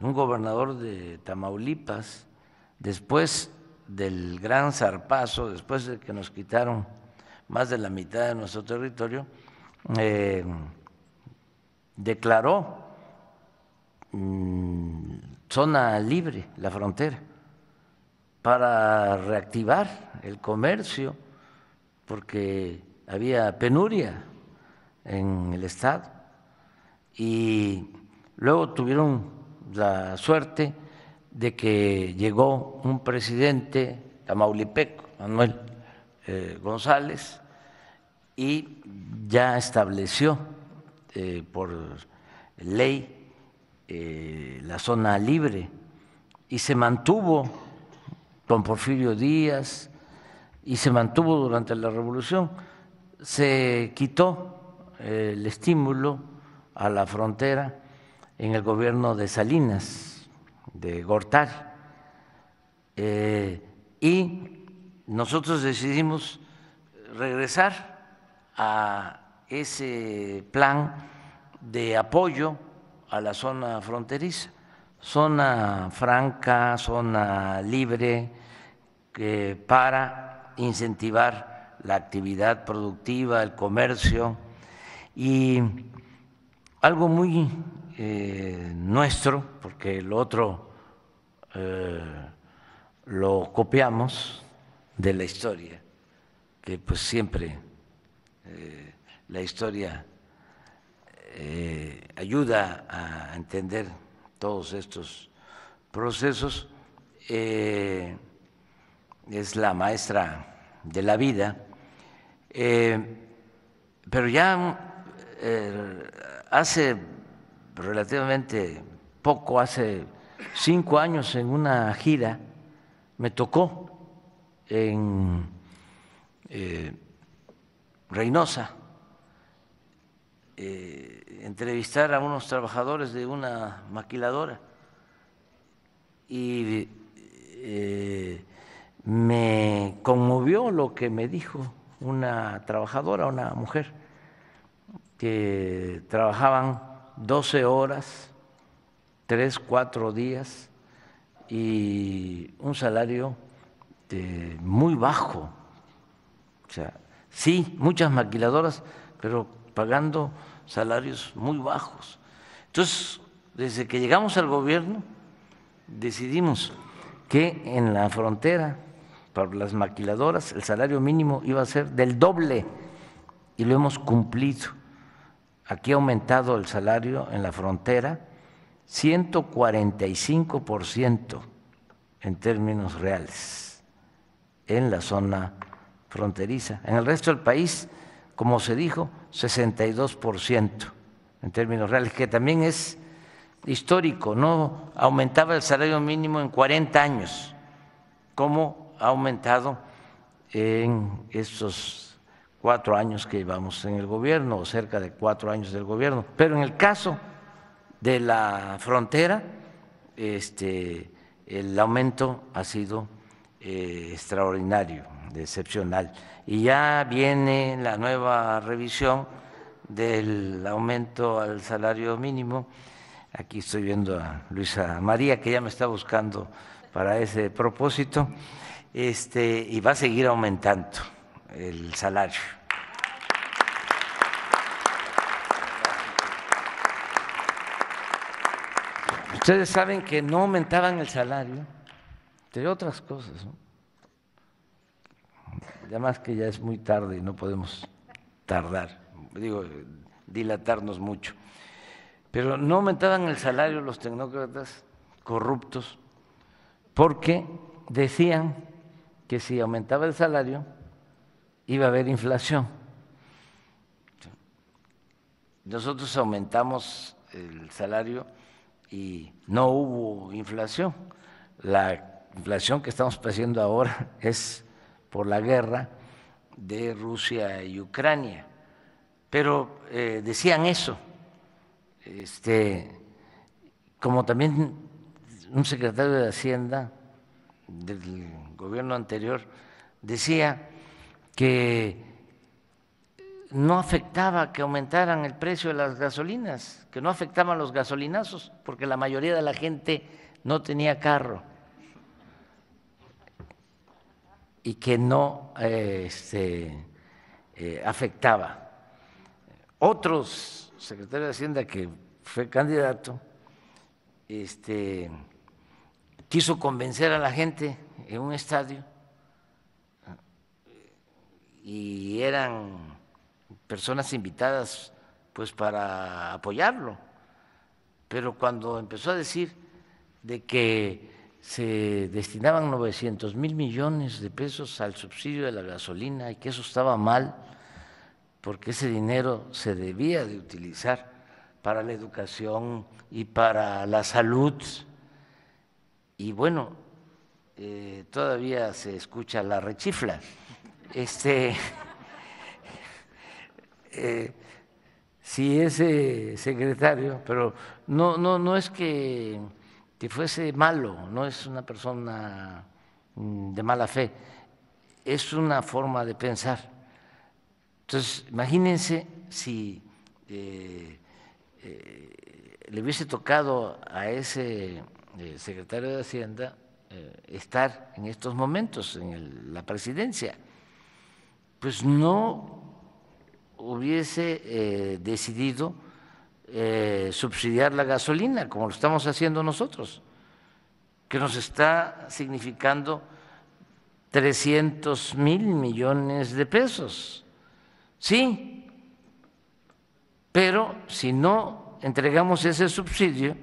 un gobernador de Tamaulipas, después del gran zarpazo, después de que nos quitaron más de la mitad de nuestro territorio, eh, declaró mm, zona libre la frontera para reactivar el comercio, porque había penuria en el Estado. Y luego tuvieron la suerte de que llegó un presidente tamaulipeco, Manuel eh, González, y ya estableció eh, por ley eh, la zona libre y se mantuvo con Porfirio Díaz y se mantuvo durante la revolución. Se quitó eh, el estímulo a la frontera en el gobierno de Salinas, de Gortari. Eh, y nosotros decidimos regresar a ese plan de apoyo a la zona fronteriza, zona franca, zona libre, para incentivar la actividad productiva, el comercio y algo muy eh, nuestro, porque lo otro eh, lo copiamos de la historia, que pues siempre eh, la historia ayuda a entender todos estos procesos es la maestra de la vida, eh, pero ya eh, hace relativamente poco, hace cinco años en una gira, me tocó en eh, Reynosa entrevistar a unos trabajadores de una maquiladora y me conmovió lo que me dijo una trabajadora, una mujer, que trabajaban 12 horas, 3, 4 días y un salario eh, muy bajo. O sea, sí, muchas maquiladoras, pero pagando salarios muy bajos. Entonces, desde que llegamos al gobierno, decidimos que en la frontera las maquiladoras, el salario mínimo iba a ser del doble y lo hemos cumplido. Aquí ha aumentado el salario en la frontera 145% en términos reales en la zona fronteriza. En el resto del país, como se dijo, 62% en términos reales, que también es histórico, no aumentaba el salario mínimo en 40 años, como ha aumentado en estos cuatro años que llevamos en el gobierno, o cerca de cuatro años del gobierno. Pero en el caso de la frontera, este, el aumento ha sido eh, extraordinario, excepcional. Y ya viene la nueva revisión del aumento al salario mínimo. Aquí estoy viendo a Luisa María, que ya me está buscando para ese propósito este, y va a seguir aumentando el salario. Ustedes saben que no aumentaban el salario, entre otras cosas, ¿no? además que ya es muy tarde y no podemos tardar, digo, dilatarnos mucho. Pero no aumentaban el salario los tecnócratas corruptos porque decían que si aumentaba el salario iba a haber inflación. Nosotros aumentamos el salario y no hubo inflación. La inflación que estamos padeciendo ahora *laughs* es por la guerra de Rusia y Ucrania. Pero eh, decían eso, este, como también un secretario de Hacienda del gobierno anterior, decía que no afectaba que aumentaran el precio de las gasolinas, que no afectaban los gasolinazos, porque la mayoría de la gente no tenía carro y que no eh, este, eh, afectaba. Otros secretario de Hacienda que fue candidato, este, quiso convencer a la gente en un estadio y eran personas invitadas pues para apoyarlo. Pero cuando empezó a decir de que se destinaban 900 mil millones de pesos al subsidio de la gasolina y que eso estaba mal, porque ese dinero se debía de utilizar para la educación y para la salud. Y bueno, eh, todavía se escucha la rechifla. Este, *laughs* eh, si ese secretario, pero no, no, no es que, fuese malo, no es una persona mm, de mala fe, es una forma de pensar. Entonces, imagínense si eh, le hubiese tocado a ese secretario de Hacienda eh, estar en estos momentos en la presidencia, pues no hubiese eh, decidido eh, subsidiar la gasolina como lo estamos haciendo nosotros, que nos está significando 300 mil millones de pesos. Sí, pero si no entregamos ese subsidio,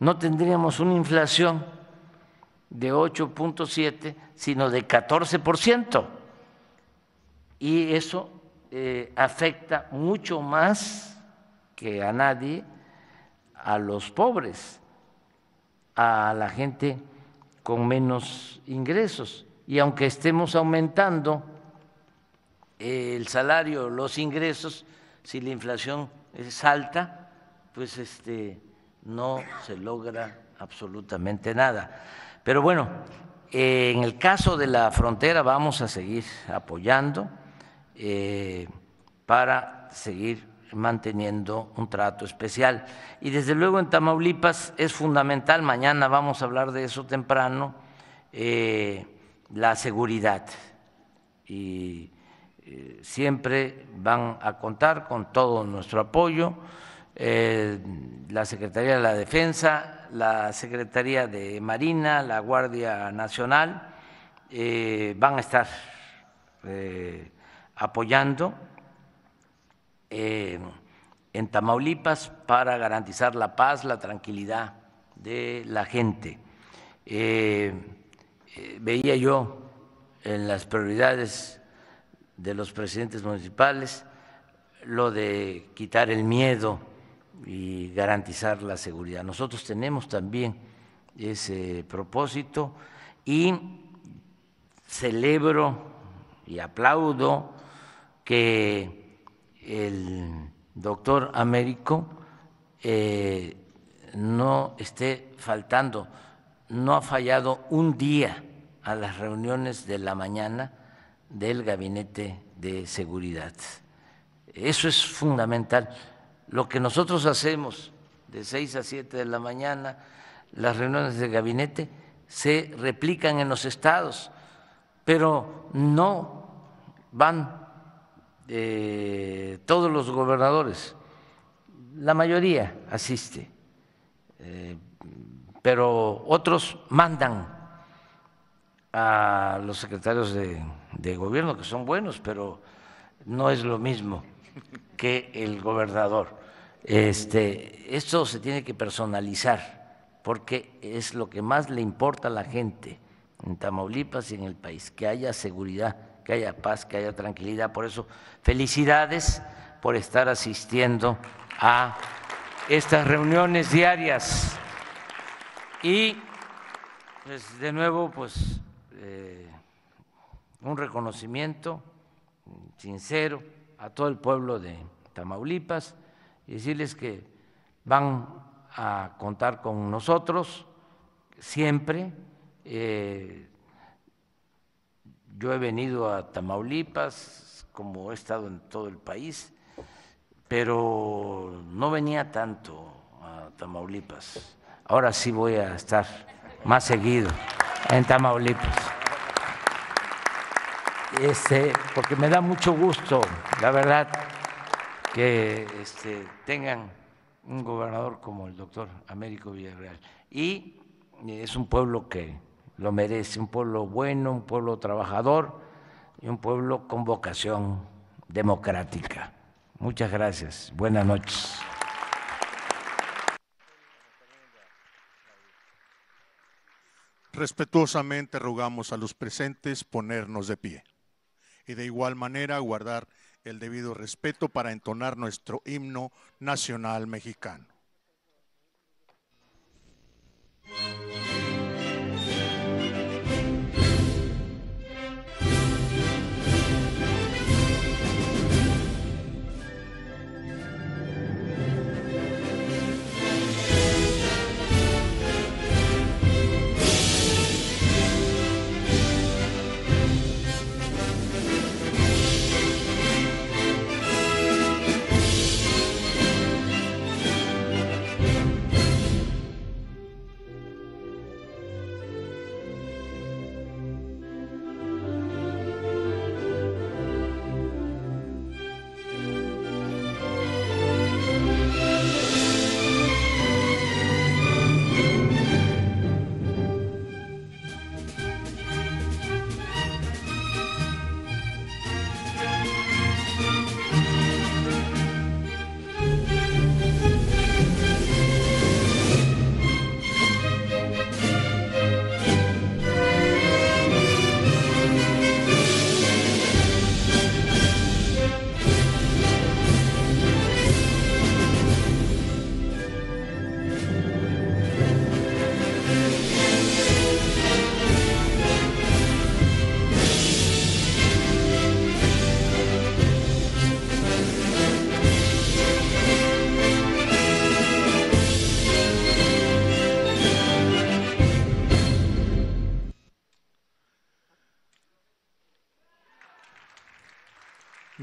no tendríamos una inflación de 8.7, sino de 14%. Y eso eh, afecta mucho más que a nadie a los pobres, a la gente con menos ingresos. Y aunque estemos aumentando eh, el salario, los ingresos, si la inflación es alta, pues este, no se logra absolutamente nada. Pero bueno, eh, en el caso de la frontera vamos a seguir apoyando eh, para seguir manteniendo un trato especial. Y desde luego en Tamaulipas es fundamental, mañana vamos a hablar de eso temprano, eh, la seguridad. Y siempre van a contar con todo nuestro apoyo. Eh, la Secretaría de la Defensa, la Secretaría de Marina, la Guardia Nacional, eh, van a estar eh, apoyando en Tamaulipas para garantizar la paz, la tranquilidad de la gente. veía yo en las prioridades de los presidentes municipales lo de quitar el miedo y garantizar la seguridad. Nosotros tenemos también ese propósito y celebro y aplaudo que el doctor Américo eh, no esté faltando, no ha fallado un día a las reuniones de la mañana del Gabinete de Seguridad. Eso es fundamental lo que nosotros hacemos de 6 a 7 de la mañana, las reuniones de gabinete, se replican en los estados, pero no van eh, todos los gobernadores, la mayoría asiste, eh, pero otros mandan a los secretarios de gobierno, que son buenos, pero no es lo mismo que el gobernador. Este, esto se tiene que personalizar porque es lo que más le importa a la gente en Tamaulipas y en el país, que haya seguridad, que haya paz, que haya tranquilidad. Por eso, felicidades por estar asistiendo a estas reuniones diarias. Y, pues, de nuevo, pues, eh, un reconocimiento sincero a todo el pueblo de Tamaulipas y decirles que van a contar con nosotros siempre. Eh, yo he venido a Tamaulipas, como he estado en todo el país, pero no venía tanto a Tamaulipas. Ahora sí voy a estar más seguido en Tamaulipas. Este, porque me da mucho gusto, la verdad, que este, tengan un gobernador como el doctor Américo Villarreal. Y eh, es un pueblo que lo merece, un pueblo bueno, un pueblo trabajador y un pueblo con vocación democrática. Muchas gracias. Buenas noches. Respetuosamente rogamos a los presentes ponernos de pie y de igual manera guardar el debido respeto para entonar nuestro himno nacional mexicano.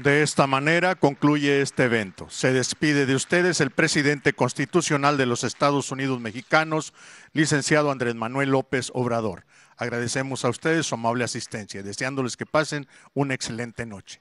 De esta manera concluye este evento. Se despide de ustedes el presidente constitucional de los Estados Unidos mexicanos, licenciado Andrés Manuel López Obrador. Agradecemos a ustedes su amable asistencia, deseándoles que pasen una excelente noche.